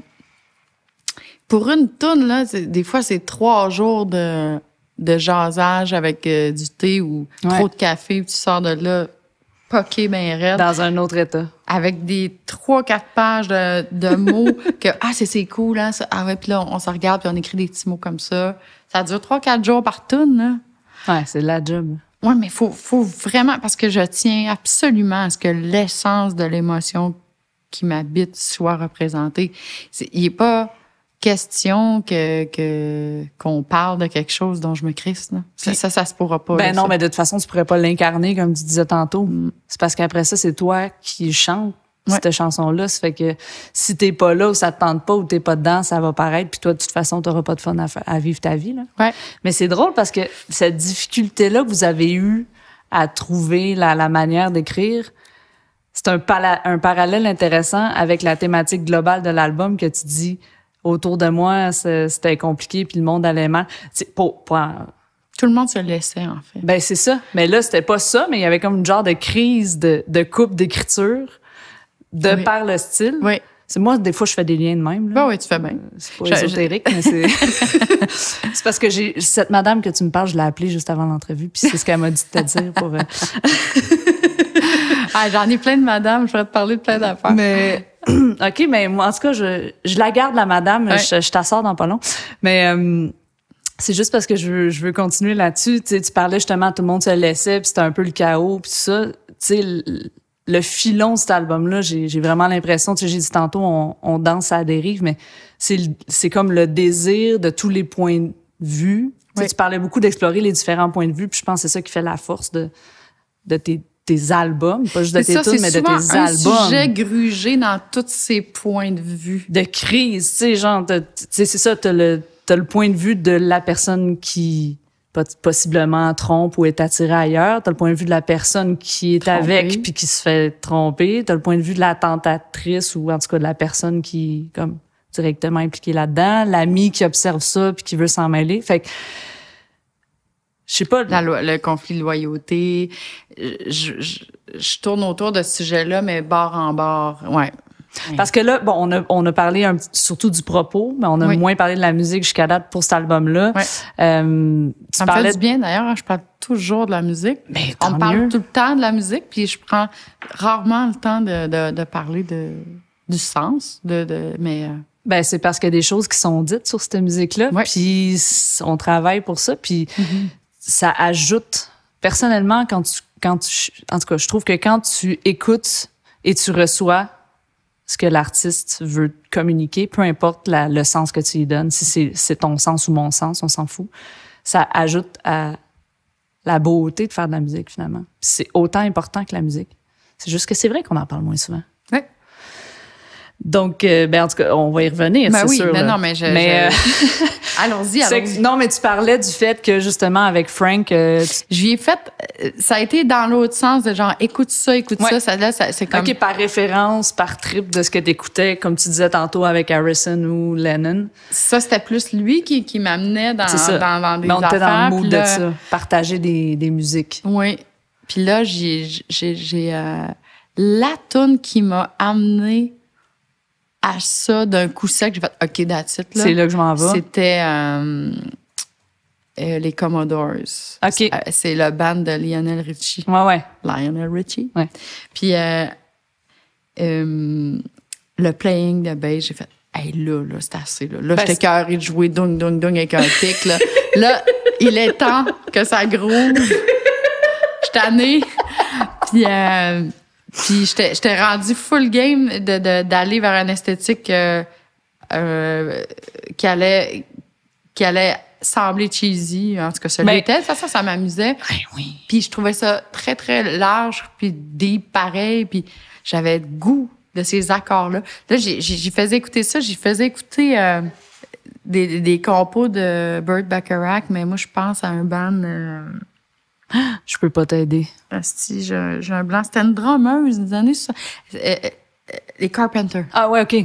pour une tonne, là, des fois, c'est trois jours de, de jasage avec euh, du thé ou trop de café, puis tu sors de là, poqué, ben raide. Dans un autre état. Avec des trois, quatre pages de, mots [LAUGHS] que, ah, c'est cool, hein, Ah ouais, puis là, on, se regarde, puis on écrit des petits mots comme ça. Ça dure trois, quatre jours par tonne, là. Ouais, c'est la job. Oui, mais il faut, faut, vraiment, parce que je tiens absolument à ce que l'essence de l'émotion qui m'habite soit représentée. Il il n'est pas question que
qu'on parle de quelque chose dont je me crisse. Là. Ça, ça, ça, se pourra pas. Ben non, mais de toute façon, tu pourrais pas l'incarner, comme tu disais tantôt. Mm. C'est parce qu'après ça, c'est toi qui chantes cette chanson-là. Ça fait que si t'es pas là ou ça te tente pas ou t'es pas dedans, ça va paraître. Puis toi, de toute façon, t'auras pas de fun à, vivre ta vie. Là. Mais c'est drôle parce que cette difficulté-là que vous avez eue à trouver la, manière d'écrire, c'est un, un parallèle intéressant avec la thématique globale de l'album que tu dis autour de moi, c'était compliqué, puis le monde allait mal. tout le monde se laissait, en fait. Ben, c'est ça. Mais là, c'était pas ça, mais il y avait comme une genre de crise de, de coupe d'écriture de par le style. Oui. C'est moi, des fois, je fais des liens de même. Là. Ben oui, tu fais bien. Euh, c'est pas ésotérique, mais c'est. [LAUGHS] c'est parce que j'ai cette madame que tu me parles, je l'ai appelée juste avant l'entrevue, puis c'est ce qu'elle m'a dit de te dire pour. Euh, ah, j'en ai plein de madame, je pourrais te parler de plein d'affaires. Mais. [CLEARS THROAT] OK, mais moi, en tout cas, je, je la garde, la madame. Je, je t'assors dans pas long. Mais. Euh, c'est juste parce que je veux, je veux continuer là-dessus. Tu, sais, tu parlais justement, tout le monde se laissait, puis c'était un peu le chaos, puis tout ça. Tu sais, le filon de cet album-là, j'ai vraiment l'impression, tu sais, j'ai dit tantôt, on, danse à la dérive, mais c'est comme le désir de tous les points de vue. Tu, parlais beaucoup d'explorer les différents points de vue, puis je pense que c'est ça qui fait la force de, de tes, tes albums, pas juste de tes mais de tes albums. un sujet
grugé dans tous ces points de vue.
De crise, tu sais, genre, tu c'est ça, t'as le, as le point de vue de la personne qui possiblement trompe ou est attiré ailleurs. T'as le point de vue de la personne qui est avec puis qui se fait tromper. T'as le point de vue de la tentatrice ou en tout cas de la personne qui comme directement impliquée là-dedans. L'ami qui observe ça puis qui veut s'en mêler. Fait que
je sais pas. le conflit de loyauté.
Je, je, je tourne autour de ce sujet-là, mais bord en bord. Ouais. Parce que là, bon, on a, on a parlé surtout du propos, mais on a moins parlé de la musique jusqu'à date pour cet album-là. Euh, tu ça me du bien
d'ailleurs, hein, je parle toujours de la musique. Mais on parle tout le temps de la musique, puis je prends rarement le temps de, de, parler de, du
sens, de, mais... Euh, ben, c'est parce qu'il y a des choses qui sont dites sur cette musique-là, puis on travaille pour ça, puis mm-hmm. ça ajoute. Personnellement, quand tu, quand en tout cas, je trouve que quand tu écoutes et tu reçois ce que l'artiste veut communiquer, peu importe le sens que tu lui donnes, si c'est ton sens ou mon sens, on s'en fout. Ça ajoute à la beauté de faire de la musique, finalement. C'est autant important que la musique. C'est juste que c'est vrai qu'on en parle moins souvent. Donc, euh, ben en tout cas, on va y revenir, ben c'est sûr. Mais ben non, mais, je, mais euh, [LAUGHS] allons-y. Allons non, mais tu parlais du fait que justement avec Frank, euh, lui ai fait. Euh, ça a été dans l'autre sens de genre écoute ça, écoute ça, ça là, c'est comme. par référence, par trip de ce que t'écoutais, comme tu disais tantôt avec Harrison ou Lennon. Ça, c'était plus lui qui, qui m'amenait dans, dans, dans des ben, dans le mood de ça, partager des, des musiques. Oui. Puis
là, j'ai j'ai la tune qui m'a amené à ça d'un coup sec. J'ai fait OK, that's it. C'est là que je m'en vais. C'était euh, euh, les Commodores. OK. Euh, c'est le band de Lionel Richie. Ouais, ouais. Lionel Richie. Ouais. Puis le playing de bass, j'ai fait Hey, là, là, c'est assez. Là, là j'étais cœur de jouer dung, dung, dung avec un pic. Là. [LAUGHS] il est temps que ça groove. Je suis Puis puis j'étais rendu full game de de, d'aller vers une esthétique euh, euh, qui allait qui allait sembler cheesy. En tout cas, ça l'était. ça, ça, ça m'amusait. Ben oui. Puis je trouvais ça très, très large, puis des pareils. Puis j'avais goût de ces accords-là. Là, j'ai j'y faisais écouter ça. J'y faisais écouter... Euh, des, des, compos de Burt Bacharach, mais moi, je pense à un band
je peux pas t'aider. si j'ai un
blanc. C'était une drameuse des années. Euh, euh, euh, les Carpenters. Ah ouais, OK.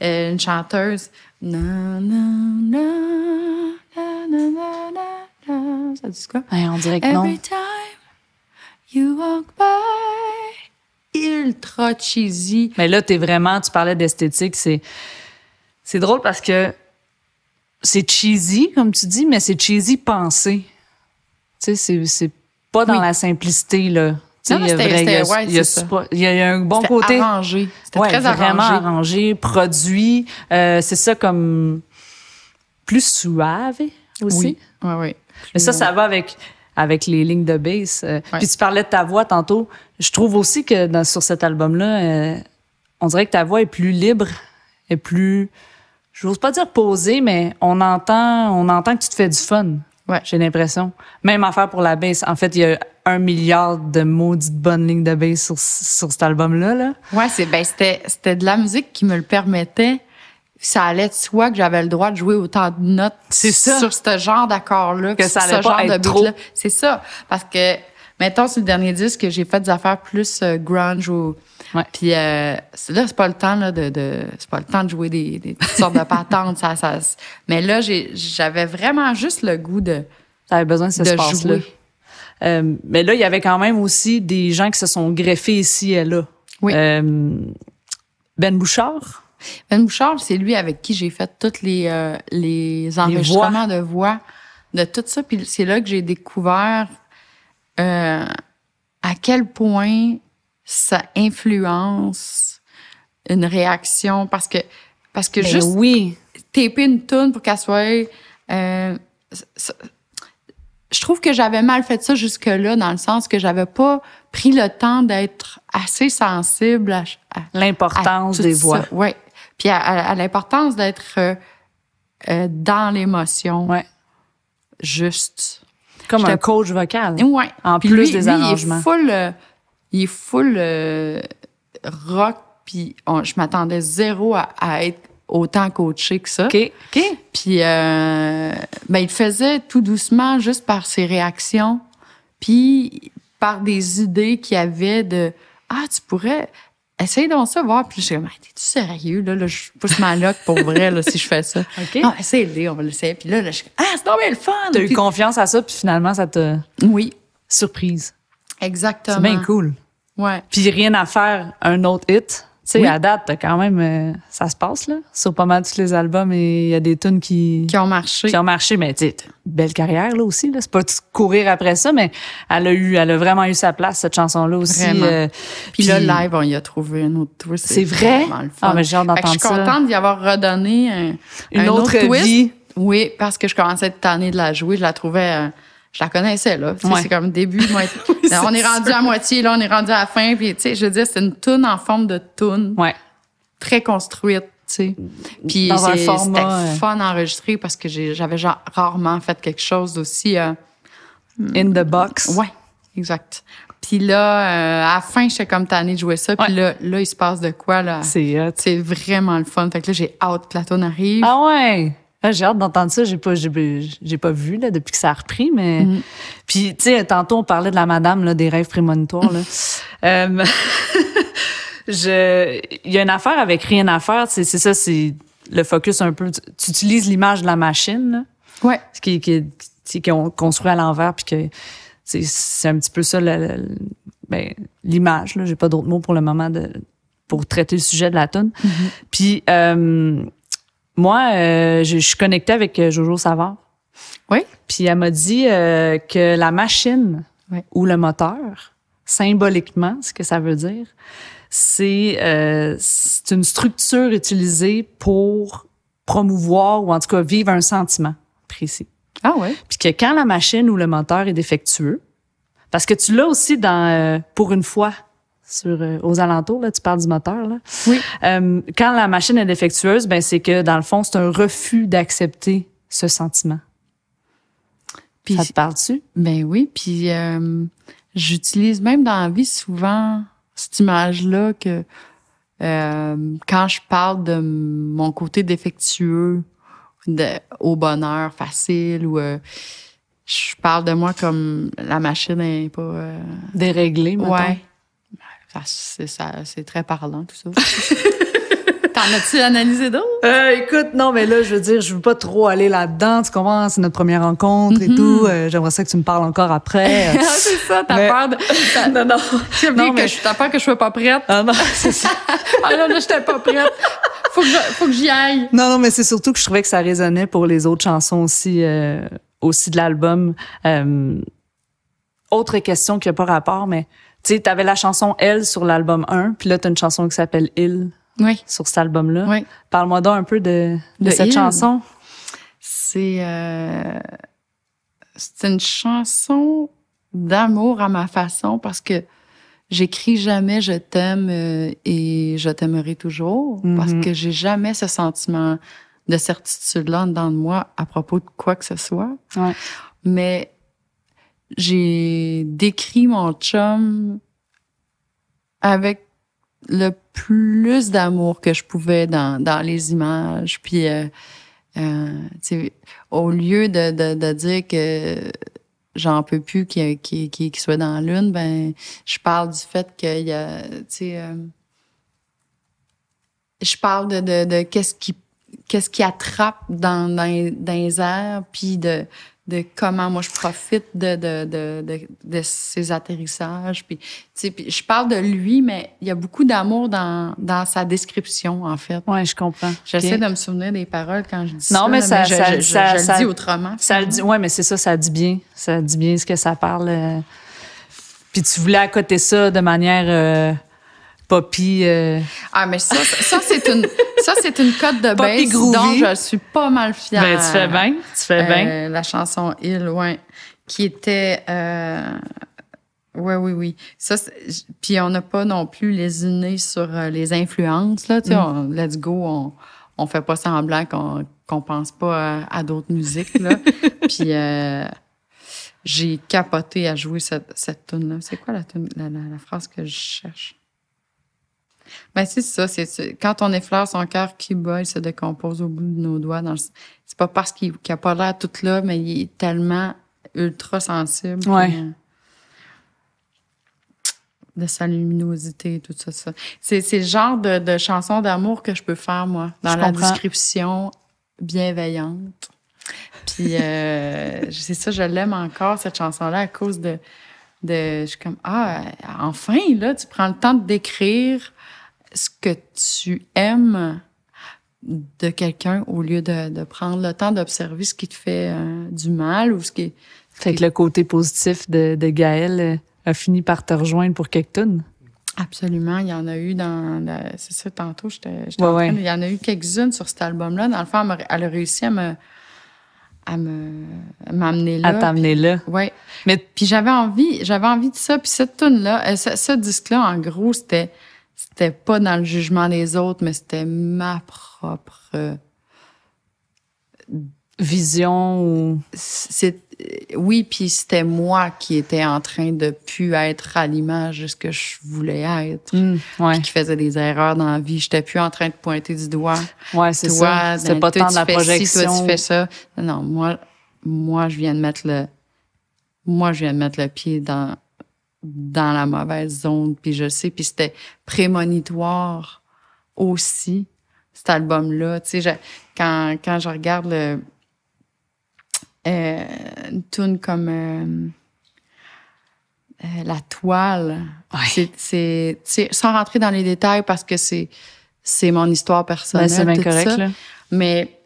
une chanteuse. Na, na,
ça dit quoi? on dirait que non. Ultra cheesy. Mais là, t'es vraiment, tu parlais d'esthétique, c'est, c'est drôle parce que c'est cheesy, comme tu dis, mais c'est cheesy pensé. Tu sais, c'est pas dans la simplicité, là. il, y a, il, y a, un bon côté. arrangé. C'était très arrangé. vraiment arrangé, produit. Euh, c'est ça comme plus suave aussi. Oui, oui. Mais ça, ça va avec avec les lignes de bass. Euh, puis tu parlais de ta voix tantôt. Je trouve aussi que sur cet album-là, euh, on dirait que ta voix est plus libre, est plus... Je n'ose pas dire posée, mais on entend, on entend que tu te fais du fun. J'ai l'impression. Même affaire pour la bass. En fait, il y a un milliard de maudites bonnes lignes de bass sur, cet album-là. Là. Ouais, c'est, ben, c'était, de la musique qui
me le permettait. Ça allait de soi que j'avais le droit de jouer autant de notes sur ce genre d'accord-là, que, ça allait être C'est ça. Parce que, mettons, c'est le dernier disque, que j'ai fait des affaires plus euh, grunge ou Ouais. Puis euh, là, c'est pas le temps là, de, de c'est pas le temps de jouer des, des sortes de patentes. ça, ça, mais là, j'avais vraiment juste le goût de. T'avais besoin
de ce passe là euh, mais là, il y avait quand même aussi des gens qui se sont greffés ici et là. Oui. Euh, ben Bouchard. Ben Bouchard, c'est lui avec qui j'ai fait tous les, les enregistrements
de voix de tout ça. Puis c'est là que j'ai découvert à quel point ça influence une réaction parce que parce que ben juste oui. taper une toune pour qu'elle soit euh, je trouve que j'avais mal fait ça jusque-là, dans le sens que j'avais pas pris le temps d'être assez sensible à,
l'importance des voix.
Oui. Puis à, l'importance d'être euh, euh, dans l'émotion. Ouais.
Juste. Comme un coach vocal. Oui. En plus des arrangements
il est full euh, rock, puis je m'attendais zéro à, être autant coaché que ça. OK. OK. Puis, euh, ben, il faisait tout doucement, juste par ses réactions, puis par des idées qu'il avait de « Ah, tu pourrais... » Essaye donc ça, voir. Puis j'ai dit, ah, t'es-tu sérieux? Là, je pousse ma loque pour vrai là, si je fais ça. [LAUGHS] OK. Non, essaye-le, on va l'essayer. Puis là, là je suis ah, c'est
dommage le fun! T'as eu confiance à ça, puis finalement, ça te. Oui. Surprise. Exactement. C'est bien cool. Puis rien à faire, un autre hit. Tu sais, à date, quand même, euh, ça se passe, là. Sur pas mal tous les albums, et il y a des tunes qui. Qui ont marché. Qui ont marché, mais tu belle carrière, là aussi, là. C'est pas courir après ça, mais elle a eu, elle a vraiment eu sa place, cette chanson-là aussi. Euh, puis, là, live, on y a trouvé un autre twist. C'est vrai? Ah, mais j'ai Je suis contente
d'y avoir redonné un, une autre, Oui, parce que je commençais à être tannée de la jouer. Je la trouvais. Euh, je la connaissais, là. C'est comme début, [LAUGHS] on est rendu à moitié, là, on est rendu à la fin. Puis, tu sais, je veux dire, c'est une toune en forme de toune. Ouais. Très construite, tu sais. Puis, c'était euh, fun d'enregistrer parce que j'avais rarement fait quelque chose d'aussi. Euh, hmm, In the box. Ouais, exact. Puis là, euh, à la fin, j'étais comme tannée de jouer ça. Puis là, là, il se passe de quoi, là? C'est C'est
vraiment le fun. Fait que là, j'ai hâte plateau la Ah ouais! Ah, j'ai hâte d'entendre ça. J'ai pas, ben, j'ai, pas vu là, depuis que ça a repris, mais. Mm. Puis, tu sais, tantôt, on parlait de la madame, là, des rêves prémonitoires. Là. [LAUGHS] Euh, [LAUGHS] je... Il y a une affaire avec rien à faire. C'est, ça, c'est le focus un peu. Tu utilises l'image de la machine. Là, ouais. Qui, qui, qui qu'on construit à l'envers, puis que c'est, un petit peu ça ben, l'image. Ben, là. J'ai pas d'autres mots pour le moment de, pour traiter le sujet de la tonne. Mm-hmm. Puis. Euh, moi, euh, je, suis connectée avec euh, Jojo Savard. Oui. Puis elle m'a dit euh, que la machine ou le moteur, symboliquement, ce que ça veut dire, c'est une structure utilisée pour promouvoir ou en tout cas vivre un sentiment précis. Ah ouais. Puis que quand la machine ou le moteur est défectueux, parce que tu l'as aussi dans pour une fois sur, euh, aux alentours. Là, tu parles du moteur. Là. Oui. Euh, quand la machine est défectueuse, ben, c'est que dans le fond, c'est un refus d'accepter ce sentiment. Puis, ça te parle-tu? Ben oui. Puis euh, j'utilise même
dans la vie souvent cette image-là que euh, quand je parle de mon côté défectueux, de, au bonheur facile ou je parle de moi comme la machine est pas déréglée. Mettons. Ouais
c'est très
parlant, tout ça. [LAUGHS]
T'en as-tu analysé d'autres? Euh, écoute, non, mais là, je veux dire, je veux pas trop aller là-dedans. Tu commences, C'est notre première rencontre et mhm. tout. Euh, j'aimerais ça que tu me parles encore après. [LAUGHS] Ah, c'est ça, t'as peur de. [LAUGHS]
non, non. non mais... T'as peur que je sois pas prête? Ah non, c'est ça. ah non, là, j'étais pas prête. Faut
que j'y aille. Non, non, mais c'est surtout que je trouvais que ça résonnait pour les autres chansons aussi, euh, aussi de l'album. Euh, autre question qui n'a pas rapport, mais tu sais, la chanson Elle sur l'album 1, puis là, as une chanson qui s'appelle Il oui. sur cet album-là. Parle-moi donc un peu de, de, cette chanson. C'est, euh,
c'est une chanson d'amour à ma façon parce que j'écris jamais je t'aime euh, et je t'aimerai toujours parce mm-hmm. que j'ai jamais ce sentiment de certitude là dans de moi à propos de quoi que ce soit. Mais j'ai décrit mon chum avec le plus d'amour que je pouvais dans, dans les images. Puis, euh, euh sais, au lieu de, de, de dire que j'en peux plus qu'il qu soit dans l'une, ben, je parle du fait qu'il y a, tu sais, euh, je parle de, de, de qu'est-ce qui qui attrape dans, dans, dans, les airs, puis de, de comment moi je profite de, de, de, de, de ses atterrissages. Puis, puis, je parle de lui, mais il y a beaucoup d'amour dans, dans sa description, en fait.
Oui, je comprends. J'essaie de me
souvenir des paroles quand je dis ça. Non, mais, ça, ça, ça, le autrement.
Ça dit, ouais, mais c'est ça, ça dit bien. Ça dit bien ce que ça parle. Euh. puis tu voulais accoter ça de manière... Euh, Poppy. Euh, ah, mais ça, ça c'est une,
ça, c'est une cote de base dont je suis pas mal fière. Ben, tu fais bien, tu
fais bien. Euh, la
chanson Il, ouais, qui était. Euh... Oui, oui, oui. Ça, puis on n'a pas non plus lésiné sur euh, les influences. Là, mm. let's go, on, on fait pas semblant qu'on qu'on pense pas à, d'autres musiques. Là. [LAUGHS] puis j'ai capoté à jouer cette, cette tune là C'est quoi la, la, la, phrase que je cherche? Ben, c'est ça. C'est, quand on effleure son cœur qui bat, il se décompose au bout de nos doigts. c'est pas parce qu'il, qu'il a pas l'air tout là, mais il est tellement ultra sensible. Ouais. de sa luminosité, et tout ça. ça. C'est, c'est le genre de, de chanson d'amour que je peux faire, moi, dans la description bienveillante. Puis, euh, [LAUGHS] c'est ça, je l'aime encore, cette chanson-là, à cause de de je suis comme ah enfin là tu prends le temps de décrire ce que tu aimes de quelqu'un au lieu de, prendre le temps d'observer ce qui te fait euh, du
mal ou ce qui. est... – fait que le côté positif de, de Gaël euh, a fini par te rejoindre pour quelques tunes. Absolument, il y en a eu dans, c'est ça tantôt, j'étais, il
y en a eu quelques-unes sur cet album-là. Dans le fond, elle, a réussi à me, à me m'amener là. À t'amener là. Ouais. Mais puis j'avais envie, j'avais envie de ça. Puis cette tune là, euh, ce disque-là, en gros, c'était c'était pas dans le jugement des autres, mais c'était ma propre
vision ou
c'est oui puis c'était moi qui était en train de pu être à l'image de ce que je voulais être hmm, qui faisait des erreurs dans la vie j'étais plus en train de pointer du doigt ouais c'est ça ben, c'était pas de toi, tu fais ça non moi moi je viens de mettre le moi je viens de mettre le pied dans dans la mauvaise zone, puis je sais, puis c'était prémonitoire aussi, cet album-là. Tu sais, quand, quand je regarde le, euh, une tune comme euh, euh La Toile, c'est, sans rentrer dans les détails parce que c'est, c'est mon histoire personnelle. Ben, tout ça, Mais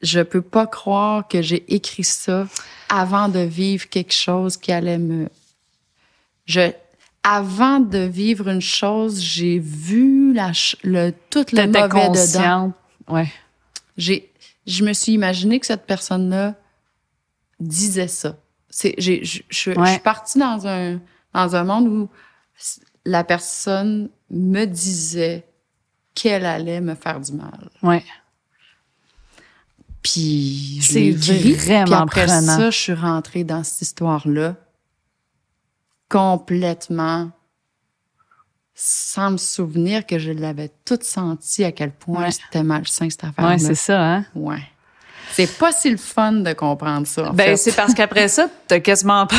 je peux pas croire que j'ai écrit ça avant de vivre quelque chose qui allait me je avant de vivre une chose, j'ai vu la le tout le mauvais consciente. dedans. Ouais. J'ai je me suis imaginé que cette personne-là disait ça. C'est j'ai je, suis partie dans un dans un monde où la personne me disait qu'elle allait me faire du mal.
Ouais. Puis c'est vraiment puis après ça, je
suis rentrée dans cette histoire là complètement sans me souvenir que je l'avais toute senti à quel point c'était malsain cette affaire. Oui, c'est ça, hein? Ouais. C'est pas si le fun de comprendre
ça. En ben, c'est parce qu'après ça, t'as quasiment peur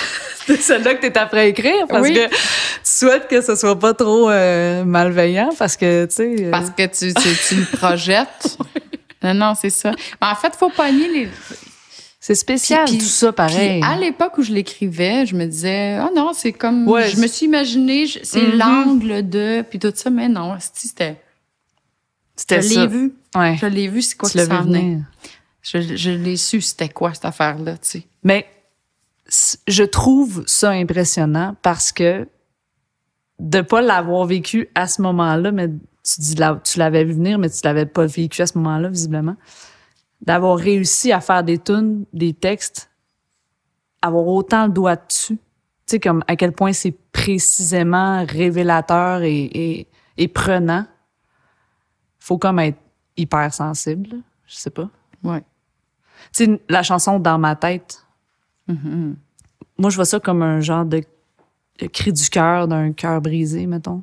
[LAUGHS] de celle-là que t'es après écrire parce que tu souhaites que ce soit pas trop euh, malveillant parce que, tu euh, Parce que tu,
tu, le projettes. [LAUGHS] Non, non, c'est ça. Ben, en fait, faut pas nier les. C'est spécial tout ça pareil. à l'époque où je l'écrivais, je me disais "Ah oh non, c'est comme ouais, je me suis imaginé c'est mm-hmm. l'angle de puis tout ça mais non, c'était c'était ça. je l'ai vu. Ouais. Je l'ai vu, c'est quoi qui Je, l'ai su, c'était quoi
cette affaire-là, tu sais. Mais je trouve ça impressionnant parce que de pas l'avoir vécu à ce moment-là, mais tu dis tu l'avais vu venir, mais tu l'avais pas vécu à ce moment-là, visiblement d'avoir réussi à faire des tunes, des textes, avoir autant le doigt dessus. Tu sais, comme à quel point c'est précisément révélateur et, et, et, prenant. Faut comme être hyper sensible, je sais pas. Ouais. Tu la chanson Dans ma tête, mm-hmm. moi, je vois ça comme un genre de, cri du cœur, d'un cœur brisé, mettons.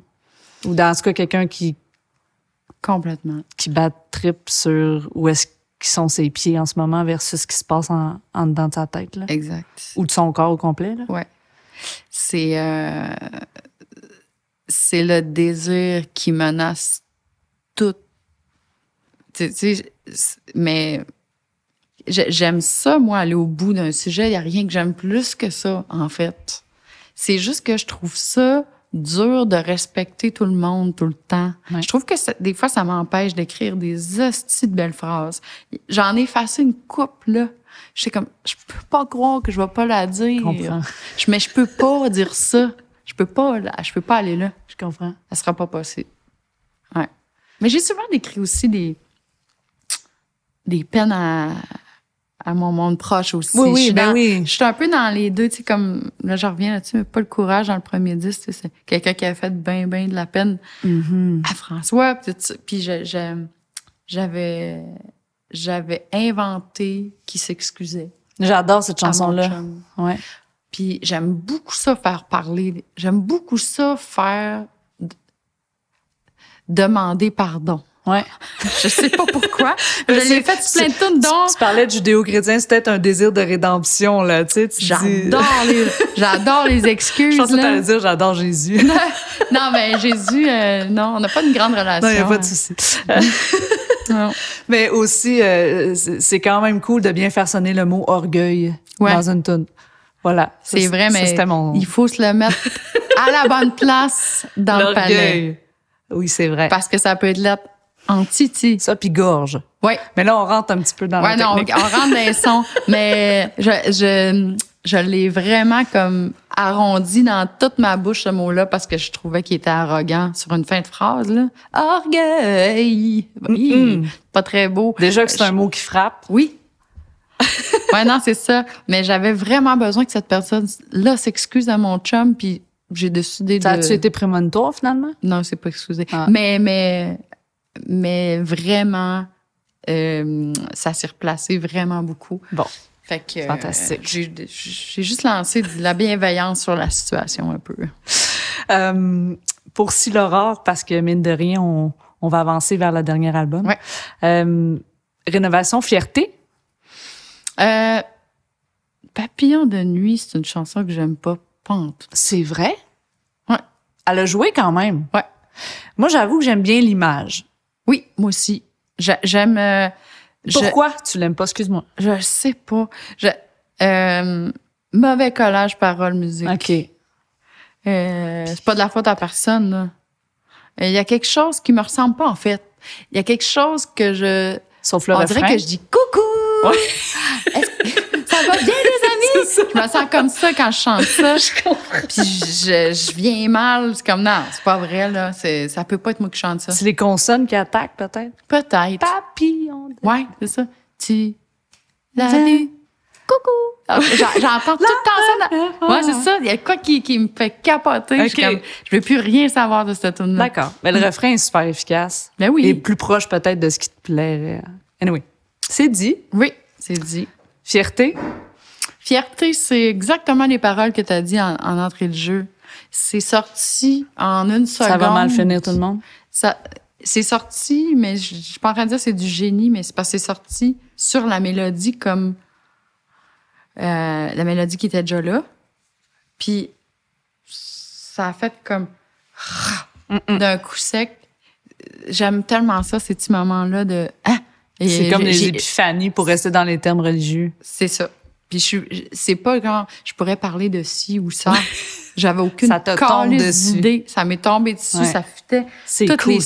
Ou dans ce cas, quelqu'un qui. Complètement. Qui bat trip sur où est-ce qui sont ses pieds en ce moment versus ce qui se passe en, en dedans de sa tête. Là. Exact. Ou de son corps au complet. Là. Ouais.
C'est, euh, c'est le désir qui menace tout. Tu sais, mais j'aime ça, moi, aller au bout d'un sujet. Il n'y a rien que j'aime plus que ça, en fait. C'est juste que je trouve ça dur de respecter tout le monde tout le temps. Je trouve que des fois, ça m'empêche d'écrire des hosties de belles phrases. J'en ai effacé une coupe, là. Je suis comme, je peux pas croire que je vais pas la dire. Comprends. Je, mais je peux pas [LAUGHS] dire ça. Je peux pas, là, je peux pas aller là. Je comprends. Ça sera pas possible. Ouais. Mais j'ai souvent décrit aussi des, des peines à, à mon monde proche aussi. Ben oui, je suis un peu dans les deux, tu sais, comme, là, je reviens là-dessus, mais pas le courage dans le premier disque, c'est quelqu'un qui a fait ben, ben de la peine mm-hmm. à François, puis, j'avais, j'avais inventé qui s'excusait. J'adore cette chanson-là. Ouais. Puis j'aime beaucoup ça faire parler, j'aime beaucoup ça faire demander pardon.
Ouais. Je sais pas pourquoi. [LAUGHS] je l'ai fait plein de tonnes dont... Tu, parlais de judéo-chrétien, c'était un désir de rédemption, là, tu sais. Tu j'adore les, [LAUGHS] j'adore les excuses. Je pensais que de dire j'adore Jésus.
[LAUGHS] non, mais Jésus, euh, non, on n'a pas une grande relation. il n'y a pas de
souci. Euh, mais aussi, euh, c'est quand même cool de bien faire sonner le mot orgueil dans une tonne. Voilà. C'est vrai, mais il faut se le mettre
à la bonne place dans le palais. Oui, c'est vrai. Parce que ça peut être l'être
anti Ça, puis gorge. Oui. Mais là, on rentre un petit peu dans la non, on, on rentre dans les sons.
[LAUGHS] mais je, je, je l'ai vraiment comme arrondi dans toute ma bouche, ce mot-là, parce que je trouvais qu'il était arrogant sur une fin de phrase. Là. Orgueil! Pas très beau. Déjà que c'est un mot qui frappe. Oui. [LAUGHS] ouais, non, c'est ça. Mais j'avais vraiment besoin que cette personne-là s'excuse à mon chum, puis j'ai décidé de... Ça a-tu été prémonitoire, finalement? Non, c'est pas excusé. Ah. Mais, mais mais vraiment, euh, ça s'est replacé vraiment beaucoup. Bon. Fait que, Fantastique. Euh, j'ai juste lancé de la bienveillance
sur la situation un peu. Euh, pour Si l'aurore, parce que mine de rien, on, on, va avancer vers le dernier album. Euh, Rénovation Fierté? Papillon de nuit, c'est une chanson que j'aime pas pente. C'est vrai?
Ouais. Elle a joué quand même. Ouais. Moi, j'avoue que j'aime bien l'image. Oui, moi aussi. J'aime. Euh, Pourquoi tu l'aimes pas? Excuse-moi. Je sais pas. Euh, mauvais collage, parole, musique. OK. Euh, c'est pas de la faute à personne, Il y a quelque chose qui me ressemble pas, en fait. Il y a quelque chose que je. Sauf le On dirait que je dis coucou! [LAUGHS] Je me sens comme ça quand je chante ça. [LAUGHS] je comprends. Puis je, je, viens mal. C'est comme, non, c'est pas vrai, là. C'est, ça peut pas être moi qui chante ça. C'est les consonnes qui attaquent, peut-être? Peut-être. Papillon. Ouais, c'est ça. Tu. La Salut. Coucou. Ah, J'entends
tout le temps ça. Moi Ouais, c'est ça.
Il y a quoi qui, qui me fait capoter. Je, suis
veux plus rien savoir de cette tune là D'accord. Mais le mm. refrain est super efficace. Ben oui. Et plus proche, peut-être, de ce qui te plairait. Anyway. C'est dit. Oui, c'est dit. Fierté.
Fierté, c'est exactement les paroles que tu as dit en, entrée de jeu. C'est sorti en une seconde. Ça va mal finir tout le monde. Ça, c'est sorti, mais je, je suis pas en train de dire c'est du génie, mais c'est parce que c'est sorti sur la mélodie comme euh, la mélodie qui était déjà là. Puis ça a fait comme mm, mm. d'un coup sec. J'aime tellement ça, ces petits moments-là de. Ah! C'est comme des
épiphanies pour rester dans les termes religieux.
C'est ça. Puis je c'est pas quand je pourrais parler de ci ou ça. J'avais aucune [LAUGHS] ça idée. Ça m'est tombé dessus, ça futait... C'est Toutes cool les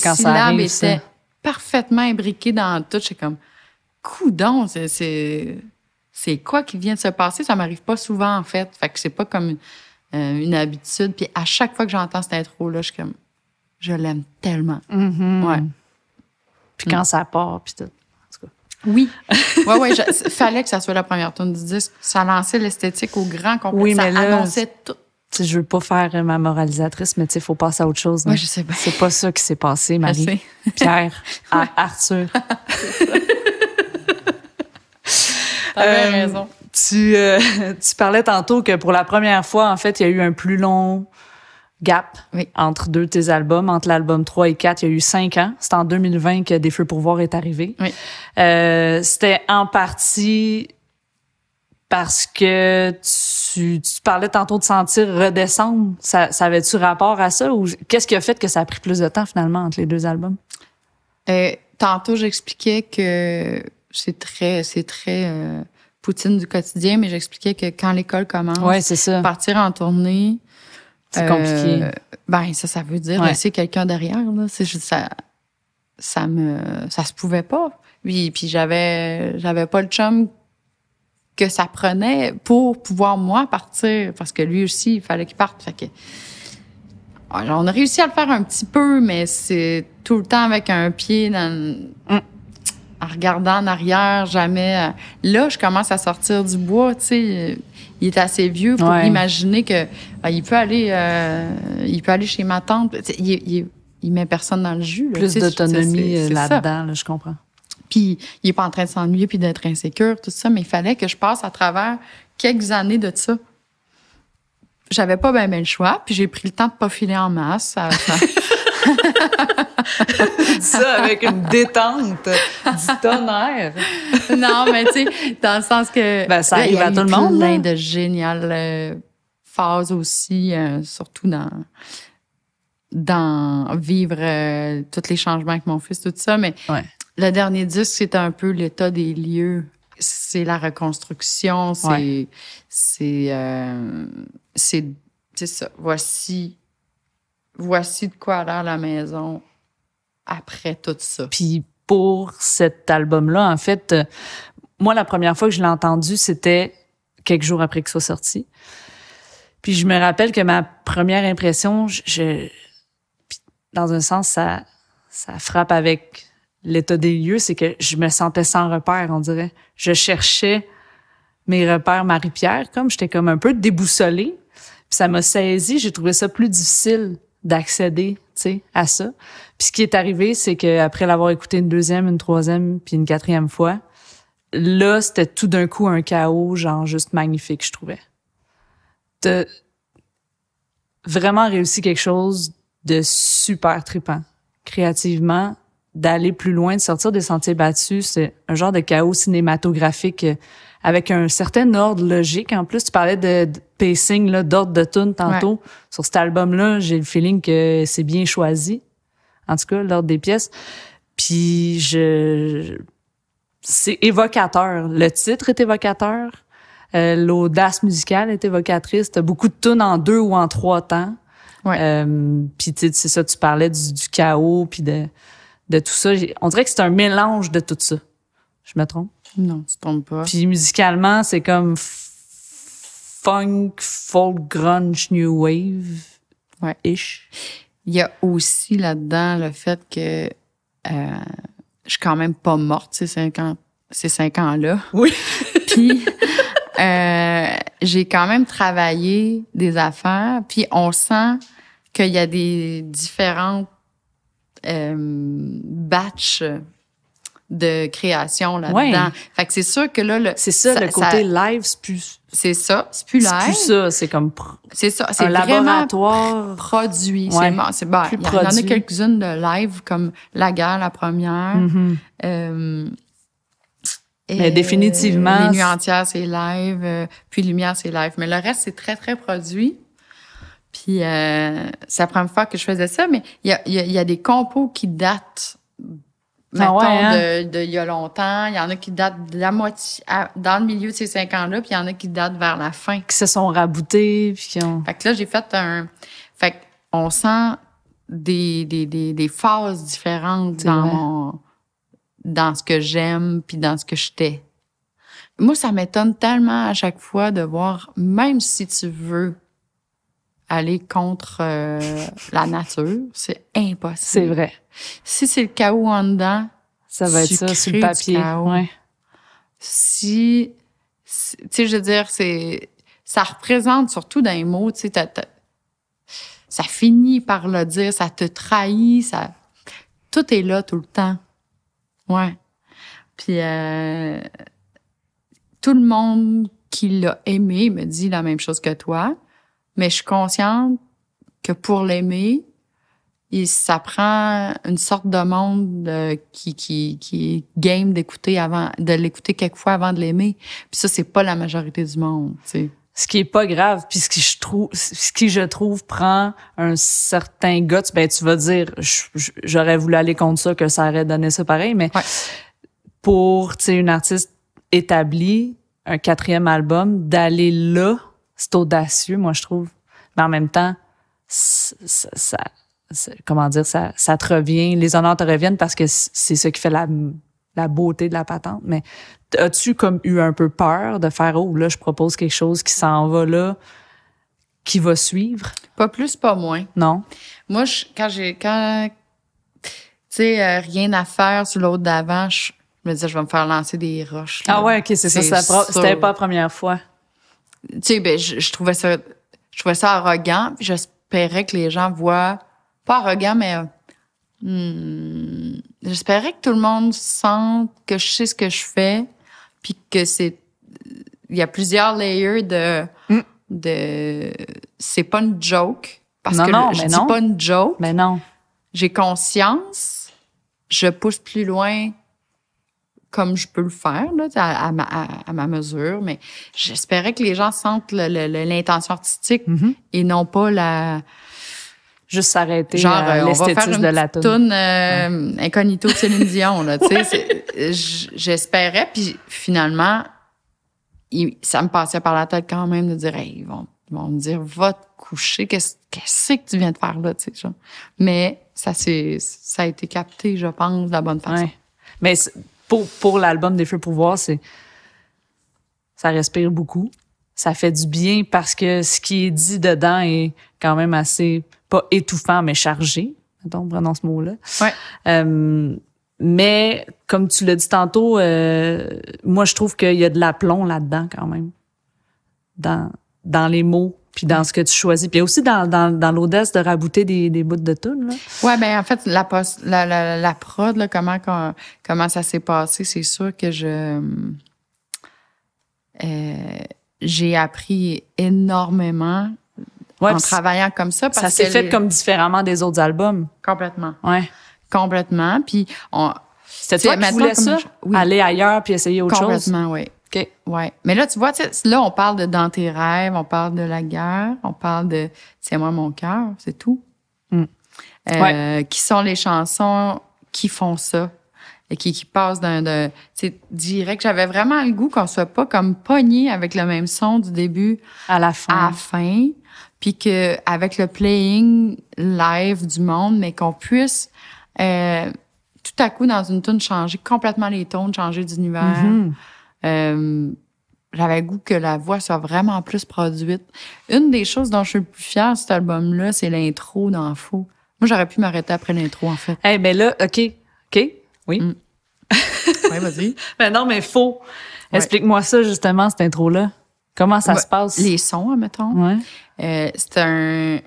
syllabes parfaitement imbriqué dans tout. J'étais comme, coudon, c'est c'est quoi qui vient de se passer Ça m'arrive pas souvent en fait. Fait que c'est pas comme euh, une habitude. Puis à chaque fois que j'entends cette intro là, je comme, je l'aime tellement. Mm-hmm. Ouais.
Puis quand mm. ça part, puis tout.
Oui. oui, [LAUGHS] oui. Fallait que ça soit la première tourne du disque. Ça lançait l'esthétique au grand complet. Oui, ça là, annonçait
tout. Je veux pas faire euh, ma moralisatrice, mais il faut passer à autre chose. Oui, hein. je sais pas. C'est pas ça qui s'est passé, Marie. [LAUGHS] Pierre, [LAUGHS] Arthur. T'avais euh, raison. Tu, euh, tu parlais tantôt que pour la première fois, en fait, il y a eu un plus long gap entre deux de tes albums, entre l'album 3 et 4. Il y a eu cinq ans. C'est en 2020 que Des Feux pour voir est arrivé. Euh, c'était en partie parce que tu, parlais tantôt de sentir redescendre. Ça, avait-tu rapport à ça ou qu'est-ce qui a fait que ça a pris plus de temps finalement entre les deux albums? Euh, tantôt, j'expliquais que c'est très, c'est très euh, poutine du
quotidien, mais j'expliquais que quand l'école commence, ouais, partir en tournée,
c'est compliqué. Euh,
ben, ça, ça veut dire c'est quelqu'un derrière. Là. C'est ça, ça me, ça se pouvait pas. Puis, puis j'avais, j'avais pas le chum que ça prenait pour pouvoir moi partir, parce que lui aussi, il fallait qu'il parte. Fait que, ah, on a réussi à le faire un petit peu, mais c'est tout le temps avec un pied dans, mm. en regardant en arrière, jamais. Euh, là, je commence à sortir du bois, tu sais il est assez vieux pour imaginer que ben, il peut aller euh, il peut aller chez ma tante. il, il, met personne dans le jus. Plus d'autonomie euh, là-dedans, je comprends. Puis il est pas en train de s'ennuyer puis d'être insécure, tout ça, mais il fallait que je passe à travers quelques années de ça. J'avais pas bien ben le choix, puis j'ai pris le temps de pas filer en masse. [LAUGHS]
[LAUGHS] ça avec une détente du tonnerre. non, mais tu sais, dans le sens que. Ben, ça arrive à tout le monde. Il y a plein hein. de
géniales euh, phases aussi, euh, surtout dans dans vivre euh, tous les changements avec mon fils, tout ça. Mais le dernier disque, c'est un peu l'état des lieux. C'est la reconstruction, c'est. C'est. c'est ça. Voici
voici de quoi a l'air la maison après tout ça. Puis pour cet album-là, en fait, euh, moi, la première fois que je l'ai entendu, c'était quelques jours après qu'il soit sorti. Puis je me rappelle que ma première impression, dans un sens, ça, ça frappe avec l'état des lieux, c'est que je me sentais sans repère, on dirait. Je cherchais mes repères Marie-Pierre, comme j'étais comme un peu déboussolée. Puis ça m'a saisi, j'ai trouvé ça plus difficile d'accéder à ça. Puis ce qui est arrivé, c'est que après l'avoir écouté une deuxième, une troisième, puis une quatrième fois, là, c'était tout d'un coup un chaos, genre juste magnifique, je trouvais. T'as vraiment réussi quelque chose de super tripant, créativement, d'aller plus loin, de sortir des sentiers battus. C'est un genre de chaos cinématographique avec un certain ordre logique. En plus, tu parlais de, pacing, d'ordre de tune tantôt. Sur cet album-là, j'ai le feeling que c'est bien choisi. En tout cas, l'ordre des pièces. Puis je, c'est évocateur. Le titre est évocateur. Euh, l'audace musicale est évocatrice. T'as beaucoup de tunes en deux ou en trois temps. Ouais. Euh, puis c'est ça, tu parlais du, chaos puis de, de tout ça. On dirait que c'est un mélange de tout ça. Je me trompe? Non, tu tombes pas. Puis musicalement, c'est comme funk, folk, grunge, new wave.
Ouais. Ish. Il y a aussi là-dedans le fait que euh, je suis quand même pas morte ces cinq ans, ces cinq ans-là. Oui. [LAUGHS] Puis euh, j'ai quand même travaillé des affaires. Puis on sent qu'il y a des différentes euh, batches de création là-dedans. Fait que c'est sûr que là, le, c'est ça, le côté live, c'est plus. C'est ça, c'est plus live. C'est plus ça, c'est comme. C'est ça, c'est vraiment
produit.
c'est bon, il y, en a quelques-unes de live comme la guerre, la première. Mhm. euh, et mais définitivement. Les nuits entières, c'est live. Euh, puis Lumière, c'est live. Mais le reste, c'est très, très produit. Puis euh, c'est la première fois que je faisais ça, mais il y a, y, y a, des compos qui datent ah hein? de, il y a longtemps. Il y en a qui datent de la moitié, dans le milieu de ces cinq ans-là, puis il y en a qui datent vers la fin. Qui se sont raboutés, puis Fait que là, j'ai fait un... Fait qu'on sent des, des, phases différentes dans dans ce que j'aime, puis dans ce que j'étais. Moi, ça m'étonne tellement à chaque fois de voir, même si tu veux aller contre euh, la nature. C'est impossible. C'est vrai. Si c'est le chaos en dedans, ça va être ça sur le papier. Si, tu sais, je veux dire, c'est, ça représente surtout dans les mots, tu sais, ça finit par le dire, ça te trahit, ça, tout est là tout le temps. Ouais. Puis euh, tout le monde qui l'a aimé me dit la même chose que toi. Mais je suis consciente que pour l'aimer, il, ça prend une sorte de monde qui, qui, qui est game d'écouter avant, de l'écouter quelquefois avant de l'aimer. Puis ça, c'est pas la majorité
du monde, tu sais. Ce qui est pas grave, puis ce qui je trouve, ce qui je trouve prend un certain guts. Ben tu vas dire, j'aurais voulu aller contre ça que ça aurait donné ça pareil, mais pour tu sais une artiste établie, un quatrième album, d'aller là, c'est audacieux, moi, je trouve. Mais en même temps, ça, comment dire, ça, ça te revient, les honneurs te reviennent parce que c'est ce qui fait la, beauté de la patente. Mais as-tu comme eu un peu peur de faire, oh là, je propose quelque chose qui s'en va là, qui va suivre? Pas plus, pas moins.
Non. Moi, je, quand j'ai, quand, tu sais, euh, rien à faire sur l'autre d'avant, je, me disais, je vais me faire lancer des roches. Ah ouais, ok, c'est ça C'était pas la première fois tu ben, je, trouvais ça, je trouvais ça arrogant. J'espérais que les gens voient, pas arrogant, mais hmm, j'espérais que tout le monde sente que je sais ce que je fais, puis que c'est, il y a plusieurs layers de, hmm. de, c'est pas une joke. Parce que non, je dis pas une joke. Mais non. J'ai conscience, je pousse plus loin comme je peux le faire, là, à, ma, à, ma, mesure, mais j'espérais que les gens sentent l'intention artistique mhm. et non pas la juste s'arrêter
genre euh, on va faire une de la tune
euh, incognito de Céline Dion là tu sais j'espérais puis finalement ça me passait par la tête quand même de dire ils vont vont me dire va te coucher qu'est-ce qu'est-ce que tu viens de faire là tu sais mais ça c'est ça a été capté je pense de la bonne façon
mais pour, pour l'album des Feux Pouvoir, c'est ça respire beaucoup. Ça fait du bien parce que ce qui est dit dedans est quand même assez, pas étouffant, mais chargé. Donc, prenons ce mot-là. Euh, mais comme tu l'as dit tantôt, euh, moi, je trouve qu'il y a de l'aplomb là-dedans quand même. Dans, dans les mots, puis dans ce que tu choisis. Puis aussi dans, dans, dans l'audace de rabouter des, des bouts de là. Ouais, ben en fait la la, la, prod là, comment
comment ça s'est passé, c'est sûr que je euh, j'ai appris énormément
en travaillant comme ça parce ça s'est fait comme
différemment des autres albums. Complètement. Ouais. Complètement. Puis on c'était toi voulais ça? Aller ailleurs puis essayer autre chose? Complètement, oui ouais. Mais là, tu vois, là, on parle de dans tes rêves, on parle de la guerre, on parle de c'est moi mon cœur, c'est tout. Mm. Euh, qui sont les chansons qui font ça? Et qui, qui passent d'un. dirais direct, j'avais vraiment le goût qu'on soit pas comme pogné avec le même son du début à la fin. Puis que avec le playing live du monde, mais qu'on puisse. Euh, tout à coup, dans une tune, changer complètement les tons, changer d'univers. Mm-hmm. Euh, j'avais goût que la voix soit vraiment plus produite. Une des choses dont je suis le plus fière cet album-là, c'est l'intro dans Faux. Moi, j'aurais pu m'arrêter après l'intro, en fait. Eh bien là, OK. OK. Oui. Mm.
[LAUGHS] oui, vas-y. Mais ben non, mais Faux. Explique-moi ça, justement, cette intro-là. Comment ça se passe? Les sons, mettons. Euh, c'est un.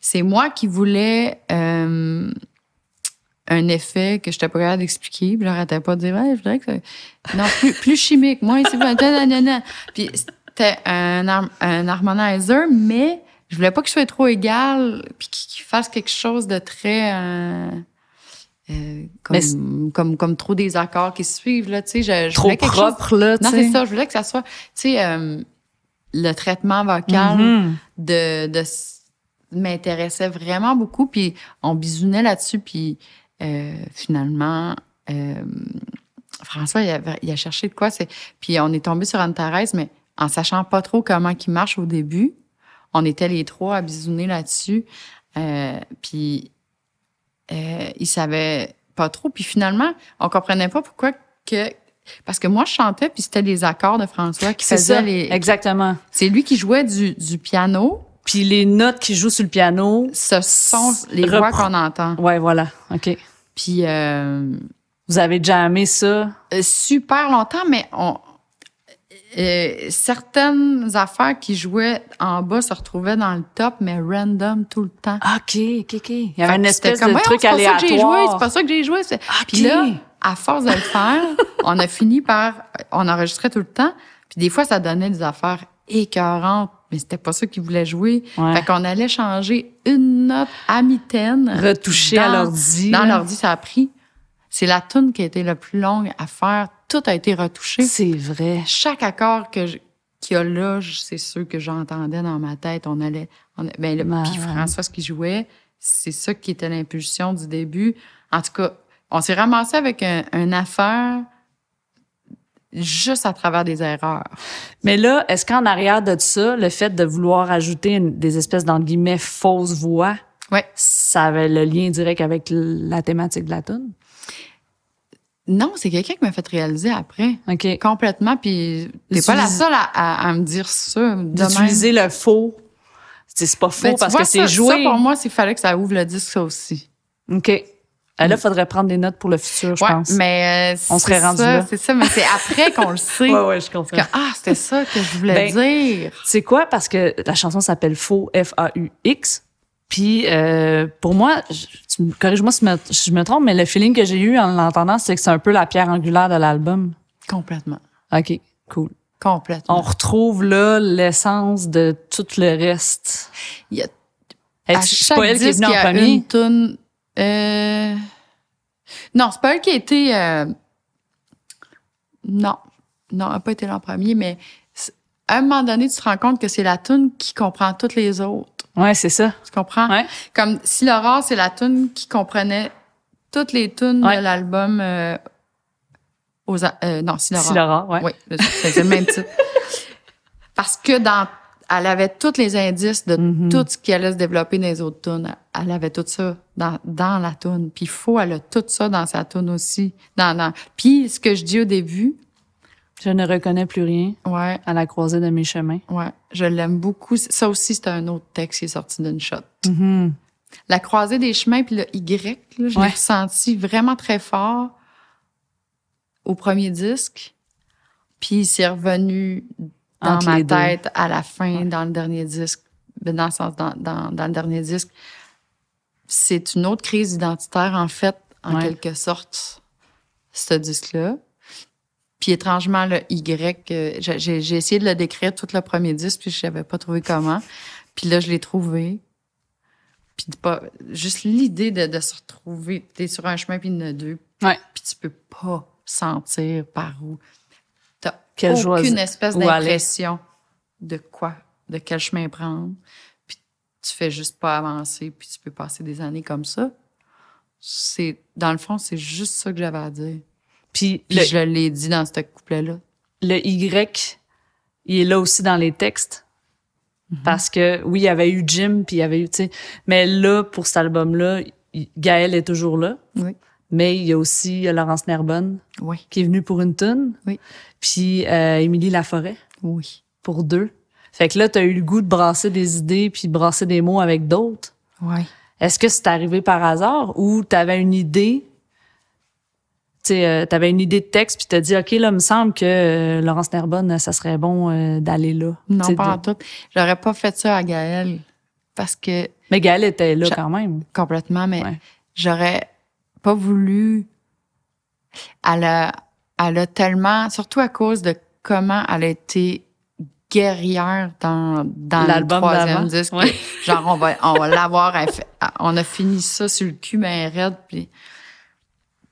C'est moi qui voulais. Euh, un effet que je n'étais pas capable d'expliquer. Puis, j'arrêtais pas de dire, ouais, je voudrais que. Non, plus, plus chimique. Moi, c'est pas. Puis, c'était un, un harmonizer, mais je voulais pas je soit trop égal, puis qu'il fasse quelque chose de très. Euh, euh comme, comme, comme, trop des accords qui se suivent, là, tu sais. Je, trop propre, chose... là, tu Non, c'est ça. Je voulais que ça soit. Tu sais, euh, le traitement vocal mm-hmm. de. de m'intéressait vraiment beaucoup puis on bisounait là-dessus puis euh, finalement, euh, François, il, a cherché de quoi. C'est... Puis on est tombé sur Anne-Thérèse, mais en sachant pas trop comment qui marche au début. On était les trois à bisouner là-dessus. Euh, puis il savait savait pas trop. Puis finalement, on comprenait pas pourquoi que parce que moi je chantais puis c'était les accords de François qui faisaient les exactement. C'est lui qui jouait du piano puis les notes qui jouent sur le piano. Ce sont les voix qu'on entend. Ouais, voilà. OK. Puis. Euh, Vous avez jamais ça? Euh, super longtemps, mais on. Euh, certaines affaires qui jouaient en bas se retrouvaient dans le top, mais random tout
le temps. Ah, OK, OK, OK. Il y avait un espèce de truc aléatoire. C'est pas
ça que j'ai joué, c'est pas ça que j'ai joué. Puis là, à force de le faire, [LAUGHS] on a fini par... On enregistrait tout le temps. Puis des fois, ça donnait des affaires écœurantes mais c'était pas ça qu'ils voulaient jouer. Fait qu'on allait changer une note à mitaine. Retoucher à l'ordi. Dans l'ordi, ça a pris. C'est la tune qui a été la plus longue à faire. Tout a été retouché. C'est vrai. Chaque accord que qu'il y a là, c'est ceux que j'entendais dans ma tête. On allait, ben, puis François, ce qui jouait, c'est ça qui était l'impulsion du début. En tout cas, on s'est ramassé
avec un, une affaire juste à travers des erreurs. Mais là, est-ce qu'en arrière de ça, le fait de vouloir ajouter des espèces d'entre guillemets fausses voix, ouais. ça avait le lien direct avec la thématique de la tune? Non, c'est quelqu'un qui m'a fait réaliser après. OK. Complètement. Puis t'es pas la seule
à, me dire ça. D'utiliser
le faux. C'est pas ben, faux parce que c'est joué. Ça, pour
moi, il fallait que ça ouvre le disque, aussi. OK. Là, il mm. faudrait prendre des notes pour le futur,
je pense. Mais euh, on serait rendu là. C'est
ça, mais c'est après qu'on le sait. [LAUGHS] ouais, ouais, je comprends. ah,
c'était ça que je voulais ben, dire. C'est quoi Parce que la chanson s'appelle Faux F A U X. Puis euh, pour moi, corrige-moi si, je me trompe, mais le feeling que j'ai eu en l'entendant, c'est que c'est un peu la pierre angulaire de l'album. Complètement. OK, cool. Complètement. On retrouve là l'essence de tout le reste. Il y a à chaque disque, il y a une
tune euh, non, c'est pas elle qui a été. Euh, non, non, elle n'a pas été là en premier, mais à un moment donné, tu te rends compte que c'est la tune qui comprend toutes les autres.
Ouais, c'est ça. Tu comprends?
Ouais. Comme si Laura, c'est la tune qui comprenait toutes les tunes de l'album. Euh, non, si Laura. Si ouais. Oui, c'est le même titre. Parce que dans elle avait tous les indices de mhm. tout ce qui allait se développer dans les autres tunes. Elle avait tout ça dans, dans la tune. Puis faut elle a tout ça dans sa tune aussi. Non non. Puis ce que je dis au début... Je ne reconnais plus rien ouais. à la croisée de mes chemins. Ouais, je l'aime beaucoup. Ça aussi, c'est un autre texte qui est sorti d'une shot. Mhm. La croisée des chemins, puis le Y, je l'ai ressenti vraiment très fort au premier disque. Puis c'est revenu dans ma tête à la fin, dans le dernier disque. Ben, dans le dans, dans, dans le dernier disque. C'est une autre crise identitaire, en fait, en quelque sorte, ce disque-là. Puis étrangement, le Y, euh, j'ai essayé de le décrire tout le premier disque, puis je n'avais pas trouvé comment. Puis là, je l'ai trouvé. Puis pas, juste l'idée de, de, se retrouver, tu es sur un chemin, puis il deux. Puis tu peux pas sentir par où aucune espèce d'impression de quoi, de quel chemin prendre. Puis tu fais juste pas avancer, puis tu peux passer des années comme ça. C'est, dans le fond, c'est juste ça que j'avais
à dire. Puis, je l'ai dit dans ce couplet-là. Le Y, il est là aussi dans les textes. Mhm. Parce que, oui, il y avait eu Jim, puis il y avait eu, tu sais. Mais là, pour cet album-là, Gaël est toujours là. Oui. Mais il y a aussi Laurence Nerbonne qui est venue pour une tune. Oui. Puis euh, Émilie Laforêt oui. pour deux. Fait que là, tu as eu le goût de brasser des idées puis de brasser des mots avec d'autres. Oui. Est-ce que c'est arrivé par hasard ou tu avais une idée? Tu euh, avais une idée de texte puis t'as dit OK là me semble que euh, Laurence Nerbonne ça serait bon d'aller là. Non pas en tout. J'aurais pas fait ça à Gaëlle parce que Mais
Gaëlle était là quand même. Complètement mais j'aurais pas voulu. Elle a, tellement, surtout à cause de comment elle a été guerrière dans, dans le troisième disque. [LAUGHS] Genre, on va, l'avoir. On a fini ça sur le cul, mais raide. Puis,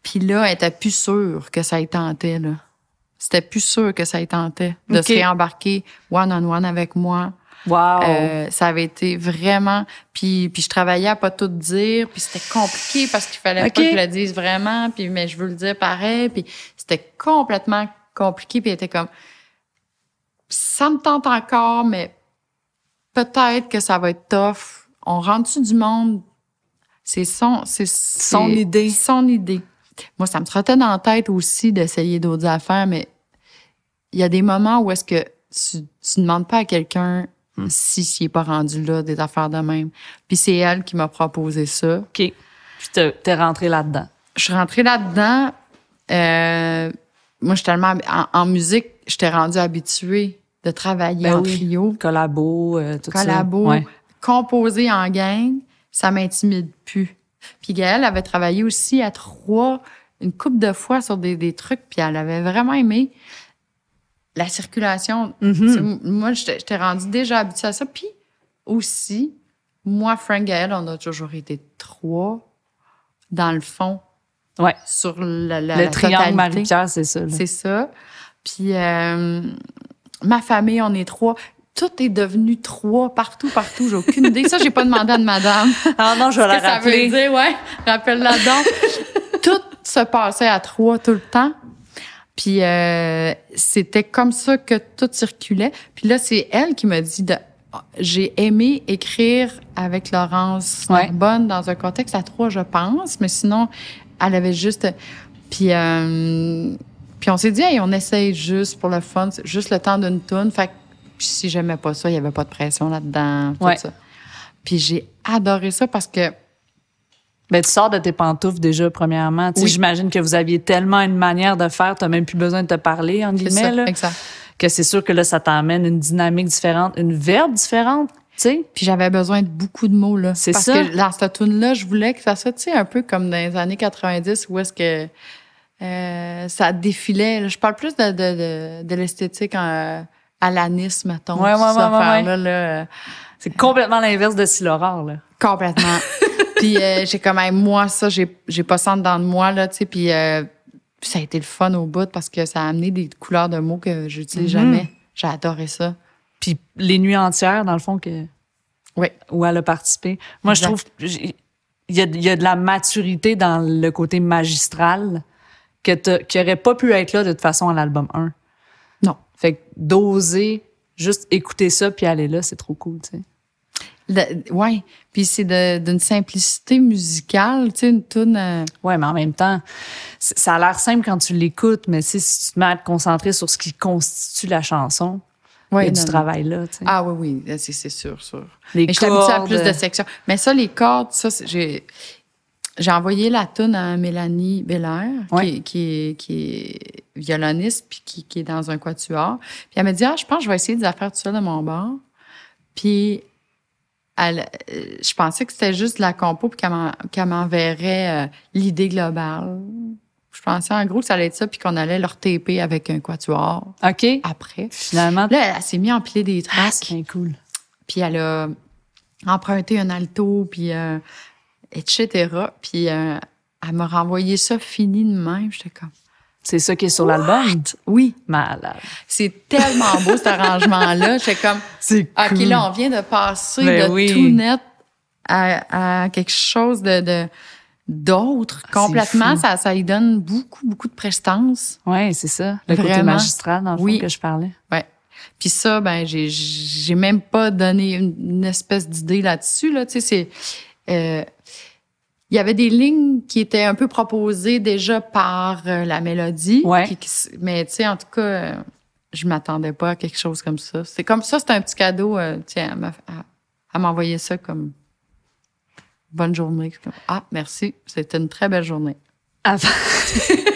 puis là, elle était plus sûre que ça ait tenté C'était plus sûr que ça ait tenté de se réembarquer one -on -one avec moi. Wow. Euh, ça avait été vraiment. Puis, puis je travaillais à pas tout dire, puis c'était compliqué parce qu'il fallait pas que je le dise vraiment, puis mais je veux le dire pareil, puis c'était complètement compliqué, puis était comme ça me tente encore, mais peut-être que ça va être tough. On rentre du monde, c'est son, c'est son idée, son idée. Moi, ça me trottait dans la tête aussi d'essayer d'autres affaires, mais il y a des moments où est-ce que tu, tu demandes pas à quelqu'un si mm. si s'il n'est pas rendu là, des affaires de même. Puis c'est elle qui m'a proposé ça. OK. Puis t'es rentrée là-dedans. Je suis rentrée là-dedans. Euh, moi, je tellement... En, musique, musique, j'étais rendue habituée
de travailler ben en trio. Collabo, euh, tout ça.
composer en gang, ça m'intimide plus. Puis Gaëlle avait travaillé aussi à trois, une couple de fois sur des, des trucs, puis elle avait vraiment aimé la circulation. Mm-hmm. Moi, j'étais rendue déjà habituée à ça. Puis aussi, moi, Frank et on a toujours été trois dans le fond. Ouais. Sur la, le triangle marie c'est ça. C'est ça. Puis euh, ma famille, on est trois. Tout est devenu trois partout, partout. J'ai aucune idée. Ça, j'ai pas demandé à de madame. [LAUGHS] Ah non, je vais la rappeler. Ça veut dire, ouais. Rappelle-la donc. [LAUGHS] tout se passait à trois tout le temps. Puis euh, c'était comme ça que tout circulait. Puis là, c'est elle qui m'a dit de j'ai aimé écrire avec Laurence Narbonne dans un contexte à trois, je pense, mais sinon, elle avait juste. Puis, euh, puis on s'est dit, on essaye juste pour le fun, juste le temps d'une toune. Fait si j'aimais pas ça, il y avait pas de pression là-dedans. Ouais. Puis j'ai adoré
ça parce que ben, tu sors de tes pantoufles déjà, premièrement. Oui. J'imagine que vous aviez tellement une manière de faire, tu n'as même plus besoin de te parler, en guillemets. exact. Que c'est sûr que là, ça t'emmène une dynamique différente, une verbe différente. Puis j'avais besoin de beaucoup de mots. Là, c'est parce
que dans cette tune-là, je voulais que ça soit un peu comme dans les années 90 où est-ce que euh, ça défilait. Je parle plus de, l'esthétique à l'anis, mettons. Ouais, oui, ouais, là,
là c'est complètement l'inverse de Silorard, là.
Complètement. [LAUGHS] puis euh, j'ai quand même, moi, ça, j'ai, j'ai pas ça dans de moi, là, tu sais. Euh, puis ça a été le fun au bout parce que ça a amené des couleurs de mots que j'utilise mhm. jamais. J'ai adoré
ça. Puis les nuits entières, dans le fond, que. Où elle a participé. Moi, je trouve. Il y a, de la maturité dans le côté magistral que qui aurait pas pu être là de toute façon à l'album 1. Non. Fait que d'oser juste écouter ça puis aller là, c'est trop cool, tu sais. Oui, puis c'est d'une simplicité musicale, tu sais, une toune... Oui, euh, Ouais, mais en même temps, ça a l'air simple quand tu l'écoutes, mais si tu te mets à te concentrer sur ce qui constitue la chanson,
ouais, du travail là. Tu sais. Ah oui, oui, c'est sûr, sûr. Les mais cordes. plus de euh. sections. Mais ça, les cordes, ça, j'ai envoyé la tune à Mélanie Belair, qui, qui, est violoniste, puis qui, est dans un quatuor. Puis elle m'a dit, ah, je pense que je vais essayer des faire tout ça de mon bord. Puis euh, je pensais que c'était juste la compo puis qu'elle m'enverrait euh, l'idée globale. Je pensais en gros que ça allait être ça puis qu'on allait leur TP avec un quatuor. OK. Après. Finalement. Là, elle, s'est mise à empiler des ah, traces. cool. Puis elle a emprunté un alto puis euh, etc. Puis euh, elle m'a renvoyé ça fini de même. J'étais comme c'est ça qui est sur l'album? Oui. Malade. C'est tellement beau cet arrangement-là. [LAUGHS] J'étais comme, cool. OK, là, on vient de passer ben de tout net à, quelque chose de, d'autre ah, complètement. Ça, ça y donne beaucoup, beaucoup de prestance. Oui, c'est ça. Le côté magistral, dans le fond, que je parlais. Oui. Puis ça, ben, j'ai, j'ai même pas donné une, espèce d'idée là-dessus. Là. Tu sais, c'est... Euh, il y avait des lignes qui étaient un peu proposées déjà par euh, la mélodie. mais tu sais, en tout cas, euh, je m'attendais pas à quelque chose comme ça. C'est comme ça, c'est un petit cadeau. Euh, tiens, à m'envoyer ça comme
bonne journée. ah, merci, c'était une très belle journée. Avant...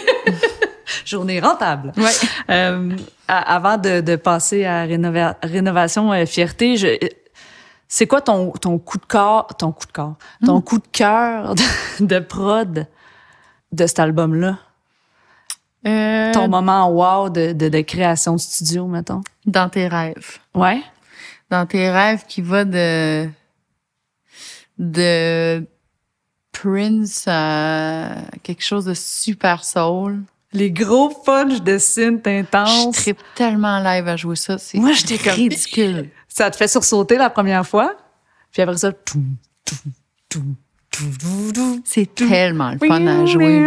[LAUGHS] journée rentable. avant de, passer à rénovation fierté, je, c'est quoi ton, coup de cœur, ton coup de cœur, ton hmm. coup de cœur [LAUGHS] de, prod de cet album-là? Euh, ton moment wow de, création de studio, mettons? Dans tes rêves. Ouais? Dans tes rêves qui va de,
de Prince à quelque chose de super soul.
Les gros punch de synth intense. Je tellement live à jouer ça. C'est Moi, j'étais ridicule. Ça te fait sursauter la première fois, puis après ça, tout, tout, tout, c'est tellement le fun à jouer.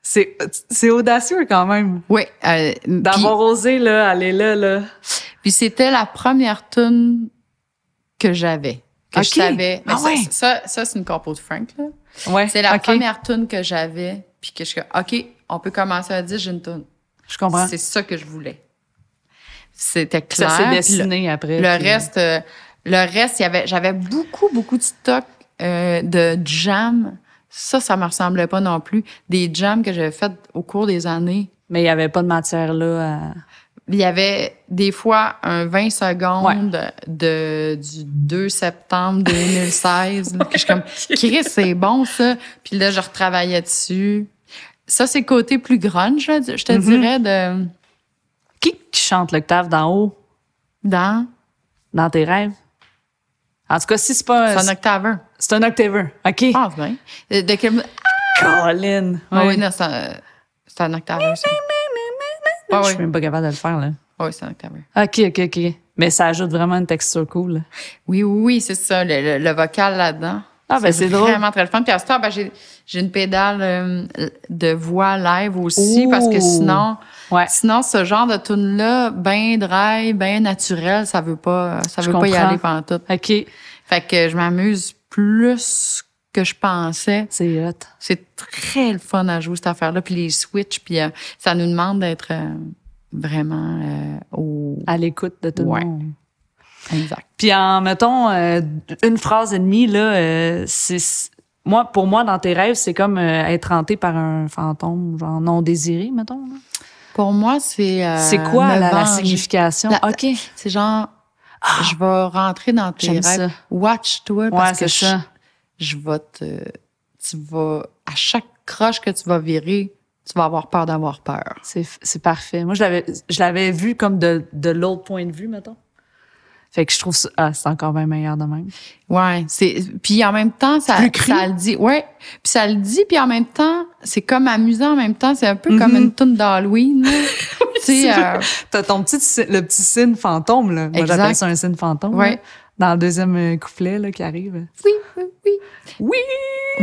C'est audacieux quand même. Oui. Euh, D'avoir osé là, aller là, là. Puis c'était
la première tune que j'avais, que je savais. Ah, ça, ça, c'est une compo de Frank. Ouais, c'est la première tune que j'avais, puis que je OK, on peut commencer à dire j'ai une tune. Je comprends. C'est ça que je voulais. C'était clair. dessiné le, après. Le reste, euh, le reste, y j'avais beaucoup, beaucoup de stock euh, de jam. Ça, ça me ressemblait pas non plus. Des jams que j'avais faites au cours des années. Mais il n'y avait pas de matière là. Il y avait des fois un 20 secondes de, du 2 septembre 2016. je comme, [LAUGHS] Chris, c'est bon ça. Puis là, je retravaillais dessus. Ça, c'est le côté plus
grunge, je te mm-hmm. dirais, de qui, chante l'octave d'en haut? Dans? Dans tes rêves? En tout cas, si c'est pas. C'est un octaveur. C'est un octaveur. OK. Ah, bien. Euh, de quel. Ah! Colin! Ah oui, oui non, c'est
un, octaveur. Ah, ah Je suis même pas capable de le faire, là. Ah oui, c'est un octaveur.
OK, OK, OK.
Mais ça ajoute vraiment une texture cool. Oui, oui, oui, c'est ça, le, vocal là-dedans. Ah, ben c'est drôle. vraiment très le fun. Puis à ben, j'ai, j'ai une pédale euh, de voix live aussi, parce que sinon, Sinon, ce genre de tune là bien dry, bien naturel, ça veut pas, ça veut pas y aller pendant tout. OK. Fait que je m'amuse plus que je pensais. C'est hot. C'est très le fun à jouer cette affaire-là. Puis les switches, puis euh, ça nous demande d'être euh,
vraiment euh, au... À l'écoute de tout le monde. Exact. Puis en, mettons, une phrase et demie, là, c'est moi, pour moi, dans tes rêves, c'est comme être hanté par un fantôme, genre non désiré, mettons. Pour moi, c'est. Euh, c'est quoi la, signification? OK. C'est
genre, ah! je vais rentrer dans tes rêves. Ça. Watch toi parce que je, je vais te. Tu vas. À chaque croche que tu vas virer, tu vas avoir peur
d'avoir peur. C'est parfait. Moi, je l'avais vu comme de, de l'autre point de vue, mettons. Fait que je trouve ça, ah, c'est encore bien meilleur de même. Ouais, c'est puis en même temps
ça ça le dit. Ouais, puis ça le dit puis en même temps, c'est comme amusant en même temps, c'est un peu
comme mm-hmm. une toune d'Halloween.
[LAUGHS] tu sais, euh,
t'as ton petit le petit signe fantôme là. Moi j'appelle ça un signe fantôme. Ouais dans le deuxième euh, couplet là, qui arrive. Oui, oui,
oui. Oui!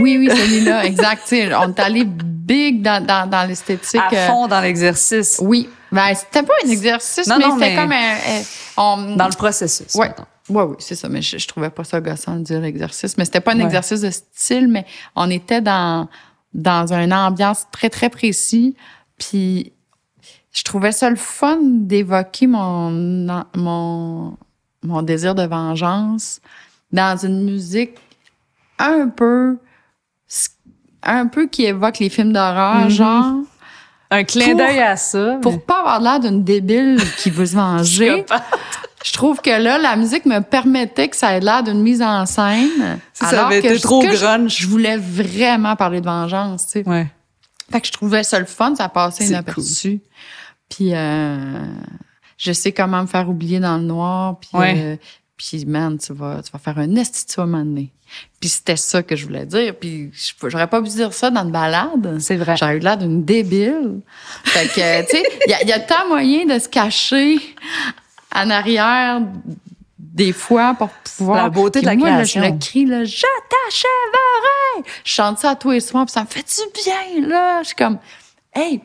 Oui, oui, celui-là, exact. on est allé big dans, dans, dans l'esthétique. À euh, fond dans l'exercice. Oui. Ben, c'était pas un exercice, mais c'était comme un, Dans le processus. Oui. Oui, oui, c'est ça. Mais je, trouvais pas ça gossant de dire exercice, Mais c'était pas un exercice de style, mais on était dans, dans une ambiance très, très précise, Puis je trouvais ça le fun d'évoquer mon, mon, mon désir de vengeance dans une musique un peu un peu qui évoque les films d'horreur, mm-hmm. genre
un clin d'œil à ça. Pour
pas avoir l'air d'une débile qui veut se [LAUGHS] venger. je trouve que là, la musique me permettait que ça ait l'air d'une mise en scène. alors ça avait que été je, trop Je, voulais vraiment parler de vengeance, tu sais. Ouais. Fait que je trouvais ça le fun, ça passait inaperçu. Puis euh, je sais comment me faire oublier dans le noir. Puis, euh, puis man, tu vas, tu vas faire un esti de moment donné. Puis c'était ça que je voulais dire. Puis j'aurais pas pu dire ça dans une balade. C'est vrai. J'ai eu l'air d'une débile. Fait que, tu sais, il y a, tant moyen de se cacher en arrière des fois pour pouvoir. La beauté de la moi, Là, je le crie, là, je t'achèverai! Je chante ça à tous les soirs, puis ça me fait du bien, là. Je suis comme, hey,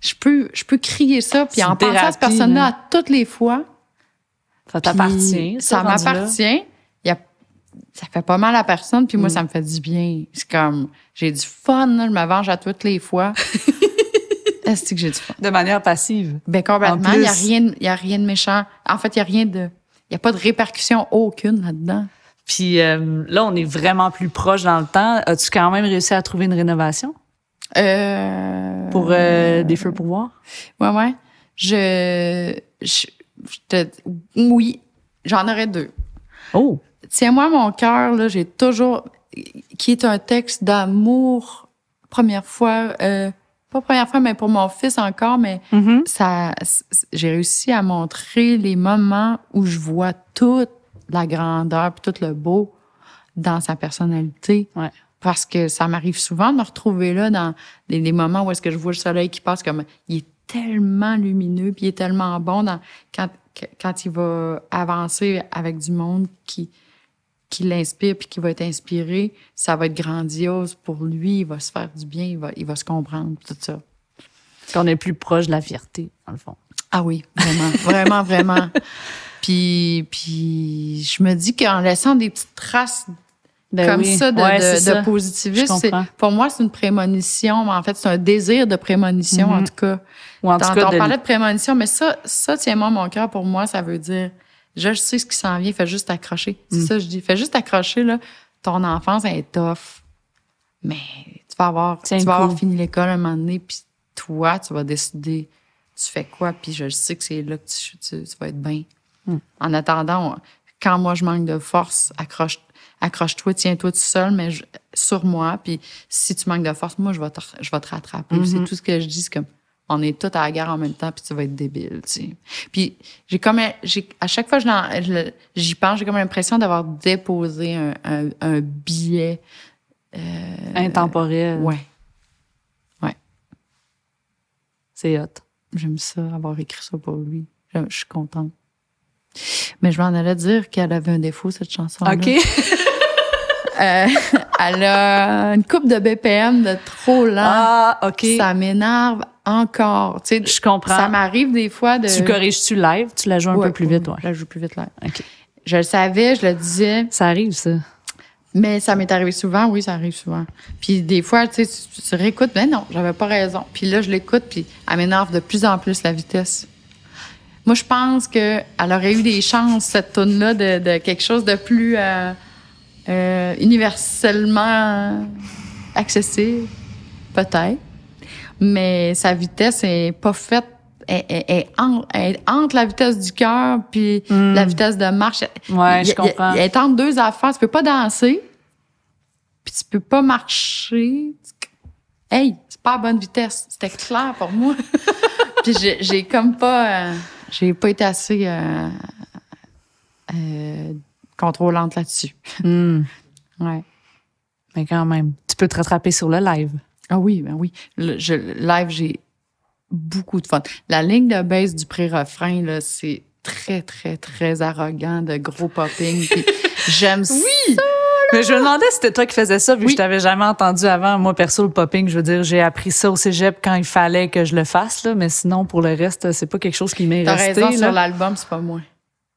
je peux, je peux crier ça, puis en pensant à cette personne-là à toutes les fois. Ça t'appartient. Ça, m'appartient. Ça fait pas mal à la personne, puis moi, ça mm. me fait du bien. C'est comme, j'ai du fun, là, je me venge à toutes les fois.
[LAUGHS] Est-ce que j'ai du fun? De manière passive. Ben, complètement. Il n'y a, rien,
y a rien de méchant. En fait, il n'y a rien de. Il n'y a pas de répercussion aucune là-dedans.
Puis euh, là, on est vraiment plus proche dans le temps. As-tu quand même réussi à trouver une rénovation? Euh, pour euh, des feux pour voir? Ouais, ouais. Je.
oui, j'en aurais deux. Oh! Tiens-moi mon cœur, là, j'ai toujours. qui est un texte d'amour, première fois. Euh, pas première fois, mais pour mon fils encore, mais mm-hmm. ça, j'ai réussi à montrer les moments où je vois toute la grandeur tout le beau dans sa personnalité parce que ça m'arrive souvent de me retrouver là dans des, moments où est-ce que je vois le soleil qui passe comme il est tellement lumineux puis il est tellement bon dans, quand, quand il va avancer avec du monde qui qui l'inspire puis qui va être inspiré, ça va être grandiose pour lui, il va se faire du bien, il va, il va se comprendre tout ça. Qu'on est plus proche de la fierté en le fond. Ah oui, vraiment, [LAUGHS] vraiment, vraiment. Puis, puis je me dis qu'en laissant des petites traces ben comme ça de, positivisme. Pour moi, c'est une prémonition. Mais en fait, c'est un désir de prémonition, en mm-hmm. tout cas. Ou en tout cas on de... parlait de prémonition, mais ça, ça tiens-moi mon cœur, pour moi, ça veut dire je sais ce qui s'en vient, fais juste accrocher. C'est mm. ça, je dis. Fais juste accrocher, là. Ton enfance, elle est tough. Mais tu vas avoir, tu vas avoir fini l'école un moment donné, puis toi, tu vas décider tu fais quoi, puis je sais que c'est là que tu, vas être bien. Mm. En attendant, quand moi je manque de force, accroche accroche-toi, tiens-toi tout seul, mais sur moi. Puis si tu manques de force, moi, je vais te, je vais te rattraper. C'est mm-hmm. tout ce que je dis. C'est comme, on est tous à la guerre en même temps, puis tu vas être débile, Puis j'ai comme, j'ai, à chaque fois que j'y pense, j'ai comme l'impression d'avoir déposé un, billet.
Euh, Intemporel. Ouais. Ouais. C'est hot. J'aime ça, avoir écrit ça pour lui. je suis contente.
Mais je m'en allais dire qu'elle avait un défaut, cette
chanson-là. OK. [LAUGHS]
Euh, elle a une coupe de BPM de trop lent. Ah, OK. Ça m'énerve encore. je comprends. Ça m'arrive des fois de. Tu corriges-tu
live? Tu la joues un peu plus vite, ouais. Je la
joue plus vite live. OK. Je le savais, je le disais. Ça arrive, ça. Mais ça m'est arrivé souvent, oui, ça arrive souvent. Puis des fois, tu sais, réécoutes, mais non, j'avais pas raison. Puis là, je l'écoute, puis elle m'énerve de plus en plus la vitesse. Moi, je pense qu'elle aurait eu des chances, cette tune-là, de, quelque chose de plus euh, euh, universellement accessible, peut-être. Mais sa vitesse est pas faite. Elle, est entre, la vitesse du cœur puis hmm. la vitesse de marche. Ouais, je comprends. Elle est entre deux affaires. Tu peux pas danser, puis tu peux pas marcher. Hey, c'est pas à bonne vitesse. C'était clair pour moi. [LAUGHS] puis j'ai comme pas. Euh, j'ai pas été assez euh,
euh, contrôlante là-dessus. Hmm. Ouais. Mais quand même, tu peux te rattraper sur le live. Ah oui, ben oui. Le live, j'ai
beaucoup de fun. La ligne de base du pré-refrain, c'est très, très,
très arrogant, de gros popping. j'aime [LAUGHS] ça! Mais je me demandais si c'était toi qui faisais ça, vu que je t'avais jamais entendu avant. Moi, perso, le popping, je veux dire, j'ai appris ça au cégep quand il fallait que je le fasse, là, mais sinon, pour le reste, c'est pas quelque chose qui m'est resté. T'as raison, sur
l'album, c'est pas moi.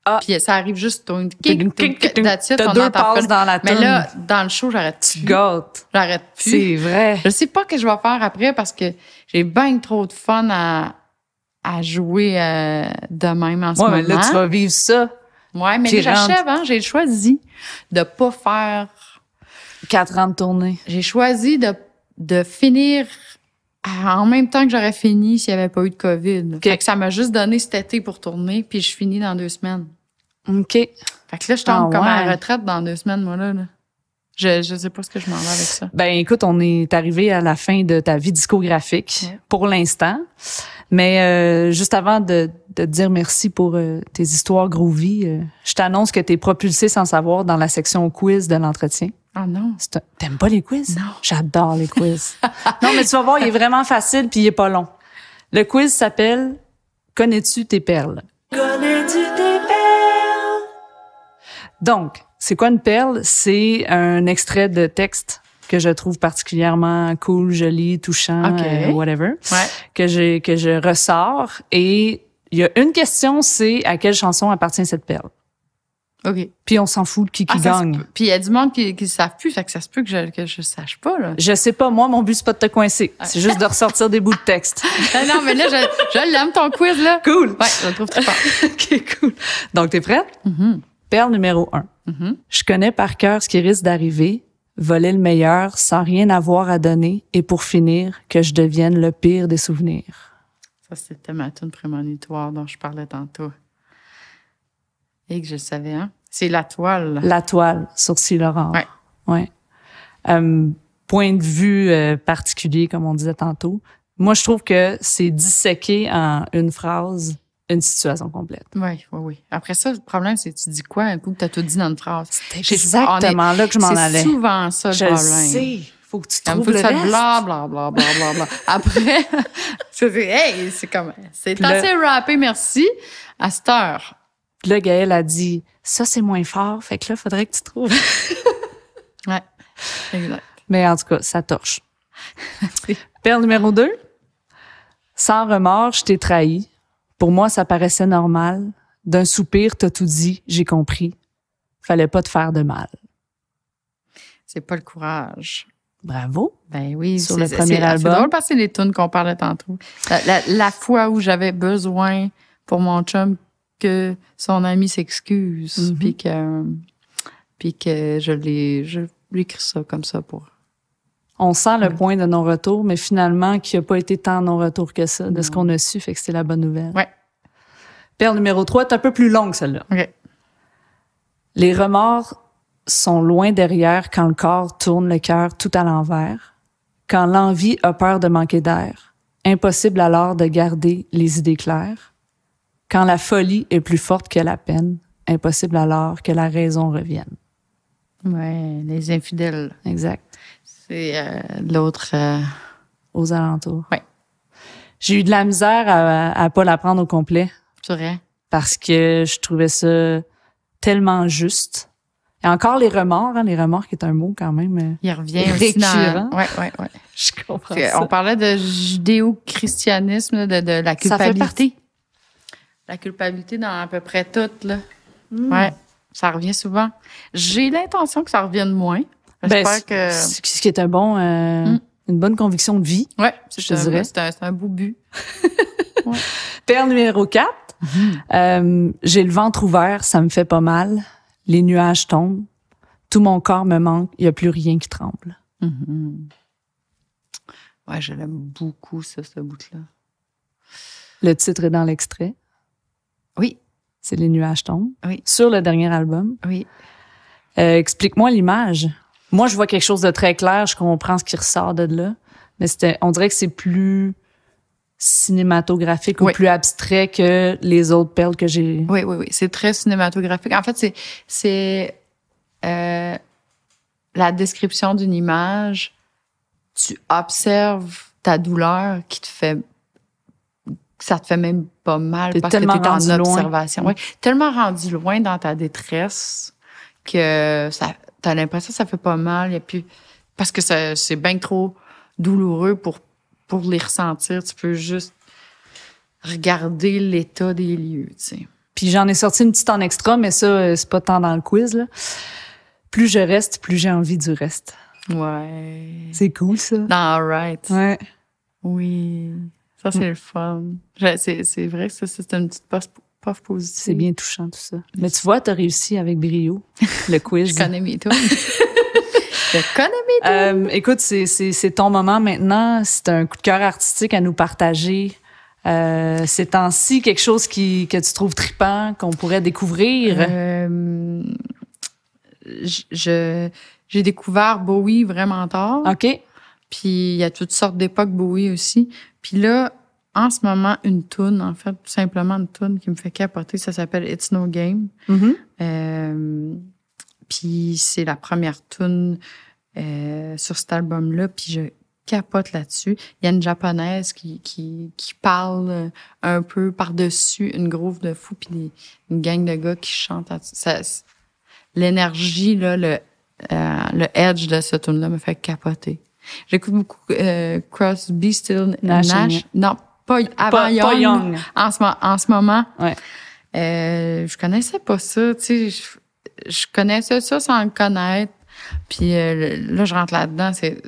Ah. Puis ça arrive juste ton T'as deux passes dans la tête. Mais là,
dans le show, j'arrête
Tu gâtes. J'arrête plus. C'est vrai. Je sais pas ce que je vais faire après parce que j'ai bien trop de fun à, à jouer euh, de même en ce moment. Ouais, mais là, tu vas
vivre ça.
Oui, mais j'achève, hein, j'ai choisi de pas faire... Quatre ans de tournée. J'ai choisi de, de finir en même temps que j'aurais fini s'il n'y avait pas eu de COVID. Fait que ça m'a juste donné cet été pour tourner, puis je finis dans deux semaines. OK. Fait que là, je tombe ah comme à la retraite dans deux semaines, moi, là.
Je ne sais pas ce que je m'en vais avec ça. Ben écoute, on est arrivé à la fin de ta vie discographique pour l'instant. Mais euh, juste avant de, te dire merci pour euh, tes histoires groovies, euh, je t'annonce que tu es propulsé sans savoir dans la section quiz de l'entretien. Ah non. T'aimes pas les quiz? Non. J'adore les quiz. [LAUGHS] non, mais tu vas voir, il est vraiment facile puis il est pas long. Le quiz s'appelle Connais-tu tes perles? Connais-tu tes perles? Donc, c'est quoi une perle? C'est un extrait de texte que je trouve particulièrement cool, joli, touchant, euh, whatever, que je que je ressors. Et il y a une question, c'est à quelle chanson appartient cette perle. OK. Puis on s'en fout de qui, ah, qui gagne. Puis il y a du monde qui ne savent plus, fait que ça se peut que je que je sache pas là. Je sais pas moi, mon but c'est pas de te coincer, c'est juste de ressortir des bouts de texte. [LAUGHS] Ah non, mais là je, je l'aime ton quiz là. Cool. Ouais, je le trouve très fort. [LAUGHS] OK, cool. Donc t'es prête mm -hmm. Perle numéro un. Mhm. Je connais par cœur ce qui risque d'arriver, voler le meilleur sans rien avoir à donner et pour finir, que je devienne le pire des souvenirs.
Ça, c'était ma tune prémonitoire dont je parlais tantôt. Et que je savais, hein? C'est la toile.
La toile, sourcil Laurent. Ouais. Euh, point de vue euh, particulier, comme on disait tantôt. Moi, je trouve que c'est disséqué en une phrase une situation complète. Oui, oui, oui. Après ça,
le problème, c'est tu dis quoi un coup que tu as tout dit dans une phrase. C'est ah, exactement là que je m'en allais. C'est souvent ça le je problème. Sais. Faut que tu trouves le, reste. Bla, bla, bla, bla, bla, [LAUGHS] Après, [LAUGHS] tu
hey, c'est comme, c'est assez rappé, merci, à cette heure. Puis là, Gaëlle a dit, ça, c'est moins fort, fait que là, faudrait que tu trouves. [LAUGHS] ouais, exact. Mais en tout cas, ça torche. Père numéro deux. Sans remords, je t'ai trahi pour moi, ça paraissait normal. D'un soupir, t'as tout dit, j'ai compris. Fallait pas te faire de mal.
C'est pas le courage. Bravo. Ben oui, sur le premier album. C'est drôle
parce que les tunes qu'on parlait tantôt.
La, fois où j'avais besoin pour mon chum que son ami
s'excuse, mm-hmm. puis que puis que je lui je ça comme ça pour on sent le point de non-retour, mais finalement, qui a pas été tant non-retour que ça, de ce qu'on a su, fait que c'est la bonne nouvelle. Ouais. Perle numéro 3, est un peu plus longue, celle-là. Les remords sont loin derrière quand le corps tourne le cœur tout à l'envers, quand l'envie a peur de manquer d'air, impossible alors de garder les idées claires, quand la folie est plus forte que la peine, impossible alors que la raison revienne. Ouais, les infidèles. Exact. Et euh, l'autre euh, aux alentours. Oui. J'ai eu de la misère à, à pas l'apprendre au complet. C'est vrai. Parce que je trouvais ça tellement juste. Et encore les remords, hein, les remords qui est un mot quand même. Euh, Il revient récurrent. Dans... Ouais, ouais, ouais. [LAUGHS] Je
comprends. Ça. On parlait de judéo-christianisme, de, la culpabilité. Ça fait partie. La culpabilité dans à peu près tout, là. Hmm. Ouais, ça revient souvent. J'ai l'intention que ça revienne moins ben, J'espère que.
Ce qui est un bon. Euh, mm. Une bonne conviction de vie. Ouais, je dirais. C'est
un, beau but. [LAUGHS]
ouais. Père numéro 4. Mm-hmm. Euh, j'ai le ventre ouvert, ça me fait pas mal. Les nuages tombent. Tout mon corps me manque. Il n'y a plus rien qui tremble. Mm-hmm.
Ouais, je l'aime beaucoup, ça, ce bout-là.
Le titre est dans l'extrait. Oui. C'est Les nuages tombent. Oui. Sur le dernier album. Oui. Euh, explique-moi l'image. Moi, je vois quelque chose de très clair, je comprends ce qui ressort de là. Mais c'était, on dirait que c'est plus cinématographique ou plus abstrait que les autres perles que j'ai. Oui, oui, oui. C'est très
cinématographique. En fait, c'est, c'est euh, la description d'une image. Tu observes ta douleur qui te fait ça te fait même pas mal parce que t'es en observation. tellement rendu loin dans ta détresse que ça, t'as l'impression que ça fait pas mal, et puis parce que c'est bien trop douloureux pour, pour les ressentir. Tu peux juste
regarder l'état des lieux, tu sais. Puis j'en ai sorti une petite en extra, mais ça, euh, c'est pas tant dans le quiz, là. Plus je reste, plus j'ai envie du reste. Ouais. C'est cool, ça. All right. Ouais. Oui. Ça,
c'est le fun. C'est vrai que ça, c'est une petite pour... C'est bien touchant, tout ça.
Mais tu vois, tu as réussi avec brio le [LAUGHS] quiz. Je connais mes tours. [LAUGHS] Je connais mes Euh, écoute, c'est ton moment maintenant. C'est un coup de cœur artistique à nous partager. Euh, ces temps-ci, quelque chose qui, que tu trouves tripant, qu'on pourrait découvrir? Euh, je, j'ai découvert Bowie
vraiment tard. OK. Puis il y a toutes sortes d'époques Bowie aussi. Puis là, en ce moment une toune, en fait, tout simplement une toune qui me fait capoter. Ça s'appelle It's No Game. Mm-hmm. Euh, puis c'est la première toune euh, sur cet album-là. Puis je capote là-dessus. Il y a une japonaise qui, qui, qui parle un peu par-dessus une groove de fou, puis une gang de gars qui chantent. L'énergie, là, le, euh, le edge de ce tune là me fait capoter. J'écoute beaucoup Cross Be Still Nash pas avant Young, En, ce, en ce, moment. Ouais. Euh, je connaissais pas ça, je, connaissais ça sans le connaître. Puis euh, là, je rentre là-dedans, c'est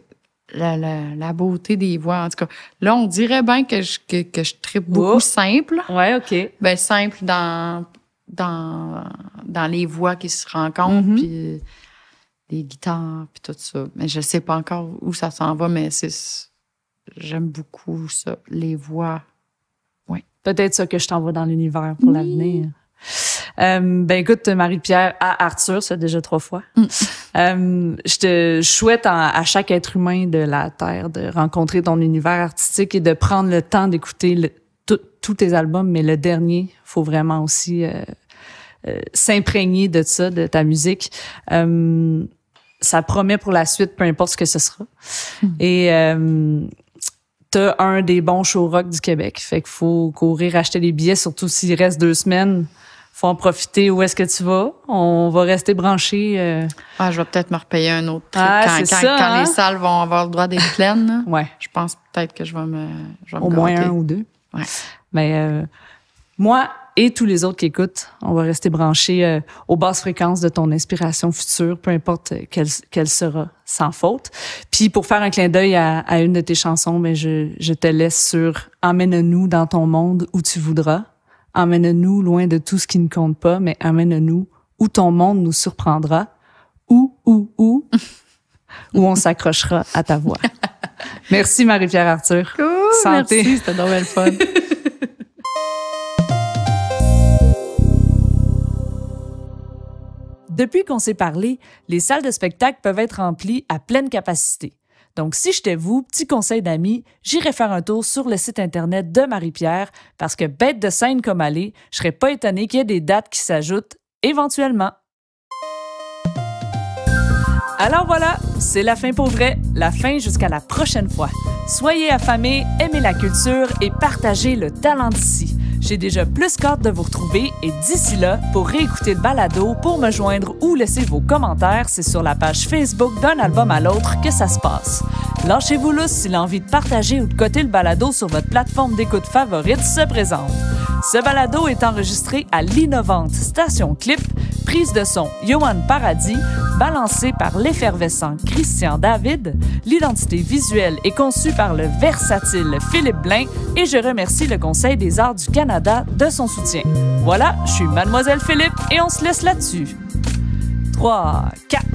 la, beauté des voix. En tout cas, là, on dirait bien que je, que, je tripe beaucoup simple. Ouais, OK. Ben, simple dans, dans, dans les voix qui se rencontrent, mhm. puis les guitares, puis tout ça. Mais je sais pas encore où ça s'en va, mais c'est j'aime beaucoup ça, les voix.
Oui. Peut-être ça que je t'envoie dans l'univers pour l'avenir. Euh, ben écoute, Marie-Pierre, à Arthur, ça déjà trois fois. Mm. Euh, je te souhaite à chaque être humain de la Terre de rencontrer ton univers artistique et de prendre le temps d'écouter tous tes albums, mais le dernier, faut vraiment aussi euh, euh, s'imprégner de ça, de ta musique. ça promet pour la suite, peu importe ce que ce sera. Mm. Et t'as un des bons show rock du Québec. Fait qu'il faut courir acheter des billets, surtout s'il reste deux semaines. Faut en profiter. Où est-ce que tu vas? On va rester branché. Euh. Ah, je vais peut-être me repayer un autre truc ah, quand, hein? les salles vont avoir le droit d'être pleines. [LAUGHS] ouais. Je pense peut-être que je vais me. Au moins un ou deux. Ouais. Mais euh, moi, et tous les autres qui écoutent. On va rester branchés euh, aux basses fréquences de ton inspiration future, peu importe euh, quelle, quelle sera, sans faute. Puis pour faire un clin d'œil à, une de tes chansons, mais ben, je, je te laisse sur Emmène-nous dans ton monde où tu voudras. Emmène-nous loin de tout ce qui ne compte pas, mais emmène-nous où ton monde nous surprendra. Où, où, où, [LAUGHS] où on s'accrochera à ta voix. [LAUGHS] Merci Marie-Pierre Arthur. Cool, Santé. Merci, c'était fun. [LAUGHS] Depuis qu'on s'est parlé, les salles de spectacle peuvent être remplies à pleine capacité. Donc, si j'étais vous, petit conseil d'amis, j'irais faire un tour sur le site Internet de Marie-Pierre parce que bête de scène comme aller, je serais pas étonné qu'il y ait des dates qui s'ajoutent éventuellement. Alors voilà, c'est la fin pour vrai, la fin jusqu'à la prochaine fois. Soyez affamés, aimez la culture et partagez le talent d'ici. J'ai déjà plus qu'hâte de vous retrouver et d'ici là, pour réécouter le balado, pour me joindre ou laisser vos commentaires, c'est sur la page Facebook d'un album à l'autre que ça se passe. Lâchez-vous lousse si l'envie de partager ou de coter le balado sur votre plateforme d'écoute favorite se présente. Ce balado est enregistré à l'innovante Station Clip, prise de son Johan Paradis, balancé par l'effervescent Christian David, l'identité visuelle est conçue par le versatile Philippe Blain et je remercie le Conseil des arts du Canada de son soutien. Voilà, je suis Mademoiselle Philippe et on se laisse là-dessus. 3, 4.